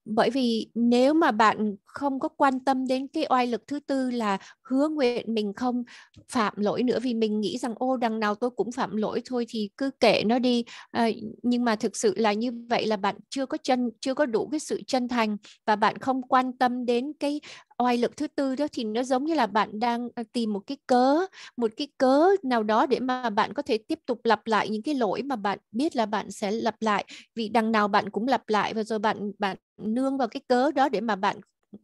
bởi vì nếu mà bạn không có quan tâm đến cái oai lực thứ tư là hứa nguyện mình không phạm lỗi nữa vì mình nghĩ rằng ô đằng nào tôi cũng phạm lỗi thôi thì cứ kệ nó đi à, nhưng mà thực sự là như vậy là bạn chưa có chân chưa có đủ cái sự chân thành và bạn không quan tâm đến cái oai lực thứ tư đó thì nó giống như là bạn đang ờ, tìm một cái cớ một cái cớ nào đó để mà bạn có thể tiếp tục lặp lại những cái lỗi mà bạn biết là bạn sẽ lặp lại vì đằng nào bạn cũng lặp lại và rồi bạn bạn nương vào cái cớ đó để mà bạn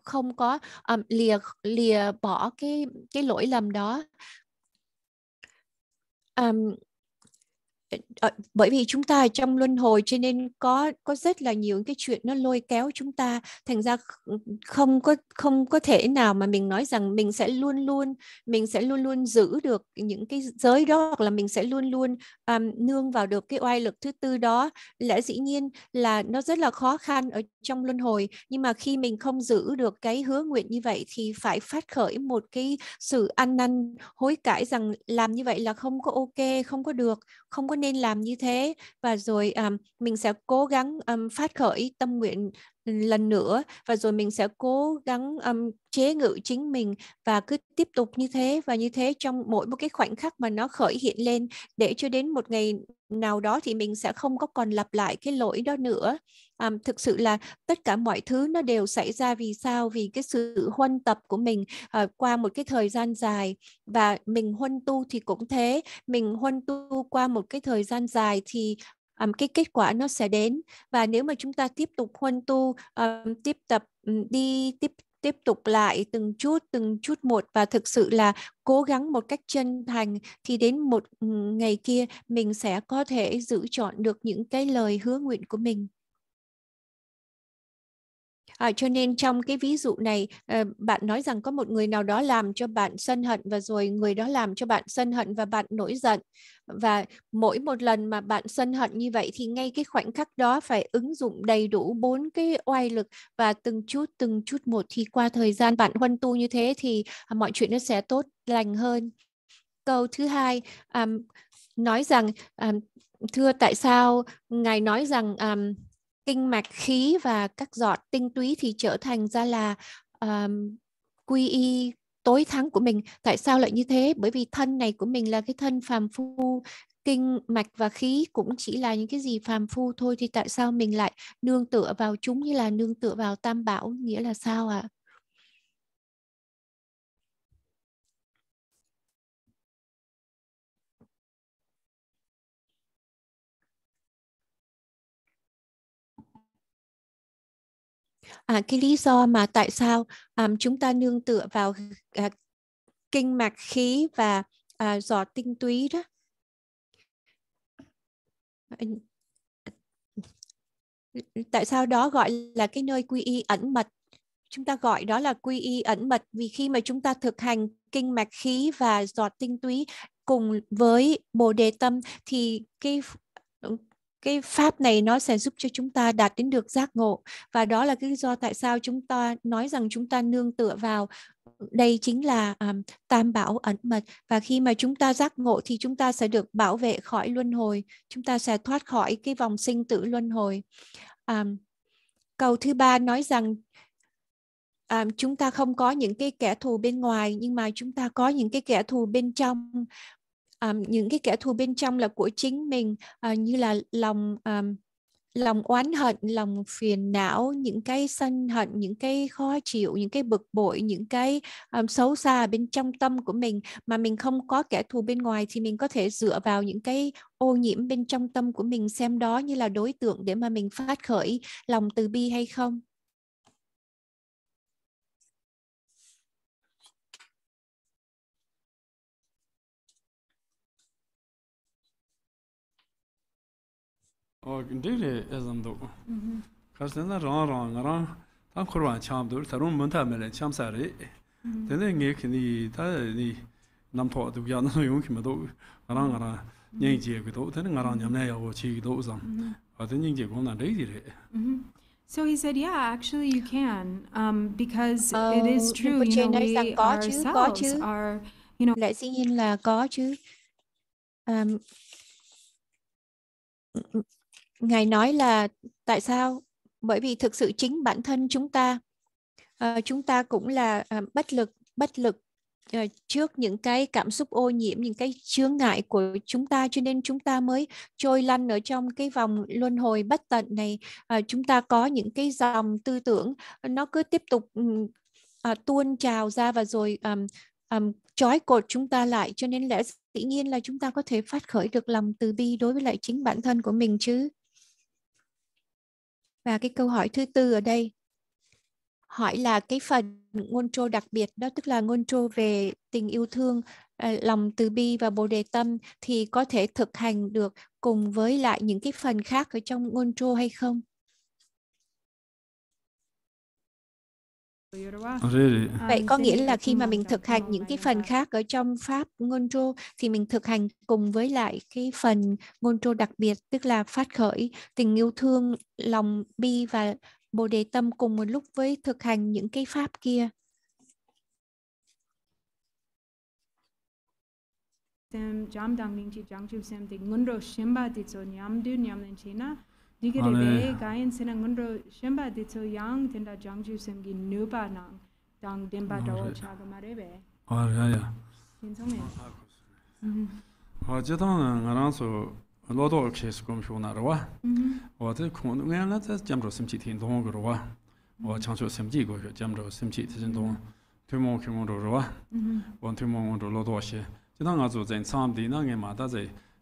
không có um, lìa lìa bỏ cái cái lỗi lầm đó um, Ờ, bởi vì chúng ta trong luân hồi cho nên có có rất là nhiều cái chuyện nó lôi kéo chúng ta thành ra không có không có thể nào mà mình nói rằng mình sẽ luôn luôn mình sẽ luôn luôn giữ được những cái giới đó hoặc là mình sẽ luôn luôn um, nương vào được cái oai lực thứ tư đó lẽ dĩ nhiên là nó rất là khó khăn ở trong luân hồi nhưng mà khi mình không giữ được cái hứa nguyện như vậy thì phải phát khởi một cái sự ăn năn hối cải rằng làm như vậy là không có ok không có được không có nên làm như thế và rồi um, mình sẽ cố gắng um, phát khởi tâm nguyện lần nữa và rồi mình sẽ cố gắng um, chế ngự chính mình và cứ tiếp tục như thế và như thế trong mỗi một cái khoảnh khắc mà nó khởi hiện lên để cho đến một ngày nào đó thì mình sẽ không có còn lặp lại cái lỗi đó nữa um, thực sự là tất cả mọi thứ nó đều xảy ra vì sao vì cái sự huân tập của mình uh, qua một cái thời gian dài và mình huân tu thì cũng thế mình huân tu qua một cái thời gian dài thì um, cái kết quả nó sẽ đến và nếu mà chúng ta tiếp tục huân tu um, tiếp tập đi tiếp tiếp tục lại từng chút từng chút một và thực sự là cố gắng một cách chân thành thì đến một ngày kia mình sẽ có thể giữ chọn được những cái lời hứa nguyện của mình À, cho nên trong cái ví dụ này ờ, bạn nói rằng có một người nào đó làm cho bạn sân hận và rồi người đó làm cho bạn sân hận và bạn nổi giận và mỗi một lần mà bạn sân hận như vậy thì ngay cái khoảnh khắc đó phải ứng dụng đầy đủ bốn cái oai lực và từng chút từng chút một thì qua thời gian bạn huân tu như thế thì à, mọi chuyện nó sẽ tốt lành hơn câu thứ hai um, nói rằng um, thưa tại sao ngài nói rằng um, kinh mạch khí và các giọt tinh túy thì trở thành ra là um, quy y tối thắng của mình tại sao lại như thế bởi vì thân này của mình là cái thân phàm phu kinh mạch và khí cũng chỉ là những cái gì phàm phu thôi thì tại sao mình lại nương tựa vào chúng như là nương tựa vào tam bảo nghĩa là sao ạ à? à, cái lý do mà tại sao à, chúng ta nương tựa vào à, kinh mạch khí và à, giọt tinh túy đó tại sao đó gọi là cái nơi quy y ẩn mật chúng ta gọi đó là quy y ẩn mật vì khi mà chúng ta thực hành kinh mạch khí và giọt tinh túy cùng với bồ đề tâm thì cái cái pháp này nó sẽ giúp cho chúng ta đạt đến được giác ngộ và đó là cái lý do tại sao chúng ta nói rằng chúng ta nương tựa vào đây chính là um, tam bảo ẩn mật và khi mà chúng ta giác ngộ thì chúng ta sẽ được bảo vệ khỏi luân hồi chúng ta sẽ thoát khỏi cái vòng sinh tử luân hồi um, câu thứ ba nói rằng à, chúng ta không có những cái kẻ thù bên ngoài nhưng mà chúng ta có những cái kẻ thù bên trong um, những cái kẻ thù bên trong là của chính mình uh, như là lòng um, lòng oán hận lòng phiền não những cái sân hận những cái khó chịu những cái bực bội những cái um, xấu xa bên trong tâm của mình mà mình không có kẻ thù bên ngoài thì mình có thể dựa vào những cái ô nhiễm bên trong tâm của mình xem đó như là đối tượng để mà mình phát khởi lòng từ bi hay không dhīrī āzaṁ dhūk. Kārī tēnā rāng rāng rāng, tā khurvān chāṁ dhūr, tā rūṁ mūntā mēlē chāṁ sārī. Tēnā ngē kī nī, tā nī nāṁ tō dhūk nyam So he said, yeah, actually you can, um, because oh, it is true, you know, we got ourselves you, got you. are, you know. Let's see in la got you. Um, ngài nói là tại sao bởi vì thực sự chính bản thân chúng ta uh, chúng ta cũng là uh, bất lực bất lực uh, trước những cái cảm xúc ô nhiễm những cái chướng ngại của chúng ta cho nên chúng ta mới trôi lăn ở trong cái vòng luân hồi bất tận này uh, chúng ta có những cái dòng tư tưởng nó cứ tiếp tục uh, tuôn trào ra và rồi um, um, trói cột chúng ta lại cho nên lẽ dĩ nhiên là chúng ta có thể phát khởi được lòng từ bi đối với lại chính bản thân của mình chứ và cái câu hỏi thứ tư ở đây hỏi là cái phần ngôn trô đặc biệt đó tức là ngôn trô về tình yêu thương à, lòng từ bi và bồ đề tâm thì có thể thực hành được cùng với lại những cái phần khác ở trong ngôn trô hay không Ờ, ờ, Vậy có nghĩa là khi mà mình thực hành những cái phần khác ở trong Pháp ngôn Ngonjo thì mình thực hành cùng với lại cái phần ngôn Ngonjo đặc biệt tức là phát khởi tình yêu thương, lòng bi và Bồ Đề Tâm cùng một lúc với thực hành những cái Pháp kia. jam dang ning chi jang chu sem ti ngunro shimba ti zo nyam du nyam len chi na Digirebe gayan sena ngondro shenpa ditso yang tenda jangju semgi nupa nang dang denpa dawa chaga marebe. Aar ya ya. Kintsome. Aar jitang nga 와 lodo kshes gomshu narwa. Wate kundu ngayan la tsa jamro semchi ten dongo gorwa.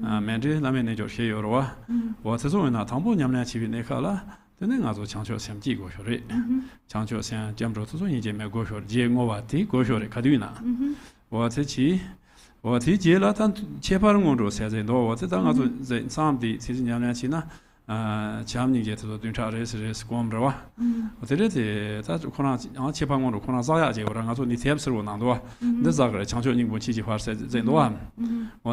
mēnzhē lāmē nē jō shē yō rō wā, wā tsā sō wē nā tāngbō ñam nā chībī nē khā lā, tē nē ngā sō chāng chō siam jī gō shō rē, chāng chō siam jiam rō tsā sō yī jē mē gō shō rē, jē ngō wā tē gō shō rē kā tū yī nā, wā tē jē lā tān chē pā rō ngō rō tā ngā zē tē chā rē sī sī rā tē rē tē tā khu chē pā ngō rō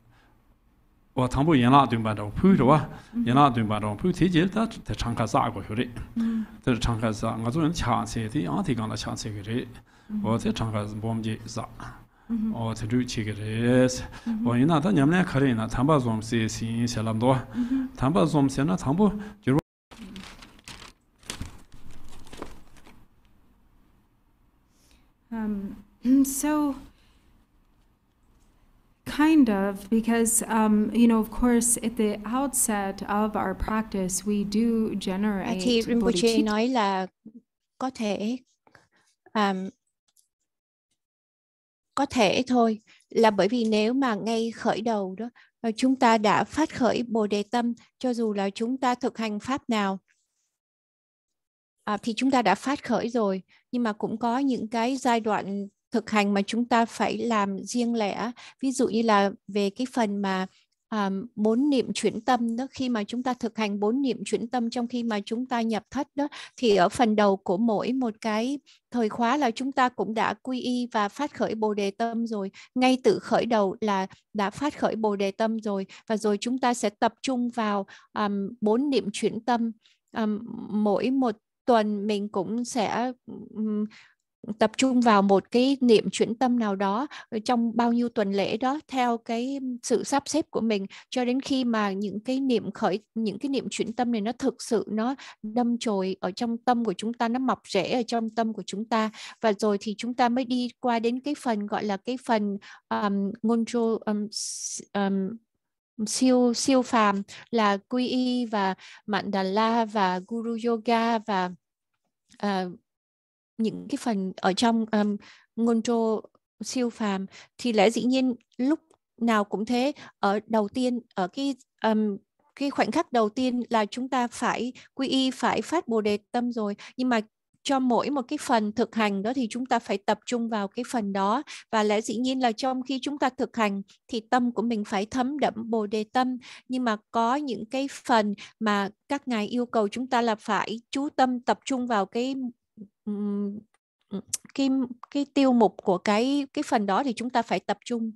wā thāngbō yāng nā duṋ bā rā wā pūy rā wā tī jīr tā chāng kā sā kua xu rī tā chāng sā ngā zu yin chāng sī tī yāng tī kāng tā rī wā tā bōm jī sā wā tā rī wā tā rī na sī sī sī na So Kind of, because, um, you know, of course, at the outset of our practice, we do à, generate. Thì Rinpoche nói là có thể um, có thể thôi là bởi vì nếu mà ngay khởi đầu đó ờ, chúng ta đã phát khởi bồ đề tâm cho dù là chúng ta thực hành pháp nào à, thì chúng ta đã phát khởi rồi nhưng mà cũng có những cái giai đoạn thực hành mà chúng ta phải làm riêng lẻ ví dụ như là về cái phần mà um, bốn niệm chuyển tâm đó khi mà chúng ta thực hành bốn niệm chuyển tâm trong khi mà chúng ta nhập thất đó thì ở phần đầu của mỗi một cái thời khóa là chúng ta cũng đã quy y và phát khởi bồ đề tâm rồi ngay từ khởi đầu là đã phát khởi bồ đề tâm rồi và rồi chúng ta sẽ tập trung vào um, bốn niệm chuyển tâm um, mỗi một tuần mình cũng sẽ um, tập trung vào một cái niệm chuyển tâm nào đó trong bao nhiêu tuần lễ đó theo cái sự sắp xếp của mình cho đến khi mà những cái niệm khởi những cái niệm chuyển tâm này nó thực sự nó đâm chồi ở trong tâm của chúng ta nó mọc rễ ở trong tâm của chúng ta và rồi thì chúng ta mới đi qua đến cái phần gọi là cái phần um, ngôn trô um, um, siêu siêu phàm là quy y và mạn đà la và guru yoga và uh, những cái phần ở trong um, ngôn trô siêu phàm thì lẽ dĩ nhiên lúc nào cũng thế ở đầu tiên ở cái um, cái khoảnh khắc đầu tiên là chúng ta phải quy y phải phát bồ đề tâm rồi nhưng mà cho mỗi một cái phần thực hành đó thì chúng ta phải tập trung vào cái phần đó và lẽ dĩ nhiên là trong khi chúng ta thực hành thì tâm của mình phải thấm đậm bồ đề tâm nhưng mà có những cái phần mà các ngài yêu cầu chúng ta là phải chú tâm tập trung vào cái cái cái tiêu mục của cái cái phần đó thì chúng ta phải tập trung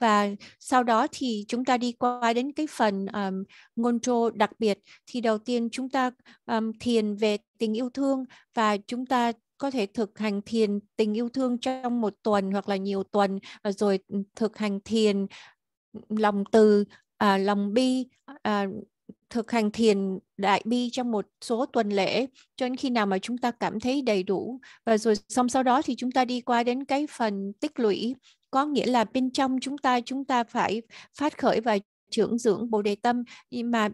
và sau đó thì chúng ta đi qua đến cái phần um, ngôn trô đặc biệt thì đầu tiên chúng ta um, thiền về tình yêu thương và chúng ta có thể thực hành thiền tình yêu thương trong một tuần hoặc là nhiều tuần ờ, rồi thực hành thiền lòng từ à, lòng bi à, thực hành thiền đại bi trong một số tuần lễ cho đến khi nào mà chúng ta cảm thấy đầy đủ và rồi xong sau đó thì chúng ta đi qua đến cái phần tích lũy có nghĩa là bên trong chúng ta chúng ta phải phát khởi và trưởng dưỡng bồ đề tâm nhưng mà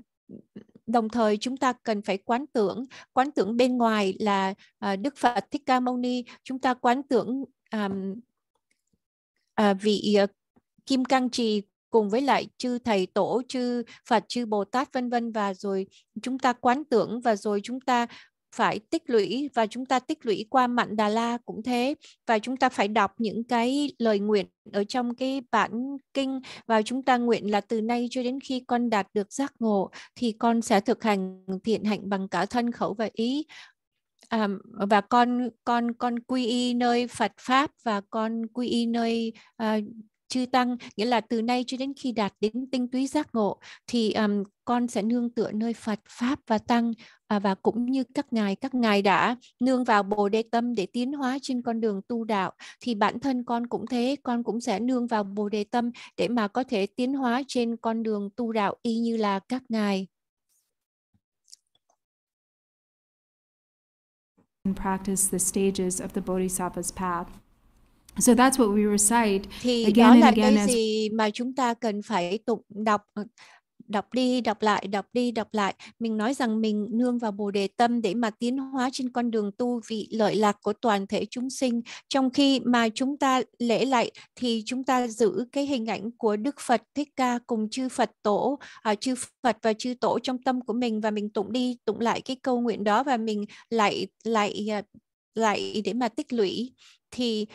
đồng thời chúng ta cần phải quán tưởng quán tưởng bên ngoài là à, đức phật thích ca mâu ni chúng ta quán tưởng um, uh, vị uh, kim cang trì cùng với lại chư thầy tổ chư phật chư bồ tát vân vân và rồi chúng ta quán tưởng và rồi chúng ta phải tích lũy và chúng ta tích lũy qua Mạnh Đà La cũng thế và chúng ta phải đọc những cái lời nguyện ở trong cái bản kinh và chúng ta nguyện là từ nay cho đến khi con đạt được giác ngộ thì con sẽ thực hành thiện hạnh bằng cả thân khẩu và ý à, và con con con quy y nơi Phật pháp và con quy y nơi à, chư tăng nghĩa là từ nay cho đến khi đạt đến tinh túy giác ngộ thì um, con sẽ nương tựa nơi Phật pháp và tăng à, và cũng như các ngài các ngài đã nương vào bồ đề tâm để tiến hóa trên con đường tu đạo thì bản thân con cũng thế con cũng sẽ nương vào bồ đề tâm để mà có thể tiến hóa trên con đường tu đạo y như là các ngài practice the stages of the Bodhisattva's path. So that's what we recite Thì again đó and là again cái gì as... mà chúng ta cần phải tụng đọc ờ, đọc đi đọc lại đọc đi đọc lại mình nói rằng mình nương vào bồ đề tâm để mà tiến hóa trên con đường tu vị lợi lạc của toàn thể chúng sinh trong khi mà chúng ta lễ lại thì chúng ta giữ cái hình ảnh của đức phật thích ca cùng chư phật tổ à, chư phật và chư tổ trong tâm của mình và mình tụng đi tụng lại cái câu nguyện đó và mình lại lại ờ, lại để mà tích lũy thì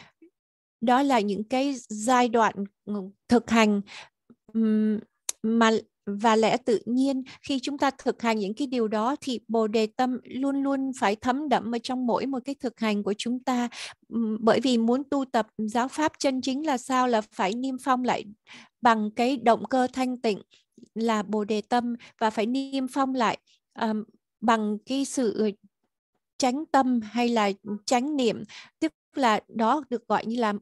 đó là những cái giai đoạn ừ, thực hành mà và lẽ tự nhiên khi chúng ta thực hành những cái điều đó thì bồ đề tâm luôn luôn phải thấm đậm ở trong mỗi một cái thực hành của chúng ta bởi vì muốn tu tập giáo pháp chân chính là sao là phải niêm phong lại bằng cái động cơ thanh tịnh là bồ đề tâm và phải niêm phong lại um, bằng cái sự tránh tâm hay là tránh niệm tức là đó được gọi như là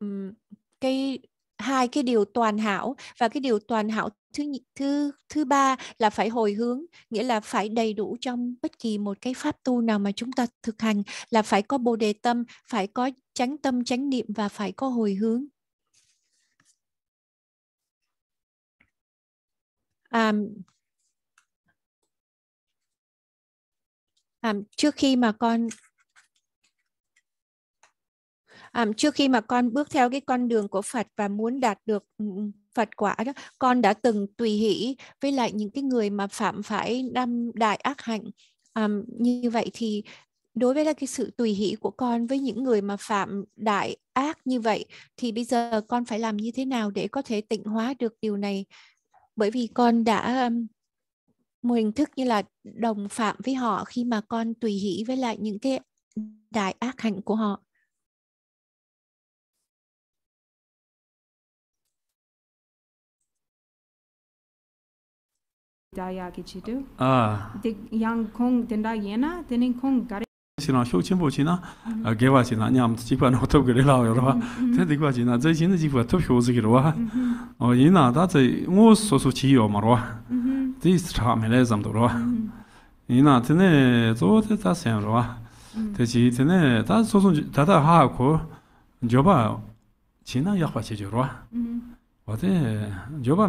um, cái hai cái điều toàn hảo và cái điều toàn hảo thứ thứ thứ ba là phải hồi hướng nghĩa là phải đầy đủ trong bất kỳ một cái pháp tu nào mà chúng ta thực hành là phải có bồ đề tâm phải có chánh tâm chánh niệm và phải có hồi hướng à, à, trước khi mà con à, trước khi mà con bước theo cái con đường của Phật và muốn đạt được Phật quả đó, con đã từng tùy hỷ với lại những cái người mà phạm phải năm đại ác hạnh. À, như vậy thì đối với là cái sự tùy hỷ của con với những người mà phạm đại ác như vậy thì bây giờ con phải làm như thế nào để có thể tịnh hóa được điều này bởi vì con đã một hình thức như là đồng phạm với họ khi mà con tùy hỷ với lại những cái đại ác hạnh của họ daya ki chidu. Di yang kong tenda yena, tenin kong gari. Shirang shok chenpo chi na, gewa chi na, nyam jikwa no tup giri lao yor wa. Ten dikwa chi na, zay chi na jikwa tup shok zikir wa. O yin na, da zay ngu su su chi wa.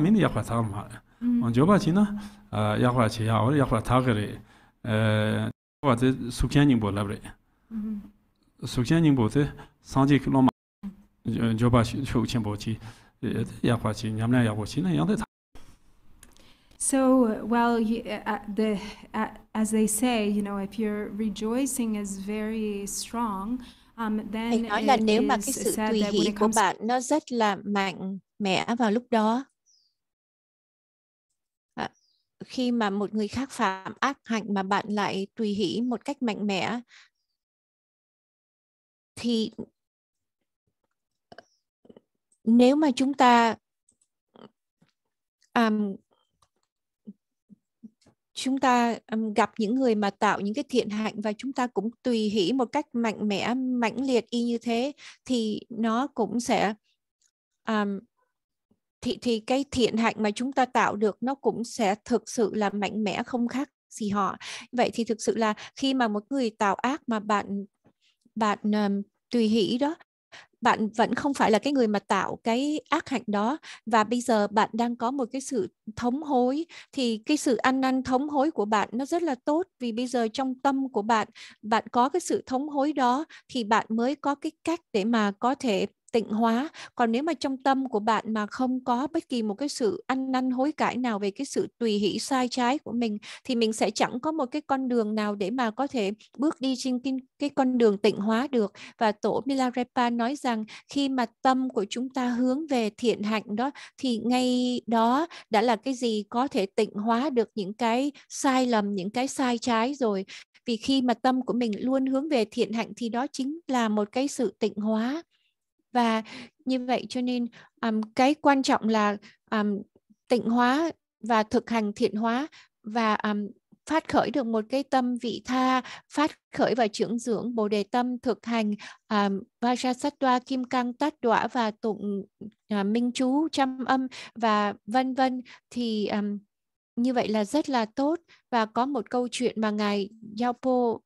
wa. онжобачина яхвачи яор яхва тагри э вате сукянин болабре сукянин боте санжик лома жоба шукчен бочи яхвачи нямля яхвачи на янде So, well, you, uh, uh, the, uh, as they say, you know, if your rejoicing is very strong, um, then Anh nói là nếu mà cái sự tùy hỷ của bạn nó rất là mạnh mẽ vào lúc đó khi mà một người khác phạm ác hạnh mà bạn lại tùy hỷ một cách mạnh mẽ thì nếu mà chúng ta um, chúng ta um, gặp những người mà tạo những cái thiện hạnh và chúng ta cũng tùy hỷ một cách mạnh mẽ mãnh liệt y như thế thì nó cũng sẽ um, thì thì cái thiện hạnh mà chúng ta tạo được nó cũng sẽ thực sự là mạnh mẽ không khác gì họ vậy thì thực sự là khi mà một người tạo ác mà bạn bạn um, tùy hỷ đó bạn vẫn không phải là cái người mà tạo cái ác hạnh đó và bây giờ bạn đang có một cái sự thống hối thì cái sự ăn năn thống hối của bạn nó rất là tốt vì bây giờ trong tâm của bạn bạn có cái sự thống hối đó thì bạn mới có cái cách để mà có thể tịnh hóa còn nếu mà trong tâm của bạn mà không có bất kỳ một cái sự ăn năn hối cải nào về cái sự tùy hỷ sai trái của mình thì mình sẽ chẳng có một cái con đường nào để mà có thể bước đi trên cái, con đường tịnh hóa được và tổ Milarepa nói rằng khi mà tâm của chúng ta hướng về thiện hạnh đó thì ngay đó đã là cái gì có thể tịnh hóa được những cái sai lầm những cái sai trái rồi vì khi mà tâm của mình luôn hướng về thiện hạnh thì đó chính là một cái sự tịnh hóa và như vậy cho nên um, cái quan trọng là um, tịnh hóa và thực hành thiện hóa và um, phát khởi được một cái tâm vị tha phát khởi và trưởng dưỡng bồ đề tâm thực hành um, vajrasattva kim cang tát đọa và tụng uh, minh chú trăm âm và vân vân thì um, như vậy là rất là tốt và có một câu chuyện mà ngài Yapo uh,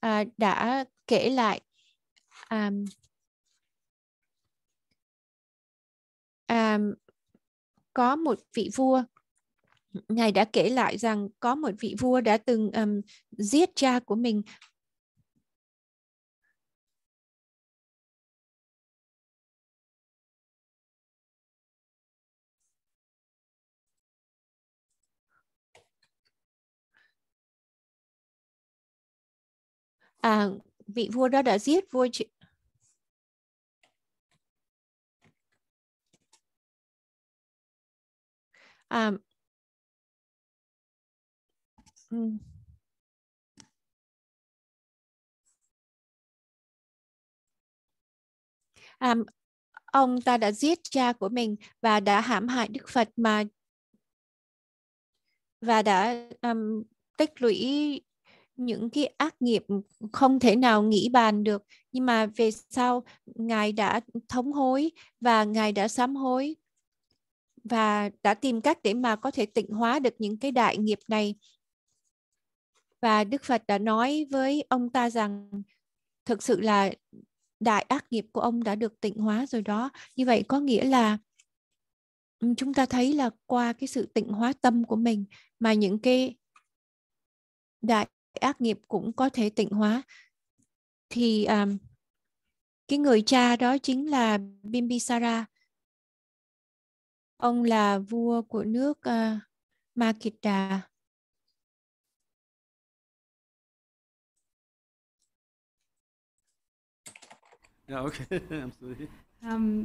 à, đã kể lại um, à, có một vị vua ngài đã kể lại rằng có một vị vua đã từng um, giết cha của mình à, vị vua đó đã giết vua um, um, ông ta đã giết cha của mình và đã hãm hại Đức Phật mà và đã um, tích lũy những cái ác nghiệp không thể nào nghĩ bàn được nhưng mà về sau ngài đã thống hối và ngài đã sám hối và đã tìm cách để mà có thể tịnh hóa được những cái đại nghiệp này. Và Đức Phật đã nói với ông ta rằng thực sự là đại ác nghiệp của ông đã được tịnh hóa rồi đó. Như vậy có nghĩa là chúng ta thấy là qua cái sự tịnh hóa tâm của mình mà những cái đại ác nghiệp cũng có thể tịnh hóa thì um, cái người cha đó chính là Bimbisara Ông là vua của nước uh, Makita. Yeah, okay. I'm sorry. Um,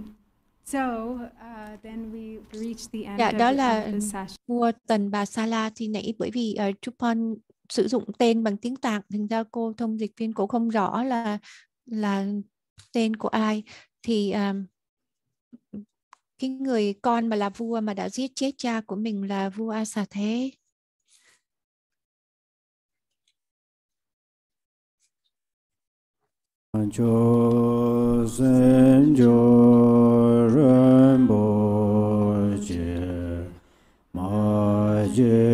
so uh, then we reach the end dạ, yeah, đó of là the vua Tần Bà Sa La thì nãy bởi vì uh, Chupon sử dụng tên bằng tiếng Tạng thành ra cô thông dịch viên cô không rõ là là tên của ai thì um, cái người con mà là vua mà đã giết chết cha của mình là vua A Xà Thế. Cho sen cho ren bo je ma je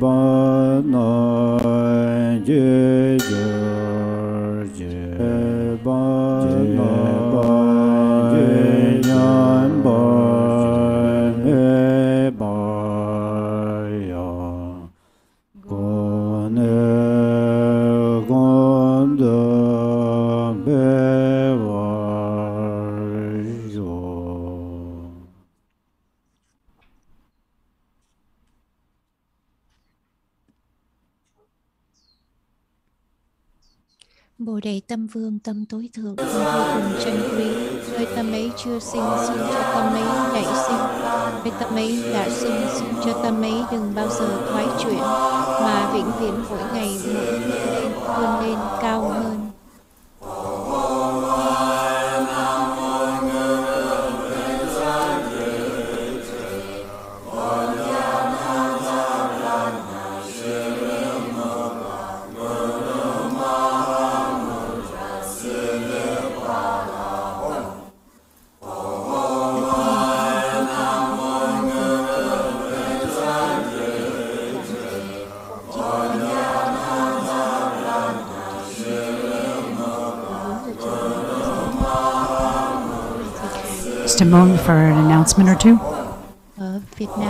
ba na je tâm vương tâm tối thượng con vô cùng chân quý nơi tâm ấy chưa sinh xin cho tâm ấy nảy sinh nơi tâm ấy đã sinh xin cho tâm ấy đừng bao giờ thoái chuyển mà vĩnh viễn mỗi ngày mỗi lên vươn lên cao hơn Simone for an announcement or two.